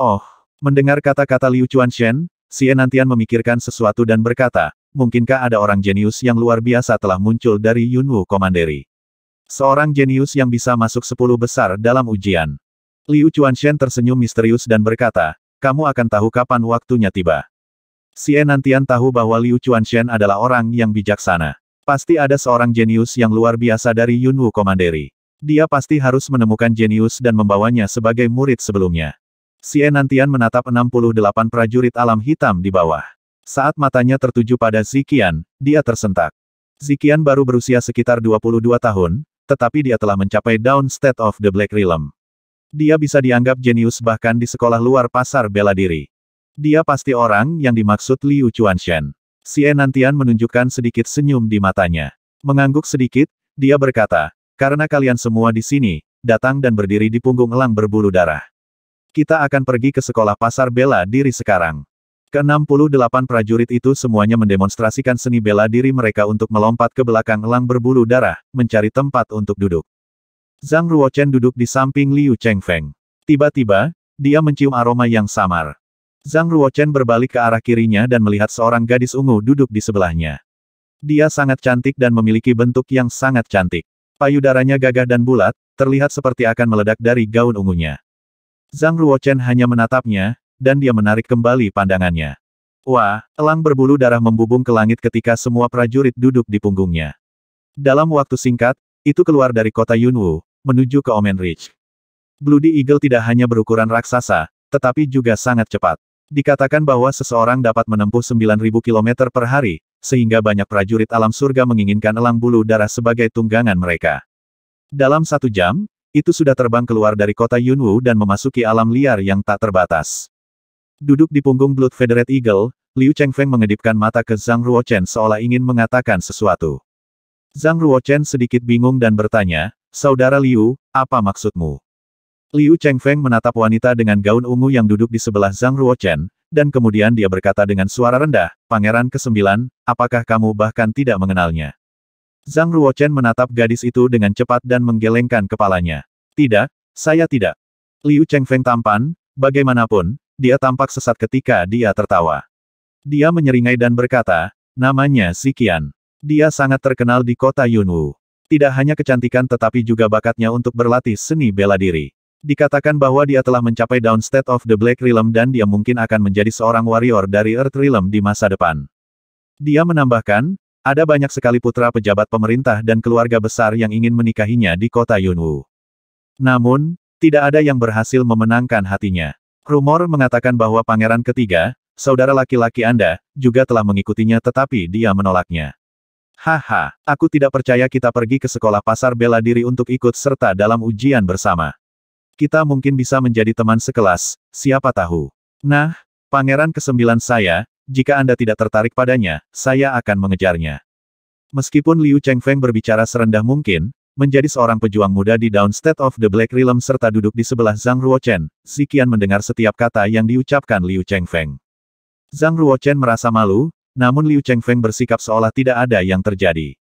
Oh, mendengar kata-kata Liu Chuanshen, Xie Nantian memikirkan sesuatu dan berkata, mungkinkah ada orang jenius yang luar biasa telah muncul dari Yunwu Komanderi? Seorang jenius yang bisa masuk sepuluh besar dalam ujian. Liu Chuanshen tersenyum misterius dan berkata, kamu akan tahu kapan waktunya tiba. Xie Nantian tahu bahwa Liu Chuanshen adalah orang yang bijaksana. Pasti ada seorang jenius yang luar biasa dari Yunwu Komanderi. Dia pasti harus menemukan jenius dan membawanya sebagai murid sebelumnya. Xie Nantian menatap 68 prajurit alam hitam di bawah. Saat matanya tertuju pada Zikian, dia tersentak. Zikian baru berusia sekitar 22 tahun, tetapi dia telah mencapai down state of the Black Realm. Dia bisa dianggap jenius bahkan di sekolah luar pasar bela diri. Dia pasti orang yang dimaksud Liu Chuanshen. Xie Nantian menunjukkan sedikit senyum di matanya. Mengangguk sedikit, dia berkata, karena kalian semua di sini, datang dan berdiri di punggung elang berbulu darah. Kita akan pergi ke sekolah pasar bela diri sekarang. Ke-68 prajurit itu semuanya mendemonstrasikan seni bela diri mereka untuk melompat ke belakang elang berbulu darah, mencari tempat untuk duduk. Zhang Ruochen duduk di samping Liu Chengfeng. Tiba-tiba, dia mencium aroma yang samar. Zhang Ruochen berbalik ke arah kirinya dan melihat seorang gadis ungu duduk di sebelahnya. Dia sangat cantik dan memiliki bentuk yang sangat cantik. Payudaranya gagah dan bulat, terlihat seperti akan meledak dari gaun ungunya. Zhang Ruochen hanya menatapnya, dan dia menarik kembali pandangannya. Wah, elang berbulu darah membubung ke langit ketika semua prajurit duduk di punggungnya. Dalam waktu singkat, itu keluar dari kota Yunwu, menuju ke Omen Ridge. Bloody Eagle tidak hanya berukuran raksasa, tetapi juga sangat cepat. Dikatakan bahwa seseorang dapat menempuh 9.000 km per hari, sehingga banyak prajurit alam surga menginginkan elang bulu darah sebagai tunggangan mereka. Dalam satu jam, itu sudah terbang keluar dari kota Yunwu dan memasuki alam liar yang tak terbatas. Duduk di punggung Blood Federate Eagle, Liu Chengfeng mengedipkan mata ke Zhang Ruochen seolah ingin mengatakan sesuatu. Zhang Ruochen sedikit bingung dan bertanya, Saudara Liu, apa maksudmu? Liu Chengfeng menatap wanita dengan gaun ungu yang duduk di sebelah Zhang Ruochen, dan kemudian dia berkata dengan suara rendah, Pangeran ke-9, apakah kamu bahkan tidak mengenalnya? Zhang Ruochen menatap gadis itu dengan cepat dan menggelengkan kepalanya. Tidak, saya tidak. Liu Chengfeng tampan, bagaimanapun, dia tampak sesat ketika dia tertawa. Dia menyeringai dan berkata, namanya Zikian. Dia sangat terkenal di kota Yunwu. Tidak hanya kecantikan tetapi juga bakatnya untuk berlatih seni bela diri. Dikatakan bahwa dia telah mencapai Down State of the Black Realm dan dia mungkin akan menjadi seorang warrior dari Earth Realm di masa depan. Dia menambahkan, ada banyak sekali putra pejabat pemerintah dan keluarga besar yang ingin menikahinya di kota Yunwu. Namun, tidak ada yang berhasil memenangkan hatinya. Rumor mengatakan bahwa pangeran ketiga, saudara laki-laki Anda, juga telah mengikutinya tetapi dia menolaknya. Haha, aku tidak percaya kita pergi ke sekolah pasar bela diri untuk ikut serta dalam ujian bersama. Kita mungkin bisa menjadi teman sekelas, siapa tahu. Nah, pangeran kesembilan saya, jika Anda tidak tertarik padanya, saya akan mengejarnya. Meskipun Liu Chengfeng berbicara serendah mungkin, menjadi seorang pejuang muda di State of the Black Realm serta duduk di sebelah Zhang Ruochen, Zikian mendengar setiap kata yang diucapkan Liu Chengfeng. Zhang Ruochen merasa malu, namun Liu Chengfeng bersikap seolah tidak ada yang terjadi.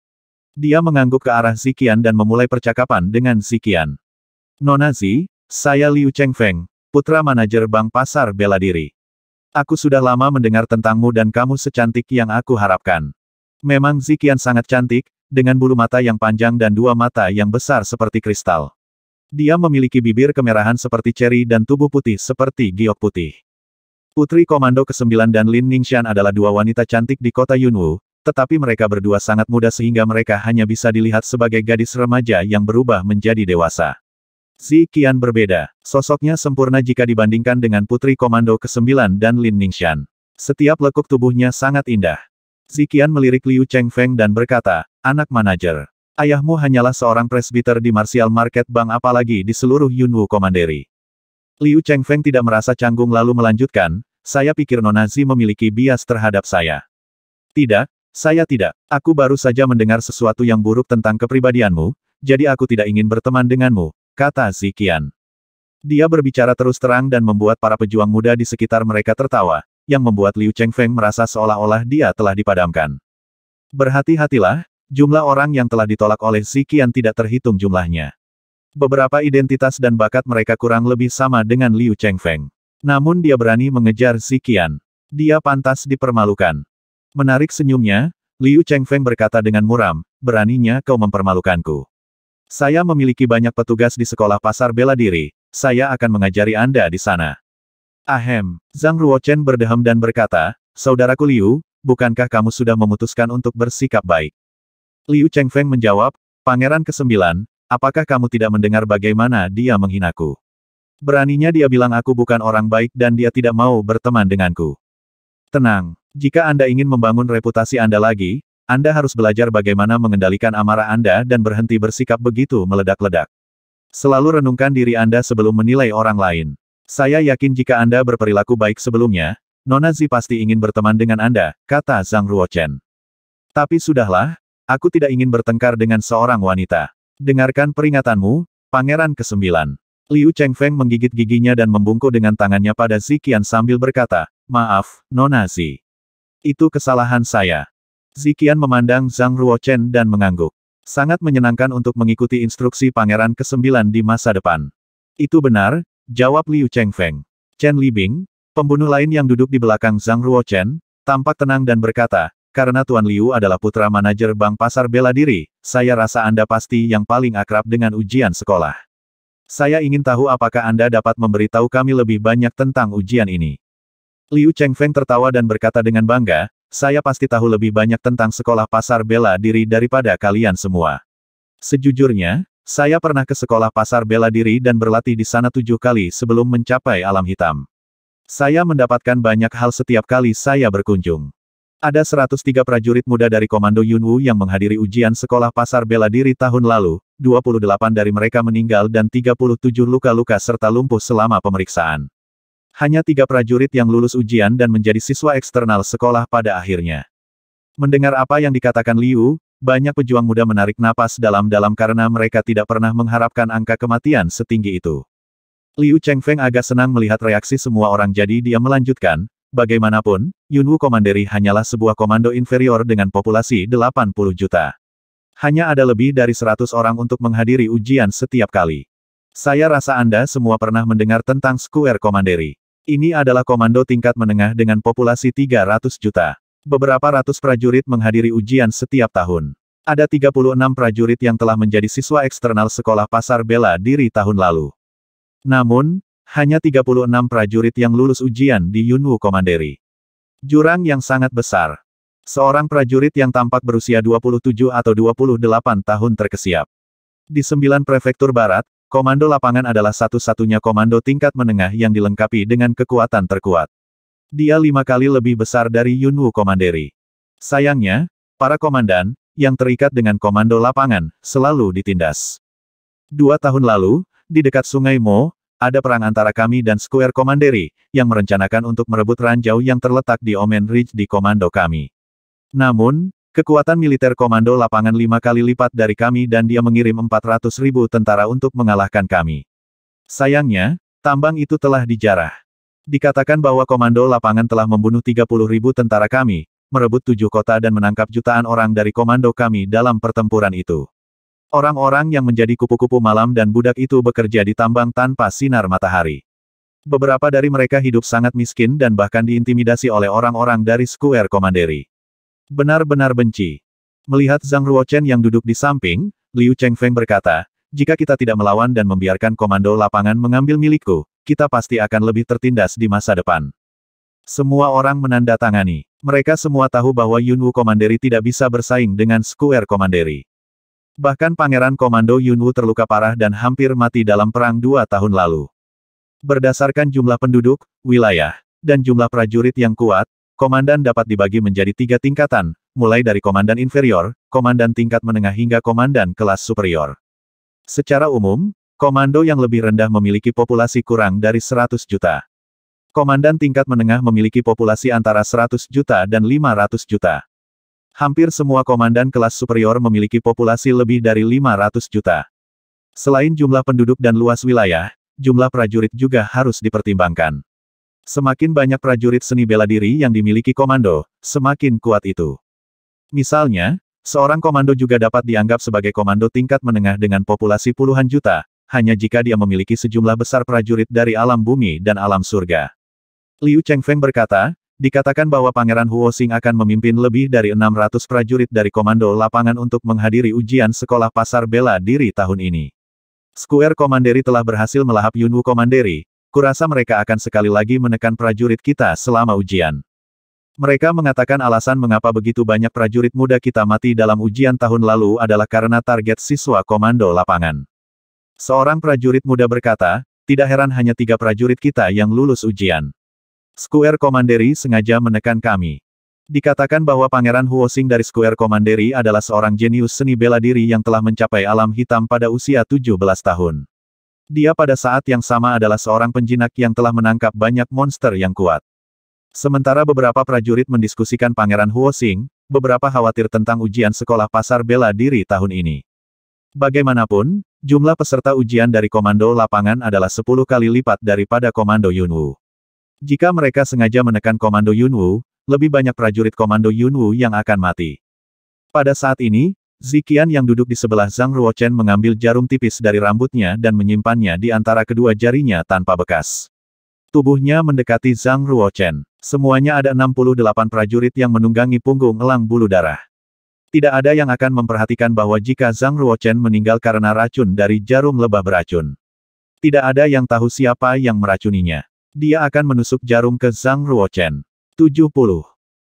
Dia mengangguk ke arah Zikian dan memulai percakapan dengan Zikian. Nona Zi, saya Liu Chengfeng, putra manajer Bank Pasar Bela Diri. Aku sudah lama mendengar tentangmu dan kamu secantik yang aku harapkan. Memang Zikian sangat cantik, dengan bulu mata yang panjang dan dua mata yang besar seperti kristal. Dia memiliki bibir kemerahan seperti ceri dan tubuh putih seperti giok putih. Putri Komando ke-9 dan Lin Ningxian adalah dua wanita cantik di kota Yunwu, tetapi mereka berdua sangat muda sehingga mereka hanya bisa dilihat sebagai gadis remaja yang berubah menjadi dewasa. Si Qian berbeda. Sosoknya sempurna jika dibandingkan dengan Putri Komando ke-9 dan Lin Ningxian. Setiap lekuk tubuhnya sangat indah. Si Qian melirik Liu Chengfeng dan berkata, anak manajer. Ayahmu hanyalah seorang presbiter di Martial Market Bank apalagi di seluruh Yunwu Komanderi. Liu Chengfeng tidak merasa canggung lalu melanjutkan, saya pikir Nonazi memiliki bias terhadap saya. Tidak, saya tidak. Aku baru saja mendengar sesuatu yang buruk tentang kepribadianmu, jadi aku tidak ingin berteman denganmu, kata Zikian. Dia berbicara terus terang dan membuat para pejuang muda di sekitar mereka tertawa, yang membuat Liu Chengfeng merasa seolah-olah dia telah dipadamkan. Berhati-hatilah, jumlah orang yang telah ditolak oleh Zikian tidak terhitung jumlahnya. Beberapa identitas dan bakat mereka kurang lebih sama dengan Liu Chengfeng. Namun dia berani mengejar Zikian. Dia pantas dipermalukan. Menarik senyumnya, Liu Chengfeng berkata dengan muram, beraninya kau mempermalukanku. Saya memiliki banyak petugas di sekolah pasar bela diri, saya akan mengajari Anda di sana. Ahem, Zhang Ruochen berdehem dan berkata, Saudaraku Liu, bukankah kamu sudah memutuskan untuk bersikap baik? Liu Chengfeng menjawab, Pangeran ke-9, apakah kamu tidak mendengar bagaimana dia menghinaku? Beraninya dia bilang aku bukan orang baik dan dia tidak mau berteman denganku. Tenang, jika Anda ingin membangun reputasi Anda lagi, anda harus belajar bagaimana mengendalikan amarah Anda dan berhenti bersikap begitu meledak-ledak. Selalu renungkan diri Anda sebelum menilai orang lain. Saya yakin jika Anda berperilaku baik sebelumnya, Nona Zi pasti ingin berteman dengan Anda, kata Zhang Ruochen. Tapi sudahlah, aku tidak ingin bertengkar dengan seorang wanita. Dengarkan peringatanmu, Pangeran ke-9. Liu Chengfeng menggigit giginya dan membungkuk dengan tangannya pada Zikian sambil berkata, Maaf, Nona Zi. Itu kesalahan saya. Zikian memandang Zhang Ruochen dan mengangguk. Sangat menyenangkan untuk mengikuti instruksi Pangeran ke-9 di masa depan. Itu benar, jawab Liu Chengfeng. Chen Libing, pembunuh lain yang duduk di belakang Zhang Ruochen, tampak tenang dan berkata, karena Tuan Liu adalah putra manajer Bank Pasar Bela Diri, saya rasa Anda pasti yang paling akrab dengan ujian sekolah. Saya ingin tahu apakah Anda dapat memberitahu kami lebih banyak tentang ujian ini. Liu Chengfeng tertawa dan berkata dengan bangga, saya pasti tahu lebih banyak tentang sekolah pasar bela diri daripada kalian semua. Sejujurnya, saya pernah ke sekolah pasar bela diri dan berlatih di sana tujuh kali sebelum mencapai alam hitam. Saya mendapatkan banyak hal setiap kali saya berkunjung. Ada 103 prajurit muda dari Komando Yunwu yang menghadiri ujian sekolah pasar bela diri tahun lalu, 28 dari mereka meninggal dan 37 luka-luka serta lumpuh selama pemeriksaan hanya tiga prajurit yang lulus ujian dan menjadi siswa eksternal sekolah pada akhirnya. Mendengar apa yang dikatakan Liu, banyak pejuang muda menarik napas dalam-dalam karena mereka tidak pernah mengharapkan angka kematian setinggi itu. Liu Chengfeng agak senang melihat reaksi semua orang jadi dia melanjutkan, bagaimanapun, Yunwu Komanderi hanyalah sebuah komando inferior dengan populasi 80 juta. Hanya ada lebih dari 100 orang untuk menghadiri ujian setiap kali. Saya rasa Anda semua pernah mendengar tentang Square Komanderi. Ini adalah komando tingkat menengah dengan populasi 300 juta. Beberapa ratus prajurit menghadiri ujian setiap tahun. Ada 36 prajurit yang telah menjadi siswa eksternal Sekolah Pasar Bela Diri tahun lalu. Namun, hanya 36 prajurit yang lulus ujian di Yunwu Komanderi. Jurang yang sangat besar. Seorang prajurit yang tampak berusia 27 atau 28 tahun terkesiap. Di sembilan prefektur barat, Komando lapangan adalah satu-satunya komando tingkat menengah yang dilengkapi dengan kekuatan terkuat. Dia lima kali lebih besar dari Yunwu Komanderi. Sayangnya, para komandan, yang terikat dengan komando lapangan, selalu ditindas. Dua tahun lalu, di dekat Sungai Mo, ada perang antara kami dan Square Komanderi, yang merencanakan untuk merebut ranjau yang terletak di Omen Ridge di komando kami. Namun, Kekuatan militer komando lapangan lima kali lipat dari kami dan dia mengirim 400 ribu tentara untuk mengalahkan kami. Sayangnya, tambang itu telah dijarah. Dikatakan bahwa komando lapangan telah membunuh 30 ribu tentara kami, merebut tujuh kota dan menangkap jutaan orang dari komando kami dalam pertempuran itu. Orang-orang yang menjadi kupu-kupu malam dan budak itu bekerja di tambang tanpa sinar matahari. Beberapa dari mereka hidup sangat miskin dan bahkan diintimidasi oleh orang-orang dari Square Komanderi. Benar-benar benci. Melihat Zhang Ruochen yang duduk di samping, Liu Chengfeng berkata, jika kita tidak melawan dan membiarkan komando lapangan mengambil milikku, kita pasti akan lebih tertindas di masa depan. Semua orang menandatangani. Mereka semua tahu bahwa Yunwu Komanderi tidak bisa bersaing dengan Square Komanderi. Bahkan Pangeran Komando Yunwu terluka parah dan hampir mati dalam perang dua tahun lalu. Berdasarkan jumlah penduduk, wilayah, dan jumlah prajurit yang kuat, komandan dapat dibagi menjadi tiga tingkatan, mulai dari komandan inferior, komandan tingkat menengah hingga komandan kelas superior. Secara umum, komando yang lebih rendah memiliki populasi kurang dari 100 juta. Komandan tingkat menengah memiliki populasi antara 100 juta dan 500 juta. Hampir semua komandan kelas superior memiliki populasi lebih dari 500 juta. Selain jumlah penduduk dan luas wilayah, jumlah prajurit juga harus dipertimbangkan. Semakin banyak prajurit seni bela diri yang dimiliki komando, semakin kuat itu. Misalnya, seorang komando juga dapat dianggap sebagai komando tingkat menengah dengan populasi puluhan juta, hanya jika dia memiliki sejumlah besar prajurit dari alam bumi dan alam surga. Liu Chengfeng berkata, dikatakan bahwa Pangeran Huo Xing akan memimpin lebih dari 600 prajurit dari komando lapangan untuk menghadiri ujian sekolah pasar bela diri tahun ini. Square Komanderi telah berhasil melahap Yunwu Komanderi, kurasa mereka akan sekali lagi menekan prajurit kita selama ujian. Mereka mengatakan alasan mengapa begitu banyak prajurit muda kita mati dalam ujian tahun lalu adalah karena target siswa komando lapangan. Seorang prajurit muda berkata, tidak heran hanya tiga prajurit kita yang lulus ujian. Square Komanderi sengaja menekan kami. Dikatakan bahwa Pangeran Huosing dari Square Komanderi adalah seorang jenius seni bela diri yang telah mencapai alam hitam pada usia 17 tahun. Dia pada saat yang sama adalah seorang penjinak yang telah menangkap banyak monster yang kuat. Sementara beberapa prajurit mendiskusikan Pangeran Huo Xing, beberapa khawatir tentang ujian sekolah pasar bela diri tahun ini. Bagaimanapun, jumlah peserta ujian dari komando lapangan adalah 10 kali lipat daripada komando Yunwu. Jika mereka sengaja menekan komando Yunwu, lebih banyak prajurit komando Yunwu yang akan mati. Pada saat ini, Zikian yang duduk di sebelah Zhang Ruochen mengambil jarum tipis dari rambutnya dan menyimpannya di antara kedua jarinya tanpa bekas. Tubuhnya mendekati Zhang Ruochen. Semuanya ada 68 prajurit yang menunggangi punggung elang bulu darah. Tidak ada yang akan memperhatikan bahwa jika Zhang Ruochen meninggal karena racun dari jarum lebah beracun. Tidak ada yang tahu siapa yang meracuninya. Dia akan menusuk jarum ke Zhang Ruochen. 70.